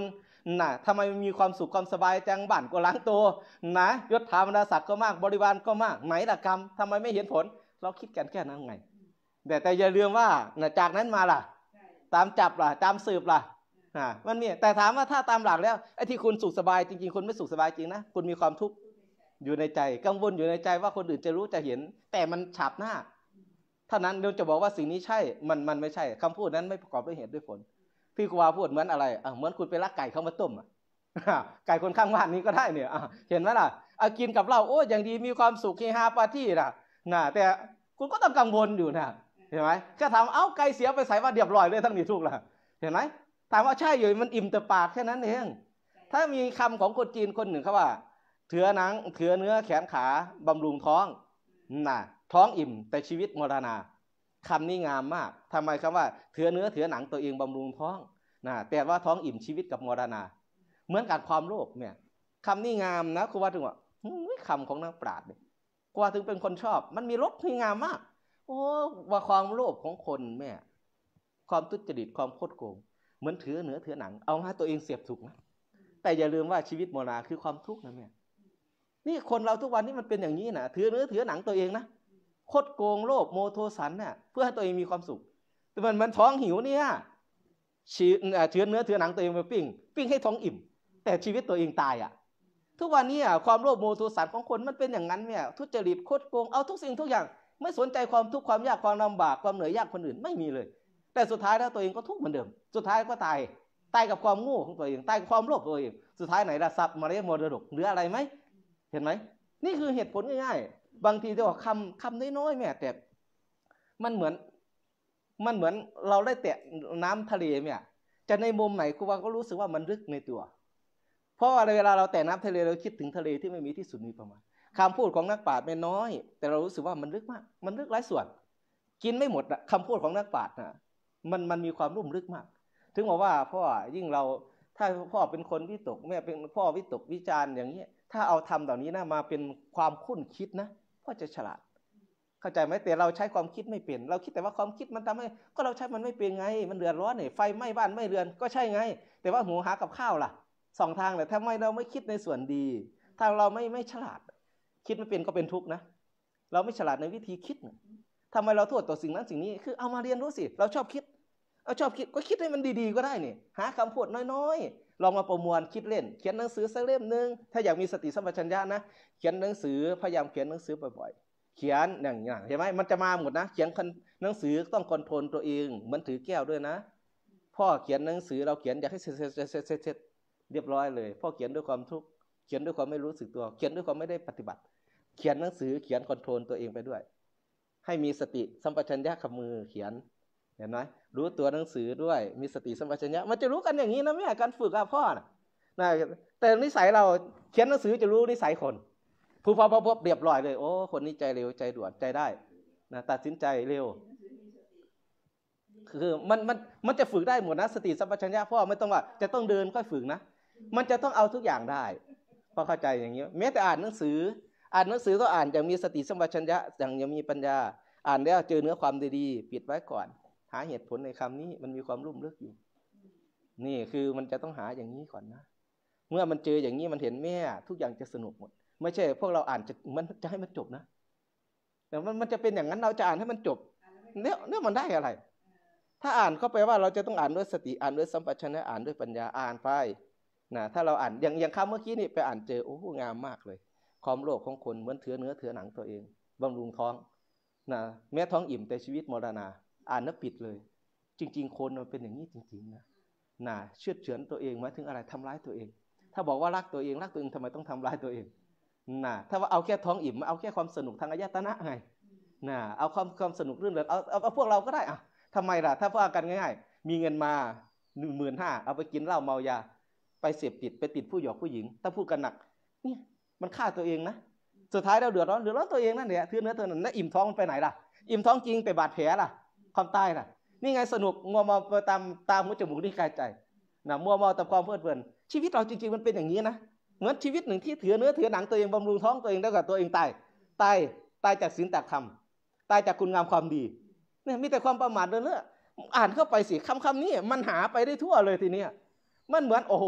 นะทำไมมีความสุขความสบายจังบ้านก็ล้างตัว นะยศถาบรรดาศักดิ์ก็มาก บริวารก็มาก ไหนละกรรมทำไมไม่เห็นผล เราคิดกันแค่นั้นไงแต่แต่อย่าลืมว่าจากนั้นมาล่ะตามจับล่ะตามสืบล่ะมันมีแต่ถามว่าถ้าตามหลักแล้วไอ้ที่คุณสุขสบายจริง ๆคุณไม่สุขสบายจริงนะ คุณมีความทุกข์อยู่ในใจกังวลอยู่ในใจว่าคนอื่นจะรู้จะเห็น แต่มันฉาบหน้าเท่านั้นเดี๋ยวจะบอกว่าสิ่งนี้ใช่มันมันไม่ใช่ คำพูดนั้นไม่ประกอบด้วยเหตุด้วยผลพี่ครูบาพูดเหมือนอะไรเหมือนคุณไปลักไก่เขามาต้มอ่ะไก่คนข้างบ้านนี้ก็ได้เนี่ยเห็นไหมล่ะ กินกับเรา โอ้ อย่างดีมีความสุขเฮฮาปาร์ตี้นะนะแต่คุณก็ต้องกังวลอยู่นะ เห็นไหมแค่ถาม เอ้า ไก่เสียไปใส่ว่าเดียบร้อยเลยทั้งนี้ทุกละเห็นไหมถามว่าใช่อยู่มันอิ่มแต่ปากแค่นั้นเอง ถ้ามีคำของคนจีนคนหนึ่งเขาว่า เถือหนัง เถือเนื้อแขนขาบำรุงท้อง น่ะ ท้องอิ่มแต่ชีวิตมรณาคำนี้งามมาก ทำไมคำว่า เถือเนื้อเถือหนังตัวเองบำรุงท้องนะแต่ว่าท้องอิ่มชีวิตกับมรณา เหมือนกับความโลภเนี่ยคำนี้งามนะครูว่าถึงว่าคำของนักปราชญ์เนี่ยครูว่าถึงเป็นคนชอบ มันมีรสที่งามมาก โอ้ว่าความโลภของคนแม่ความทุจริตความโคดโกงเหมือนถือเนื้อถือหนังเอามาตัวเองเสียบถูกนะแต่อย่าลืมว่าชีวิตมรณาคือความทุกข์นะแม่นี่คนเราทุกวันนี้มันเป็นอย่างนี้นะถือเนื้อถือหนังตัวเองนะคดโกงโลภโมโทสันเน่ยเพื่อให้ตัวเองมีความสุข แต่มันมันท้องหิวเนี่ยชีเชื้อเนื้อเชื้อหนังตัวเองไปปิ้งปิ้งให้ท้องอิ่ม แต่ชีวิตตัวเองตายอ่ะทุกวันนี้อ่ะความโลภโมโทสันของคนมันเป็นอย่างนั้นเนี่ยทุจริตคดโกงเอาทุกสิ่งทุกอย่างไม่สนใจความทุกข์ความยากความลำบากความเหนื่อยยากคนอื่นไม่มีเลย แต่สุดท้ายแล้วตัวเองก็ทุกข์เหมือนเดิม สุดท้ายก็ตายตายกับความโง่ของตัวเองตายกับความโลภตัวเองสุดท้ายไหนละทรัพย์มารยามรดกเหลืออะไรไหมเห็นไหมนี่คือเหตุผลง่ายบางทีจะบอกคำคำน้อยๆแม่ แต่ มันเหมือนมันเหมือนเราได้แตะน้ำทะเลเนี่ยจะในมุมไหนครูบาก็รู้สึกว่ามันลึกในตัวเพราะอะไรเวลาเราแตะน้ำทะเลเราคิดถึงทะเลที่ไม่มีที่สุดมีประมาณคำพูดของนักปราชญ์ไม่น้อยแต่เรารู้สึกว่ามันลึกมาก มันลึกหลายส่วน กินไม่หมดคำพูดของนักปราชญ์นะมันมันมีความลุ่มลึกมาก ถึงบอกว่าพ่อยิ่งเราถ้าพ่อเป็นคนวิตกแม่เป็นพ่อวิตกวิจารณ์อย่างนี้ถ้าเอาทำเหล่านี้นะมาเป็นความคุ้นคิดนะก็จะฉลาด เข้าใจไหมแต่เราใช้ความคิดไม่เปลี่ยนเราคิดแต่ว่าความคิดมันทำให้ ก็เราใช้มันไม่เป็นไงมันเดือดร้อนเนี่ยไฟไหม้บ้านไม่เรือนก็ใช่ไง แต่ว่าหูหากับข้าวล่ะ สอง ทางแหละถ้าไม่เราไม่คิดในส่วนดีถ้าเราไม่ไม่ฉลาดคิดไม่เป็นก็เป็นทุกข์นะ เราไม่ฉลาดในวิธีคิดทำไมเราโทษต่อสิ่งนั้นสิ่งนี้คือเอามาเรียนรู้สิเราชอบคิดเอาชอบคิดก็คิดให้มันดี ๆก็ได้นี่ หาคำพูดน้อยๆลองมาประมวลคิดเล่นเขียนหนังสือสักเล่มหนึ่งถ้าอยากมีสติสัมปชัญญะนะ เขียนหนังสือพยายามเขียนหนังสือบ่อยๆเขียนอย่างอย่างใช่ไหมมันจะมาหมดนะ เขียนหนังสือต้องคอนโทรลตัวเอง เหมือนถือแก้วด้วยนะพ่อเขียนหนังสือเราเขียนอยากให้เสร็จเสร็จเสร็จเรียบร้อยเลยพ่อเขียนด้วยความทุกข์เขียนด้วยความไม่รู้สึกตัว เขียนด้วยความไม่ได้ปฏิบัติ เขียนหนังสือเขียนคอนโทรลตัวเองไปด้วย ให้มีสติสัมปชัญญะขับมือเขียนเห็นไหมรู้ตัวหนังสือด้วย มีสติสัมปชัญญะ มันจะรู้กันอย่างนี้นะแม่การฝึกอบพ่อนะนะแต่นิสัยเราเขียนหนังสือจะรู้นิสัยคนผู้พอพอพบเรียบร้อยเลยโอ้คนนี้ใจเร็วใจด่วนใจได้นะตัดสินใจเร็ว คือมันมันมันจะฝึกได้หมดนะสติสัมปชัญญะพ่อไม่ต้องว่าจะต้องเดินค่อยฝึกนะมันจะต้องเอาทุกอย่างได้พอเข้าใจอย่างนี้แม้แต่อ่านหนังสือ อ่านหนังสือก็อ่านอย่างมีสติสัมปชัญญะอย่างยังมีปัญญาอ่านแล้วเจอเนื้อความดีๆ ปิดไว้ก่อนหาเหตุผลในคำนี้มันมีความลุ่มลึกอยู่ นี่คือมันจะต้องหาอย่างนี้ก่อนนะ เมื่อมันเจออย่างนี้มันเห็นแม่ทุกอย่างจะสนุกหมด ไม่ใช่ พวกเราอ่านจะมันจะให้มันจบนะ แต่มันมันจะเป็นอย่างนั้นเราจะอ่านให้มันจบ เนี่ยเนี่ยมันได้อะไร ถ้าอ่านก็แปลว่าเราจะต้องอ่านด้วยสติอ่านด้วยสัมปชัญญะอ่านด้วยปัญญาอ่านไปนะถ้าเราอ่านอย่างอย่างคำเมื่อกี้นี่ ไปอ่านเจอ โอ้ งามมากเลย ความโลภของคนเหมือนเถือเนื้อเถือหนังตัวเองบำรุงท้องนะแม้ท้องอิ่มแต่ชีวิตมรณาอ่านแล้วปิดเลย จริงๆ คนมันเป็นอย่างนี้จริงๆ นะ น่ะ เชื่อเฉือนตัวเองมาถึงอะไรทำร้ายตัวเอง ถ้าบอกว่ารักตัวเอง รักตัวเองทำไมต้องทำร้ายตัวเอง น่ะ ถ้าว่าเอาแค่ท้องอิ่ม เอาแค่ความสนุกทางอายตนะไง น่ะ เอาความความสนุกเรื่องเลยเอาเอาพวกเราก็ได้อ่ะ ทำไมล่ะ ถ้าว่ากันง่ายๆ มีเงินมาหนึ่งหมื่นห้าเอาไปกินเหล้าเมายา ไปเสพติด ไปติดผู้หยอกผู้หญิง ถ้าพูดกันหนักเนี่ยมันฆ่าตัวเองนะ สุดท้ายเราเดือดร้อนเดือดร้อนตัวเองนั่นแหละทื่อเนื้อทือนั้นแล้วอิ่มท้องมันไปไหนล่ะ อิ่มท้องจริงไปบาดแผลล่ะความตายน่ะ นี่ไงสนุกมัวเมาตามตามหัวจมูกที่กายใจนะมัวเมาตามความเพลิดเพลินชีวิตเราจริงๆ มันเป็นอย่างนี้นะเหมือนชีวิตหนึ่งที่ถือเนื้อถือหนังตัวเองบำรุงท้องตัวเองแล้วก็ตัวเองตายตายตายจากศีลจากธรรมตายจากคุณงามความดีเนี่ยมีแต่ความประมาทเรื่อยๆอ่านเข้าไปสิคำคำนี้มันหาไปได้ทั่วเลยทีเนี้ยมันเหมือนโอ้โห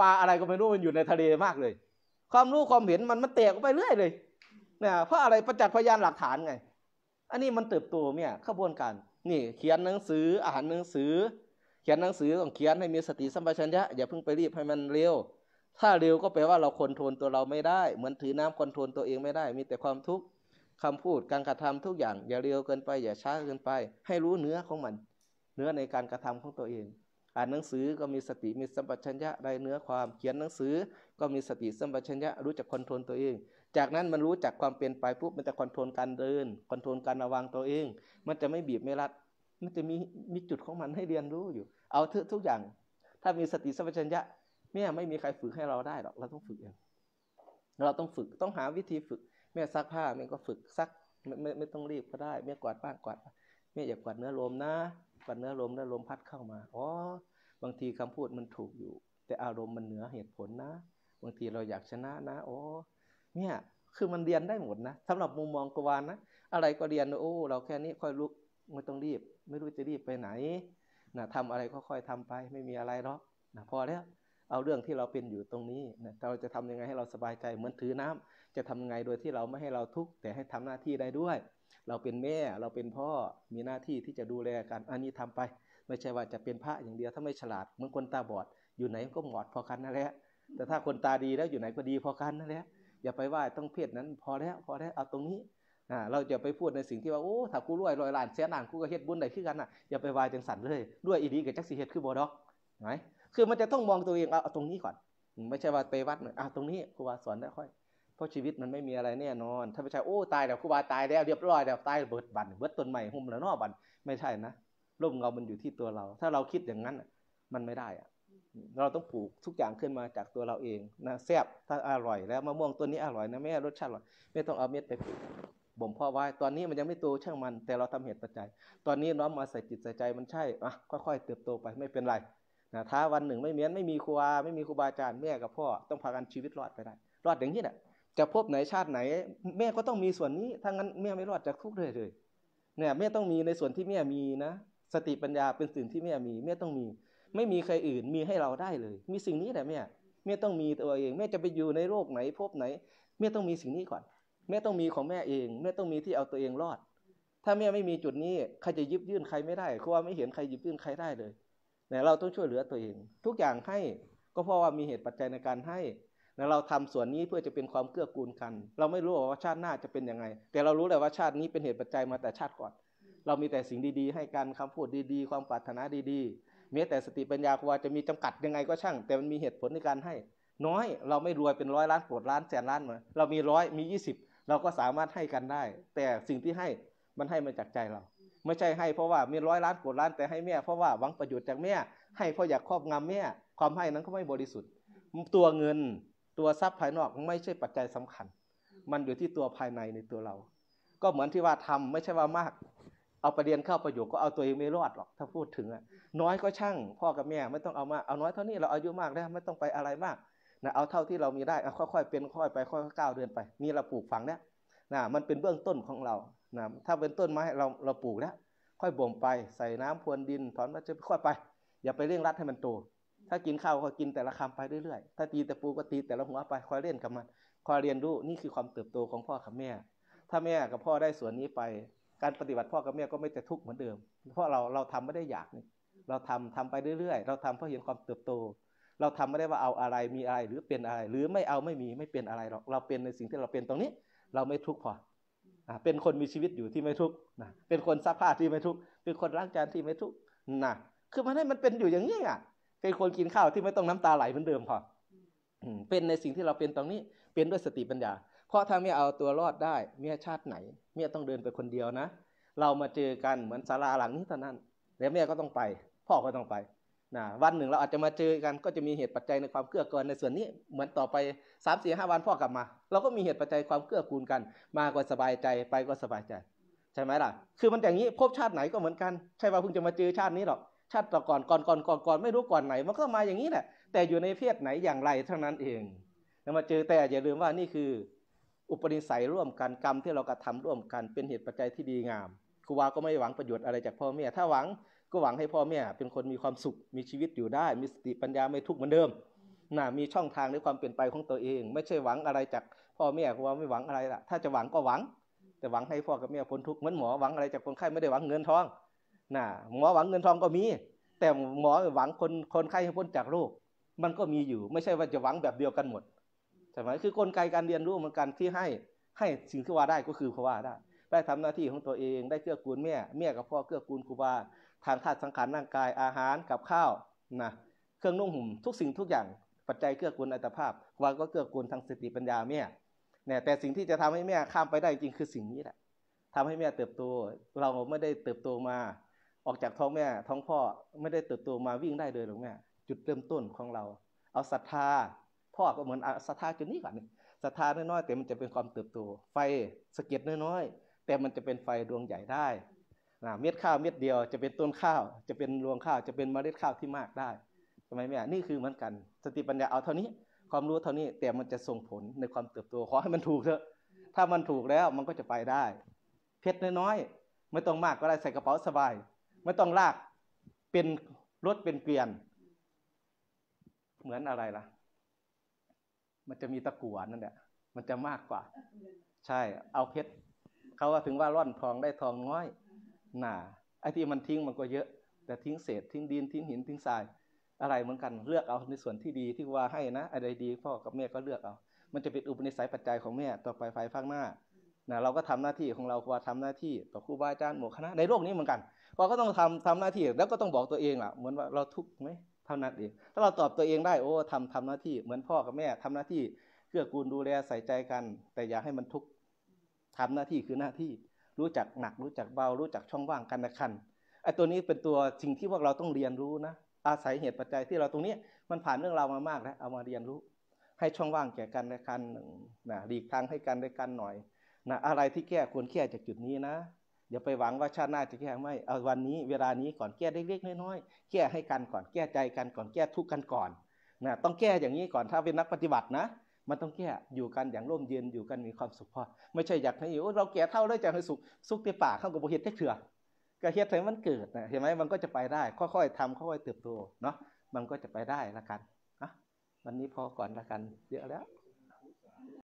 ปลาอะไรก็ไม่รู้มันอยู่ในทะเลมากเลย ความรู้ความเห็นมันมันเตะไปเรื่อยเลยเนี่ยเพราะอะไรประจักษ์พยานหลักฐานไง อันนี้มันเติบโตเนี่ยขบวนการนี่เขียนหนังสืออ่านหนังสือเขียนหนังสือต้องเขียนให้มีสติสัมปชัญญะอย่าเพิ่งไปรีบให้มันเร็วถ้าเร็วก็แปลว่าเราคอนโทรลตัวเราไม่ได้เหมือนถือน้ำคอนโทรลตัวเองไม่ได้ มีแต่ความทุกข์คำพูดการกระทำทุกอย่าง อย่าเร็วเกินไป อย่าช้าเกินไป ให้รู้เนื้อของมัน เนื้อในการกระทำของตัวเอง อ่านหนังสือก็มีสติมีสัมปชัญญะได้เนื้อความ เขียนหนังสือก็มีสติสัมปชัญญะรู้จักคอนโทรลตัวเองจากนั้นมันรู้จักความเปลี่ยนไปปุ๊บมันจะคอนโทรลการเดินคอนโทรลการระวังตัวเองมันจะไม่บีบไม่รัดมันจะมีมีจุดของมันให้เรียนรู้อยู่ เอาทุกทุกอย่าง ถ้ามีสติสัมปชัญญะเนี่ยไม่มีใครฝึกให้เราได้หรอกเราต้องฝึกเองเราต้องฝึกต้องหาวิธีฝึก แม่ซักผ้าแม่ก็ฝึกซักไม่ไม่ไม่ต้องรีบก็ได้แม่กวาดบ้านกวาดแม่อย่ากวาดเนื้อลมนะกวาดเนื้อลมเนื้อลมพัดเข้ามาอ๋อบางทีคำพูดมันถูกอยู่ แต่อารมณ์มันเหนือเหตุผลนะบางทีเราอยากชนะนะอ๋อเนี่ย คือมันเรียนได้หมดนะสำหรับมุมมองกวานนะ อะไรก็เรียน โอ้ เราแค่นี้ค่อยลุกไม่ต้องรีบ ไม่รู้จะรีบไปไหนนะทำอะไรก็ค่อยทำไป ไม่มีอะไรหรอกนะพอแล้ว เอาเรื่องที่เราเป็นอยู่ตรงนี้นะเราจะทำยังไงให้เราสบายใจ เหมือนถือน้ำ จะทำไงโดยที่เราไม่ให้เราทุกข์แต่ให้ทำหน้าที่ได้ด้วย เราเป็นแม่ เราเป็นพ่อ มีหน้าที่ที่จะดูแลกัน อันนี้ทำไป ไม่ใช่ว่าจะเป็นพระอย่างเดียว ถ้าไม่ฉลาดเหมือนคนตาบอด อยู่ไหนก็หมอดพอกันนั่นแหละ แต่ถ้าคนตาดีแล้วอยู่ไหนก็ดีพอกันนั่นแหละอย่าไปว่าต้องเพศนั้นพอแล้วพอแล้ว เอาตรงนี้อ่าเราจะไปพูดในสิ่งที่ว่าโอ้ถ้ากูรวยรวยล้านเสียหนานกูก็เฮ็ดบุญได้ึ้นกันอ่ะอย่าไปวายจังสันเลยด้วยอีดีกับจักสีเฮ็ดคือบ่ดอกไหนคือมันจะต้องมองตัวเองเอาตรงนี้ก่อน ไม่ใช่ว่าไปวัดหน่อยเอาตรงนี้ครูบาสอนได้ค่อยเพราะชีวิตมันไม่มีอะไรแน่นอน ถ้าไม่ใช่โอ้ตายแล้วครูบาตายแล้วเรียบร้อย แล้วตายเบิดบันเบิดต้นใหม่หุ่มแล้วนอบันไม่ใช่นะร่มเงามันอยู่ที่ตัวเรา ถ้าเราคิดอย่างนั้นมันไม่ได้อะเราต้องปลูกทุกอย่างขึ้นมาจากตัวเราเองนะแซ่บถ้าอร่อยแล้วมะม่วงตัวนี้อร่อยนะแม่รสชาติอร่อยไม่ต้องเอาเม็ดไปปลูกบ่มพ่อไว้ ตอนนี้มันยังไม่โตช่างมัน แต่เราทำเหตุปัจจัย ตอนนี้น้อมมาใส่จิตใส่ใจมันใช่อ่ะค่อย ๆเติบโตไปไม่เป็นไรนะถ้าวันหนึ่งไม่เมียนไม่มีครูอาไม่มีครูบาอาจารย์แม่กับพ่อต้องพากันชีวิตรอดไปได้ รอดอย่างนี้แหละจะพบไหนชาติไหน แม่ก็ต้องมีส่วนนี้ถ้างั้นแม่ไม่รอดจากทุกข์เลยเลยเนี่ยแม่ต้องมีในส่วนที่แม่มีนะ สติปัญญาเป็นสิ่งที่แม่มีแม่ต้องมีไม่มีใครอื่นมีให้เราได้เลย มีสิ่งนี้แหละแม่แม่ต้องมีตัวเองแม่จะไปอยู่ในโลกไหนพบไหนแม่ต้องมีสิ่งนี้ก่อนแม่ต้องมีของแม่เองแม่ต้องมีที่เอาตัวเองรอด ถ้าแม่ไม่มีจุดนี้ใครจะยิบยื่นใครไม่ได้เพราะว่าไม่เห็นใครยิบยื่นใครได้เลยแต่เราต้องช่วยเหลือตัวเอง ทุกอย่างให้ก็เพราะว่ามีเหตุปัจจัยในการให้เราทำส่วนนี้เพื่อจะเป็นความเกื้อกูลกัน เราไม่รู้ว่าชาติหน้าจะเป็นยังไง แต่เรารู้แหละว่าชาตินี้เป็นเหตุปัจจัยมาแต่ชาติก่อน เรามีแต่สิ่งดีๆ ให้กันคำพูดดีๆ ความปรารถนาดีม้แต่สติปัญญาควาจะมีจำกัดยังไงก็ช่าง แต่มันมีเหตุผลในการให้ น้อยเราไม่รวยเป็นร้อยล้านโกดล้านแสนล้านเหมือนเรามีร้อยมี20เราก็สามารถให้กันได้ แต่สิ่งที่ให้มันให้มาจากใจเรา ไม่ใช่ให้เพราะว่ามีร้อยล้านโกดล้านแต่ให้แม่เพราะว่าหวังประโยชน์จากแม่ให้เพราะอยากครอบงำแม่ความให้นั้นก็ไม่บริสุทธิ์ ตัวเงินตัวทรัพย์ภายนอกไม่ใช่ปัจจัยสำคัญ มันอยู่ที่ตัวภายในในตัวเรา ก็เหมือนที่ว่าทำไม่ใช่ว่ามากเอาประเด็นเข้าประโยคก็เอาตัวเองไม่รอดหรอกถ้าพูดถึงอะน้อยก็ช่าง พ่อกับแม่ไม่ต้องเอามาเอาน้อยเท่านี้เราอายุมากแล้วไม่ต้องไปอะไรมากนะเอาเท่าที่เรามีได้เอาค่อยๆเป็น ค่อยไปค่อยๆก้าวเดินไปนี่เราปลูกฝังเนี่ยนะมันเป็นเบื้องต้นของเรานะถ้าเป็นต้นไม้เราเราปลูกแล้วค่อยบ่มไปใส่น้ำพรวนดินถอนมัจะค่อยไป อย่าไปเร่งรัดให้มันโต ถ้ากินข้าวก็กินแต่ละคำไปเรื่อยๆถ้าตีแต่ปูก็ตีแต่ละหัวไปคอยเล่นกับมันคอยเรียนรู้นี่คือความเติบโตของพ่อกับแม่ ถ้าแม่กับพ่อได้ส่วนนี้ไปการปฏิบัติพ่อกับแม่ก็ไม่จะทุกข์เหมือนเดิม เพราะเราเราทำไม่ได้อยากนี่เราทำทำไปเรื่อยๆ เราทำเพราะเห็นความเติบโต เราทำไม่ได้ว่าเอาอะไรมีอะไรหรือเป็นอะไร หรือไม่เอาไม่มีไม่เป็นอะไรหรอกเราเป็นในสิ่งที่เราเป็นตรงนี้ เราไม่ทุกข์พอเป็นคนมีชีวิตอยู่ที่ไม่ทุกข์นะ เป็นคนซักผ้าที่ไม่ทุกข์เป็นคนร่างจานที่ไม่ทุกข์นะคือมันให้มันเป็นอยู่อย่างนี้อ่ะเป็นคนกินข้าวที่ไม่ต้องน้ำตาไหลเหมือนเดิมพอเป็นในสิ่งที่เราเป็นตรงนี้ เป็นด้วยสติปัญญาเพราะถ้าเมียเอาตัวรอดได้ เมียชาติไหน เมียต้องเดินไปคนเดียวนะ เรามาเจอกันเหมือนศาลาหลังนี้เท่านั้น แล้วเมียก็ต้องไป พ่อก็ต้องไปนะวันหนึ่งเราอาจจะมาเจอกัน ก็จะมีเหตุปัจจัยในความเกื้อกูลในส่วนนี้ เหมือนต่อไป3ามสี่ห้าวันพ่อกลับมา เราก็มีเหตุปัจจัยความเกื้อกูลกัน มาก็สบายใจไปก็สบายใจ ใช่ไหมล่ะคือมันอย่างนี้พบชาติไหนก็เหมือนกัน ใช่ว่าเพิ่งจะมาเจอชาตินี้หรอกชาติต่อก่อนก่อนก่อนก่อนก่อนไม่รู้ก่อนไหนมันก็มาอย่างนี้แหละแต่อยู่ในเพศไหนอย่างไรเท่านั้นเอง แล้วมาเจอแต่อย่าลืมว่านี่คืออุปนิสัยร่วมกันกรรมที่เรากระทาร่วมกันเป็นเหตุปัจจัยที่ดีงามครูวาก็ไม่หวังประโยชน์อะไรจากพ่อแม่ ถ้าหวังก็หวังให้พ่อแม่เป็นคนมีความสุขมีชีวิตอยู่ได้มีสติปัญญาไม่ทุกข์เหมือนเดิมนะมีช่องทางในความเปลี่ยนไปของตัวเอง ไม่ใช่หวังอะไรจากพ่อแม่ครูวาไม่หวังอะไรละถ้าจะหวังก็หวัง แต่หวังให้พ่อกับแม่พ้นทุกข์เหมือนหมอหวังอะไรจากคนไข้ไม่ได้หวังเงินทองนะหมอหวังเงินทองก็มี แต่หมอหวังคนคนไข้ให้พ้นจากโรคมันก็มีอยู่ไม่ใช่ว่าจะหวังแบบเดียวกันหมดช่ไหมคือกลไกการเรียนรู้เหมือนกันที่ให้ให้สิ่งที่ว่าได้ก็คือราว่าได้ได้ทำหน้าที่ของตัวเอง ได้เกื้อกูลแม่แม่กับพ่อเกื้อกูลครูบาทางธาตุสังขารร่างกายอาหารกับข้าวนะเครื่องนุ่งห่มทุกสิ่งทุกอย่างปัจจัยเกื้อกูลอัตภาพวาก็เกื้อกูลทางสติปัญญาแม่เนี่ยแต่สิ่งที่จะทำให้แม่ข้ามไปได้จริงคือสิ่งนี้แหละทำให้แม่เติบโต เราไม่ได้เติบโตมา ออกจากท้องแม่ท้องพ่อไม่ได้เติบโตมาวิ่งได้เลยหรอกแม่จุดเริ่มต้นของเรา เอาศรัทธาพ่อก็เหมือนศรัทธาจุดนี้ก่อนนี่ศรัทธาน้อยๆแต่มันจะเป็นความเติบโตไฟสะเก็ดน้อยๆแต่มันจะเป็นไฟดวงใหญ่ได้นะเม็ดข้าว เม็ดเดียวจะเป็นต้นข้าว จะเป็นรวงข้าวจะเป็นเมล็ดข้าวที่มากได้ใช่ไหมแม่นี่คือเหมือนกัน สติปัญญาเอาเท่านี้ ความรู้เท่านี้แต่มันจะส่งผลในความเติบโตขอให้มันถูกเถอะถ้ามันถูกแล้วมันก็จะไปได้ เพชรน้อยๆไม่ต้องมากก็ได้ใส่กระเป๋าสบายไม่ต้องลากเป็นรถเป็นเกวียน เหมือนอะไรล่ะมันจะมีตะกั่วนั่นแหละ มันจะมากกว่า ใช่ เอาเพชรเขาว่าถึงว่าร่อนทองได้ทองน้อยหนาไอ้ที่มันทิ้งมันก็เยอะ แต่ทิ้งเศษทิ้งดินทิ้งหินทิ้งทราย อะไรเหมือนกัน เลือกเอาในส่วนที่ดีที่ว่าให้นะ อะไรดีพ่อกับแม่ก็เลือกเอา มันจะเป็นอุปนิสัยปัจจัยของแม่ต่อไปภายภาคหน้านะเราก็ทำหน้าที่ของเราว่าทำหน้าที่ต่อครูบาอาจารย์หมู่คณะ ในโลกนี้เหมือนกันเราก็ต้องทำทำหน้าที่ แล้วก็ต้องบอกตัวเองล่ะ เหมือนว่าเราทุกข์ไหมเท่านั้นเอง ถ้าเราตอบตัวเองได้ โอ้ทำทำหน้าที่ เหมือนพ่อกับแม่ ทำหน้าที่เกื้อกูลดูแลใส่ใจกัน แต่อย่าให้มันทุกข์ทำหน้าที่คือหน้าที่ รู้จักหนัก รู้จักเบา รู้จักช่องว่างกันละคัน ไอ้ตัวนี้เป็นตัวสิ่งที่พวกเราต้องเรียนรู้นะ อาศัยเหตุปัจจัยที่เราตรงนี้มันผ่านเรื่องเรามามากแล้วเอามาเรียนรู้ ให้ช่องว่างแก่กันและกันนะหลีกทางให้กันและกันหน่อยนะอะไรที่แก้ควรแก้จากจุดนี้นะอย่าไปหวังว่าชาติหน้าจะแก้ไม่ เอาวันนี้ เวลานี้ก่อนแก้เล็กๆน้อยๆ แก้ให้กันก่อนแก้ใจกันก่อนแก้ทุกกันก่อน นะต้องแก้อย่างนี้ก่อนถ้าเป็นนักปฏิบัตินะ มันต้องแก้อยู่กันอย่างร่มเย็นอยู่กันมีความสุขพอไม่ใช่อยากให้อยู่เราแก่เท่าได้จะให้สุขสุขในปากข้างกับบเฮ็ดเเถื่อกระเฮ็ดให้มันเกิดนะเห็นไหมมันก็จะไปได้ค่อยๆ ทำค่อยๆเติบโตเนาะมันก็จะไปได้ละกันนะวันนี้พอก่อนละกัน เยอะแล้ว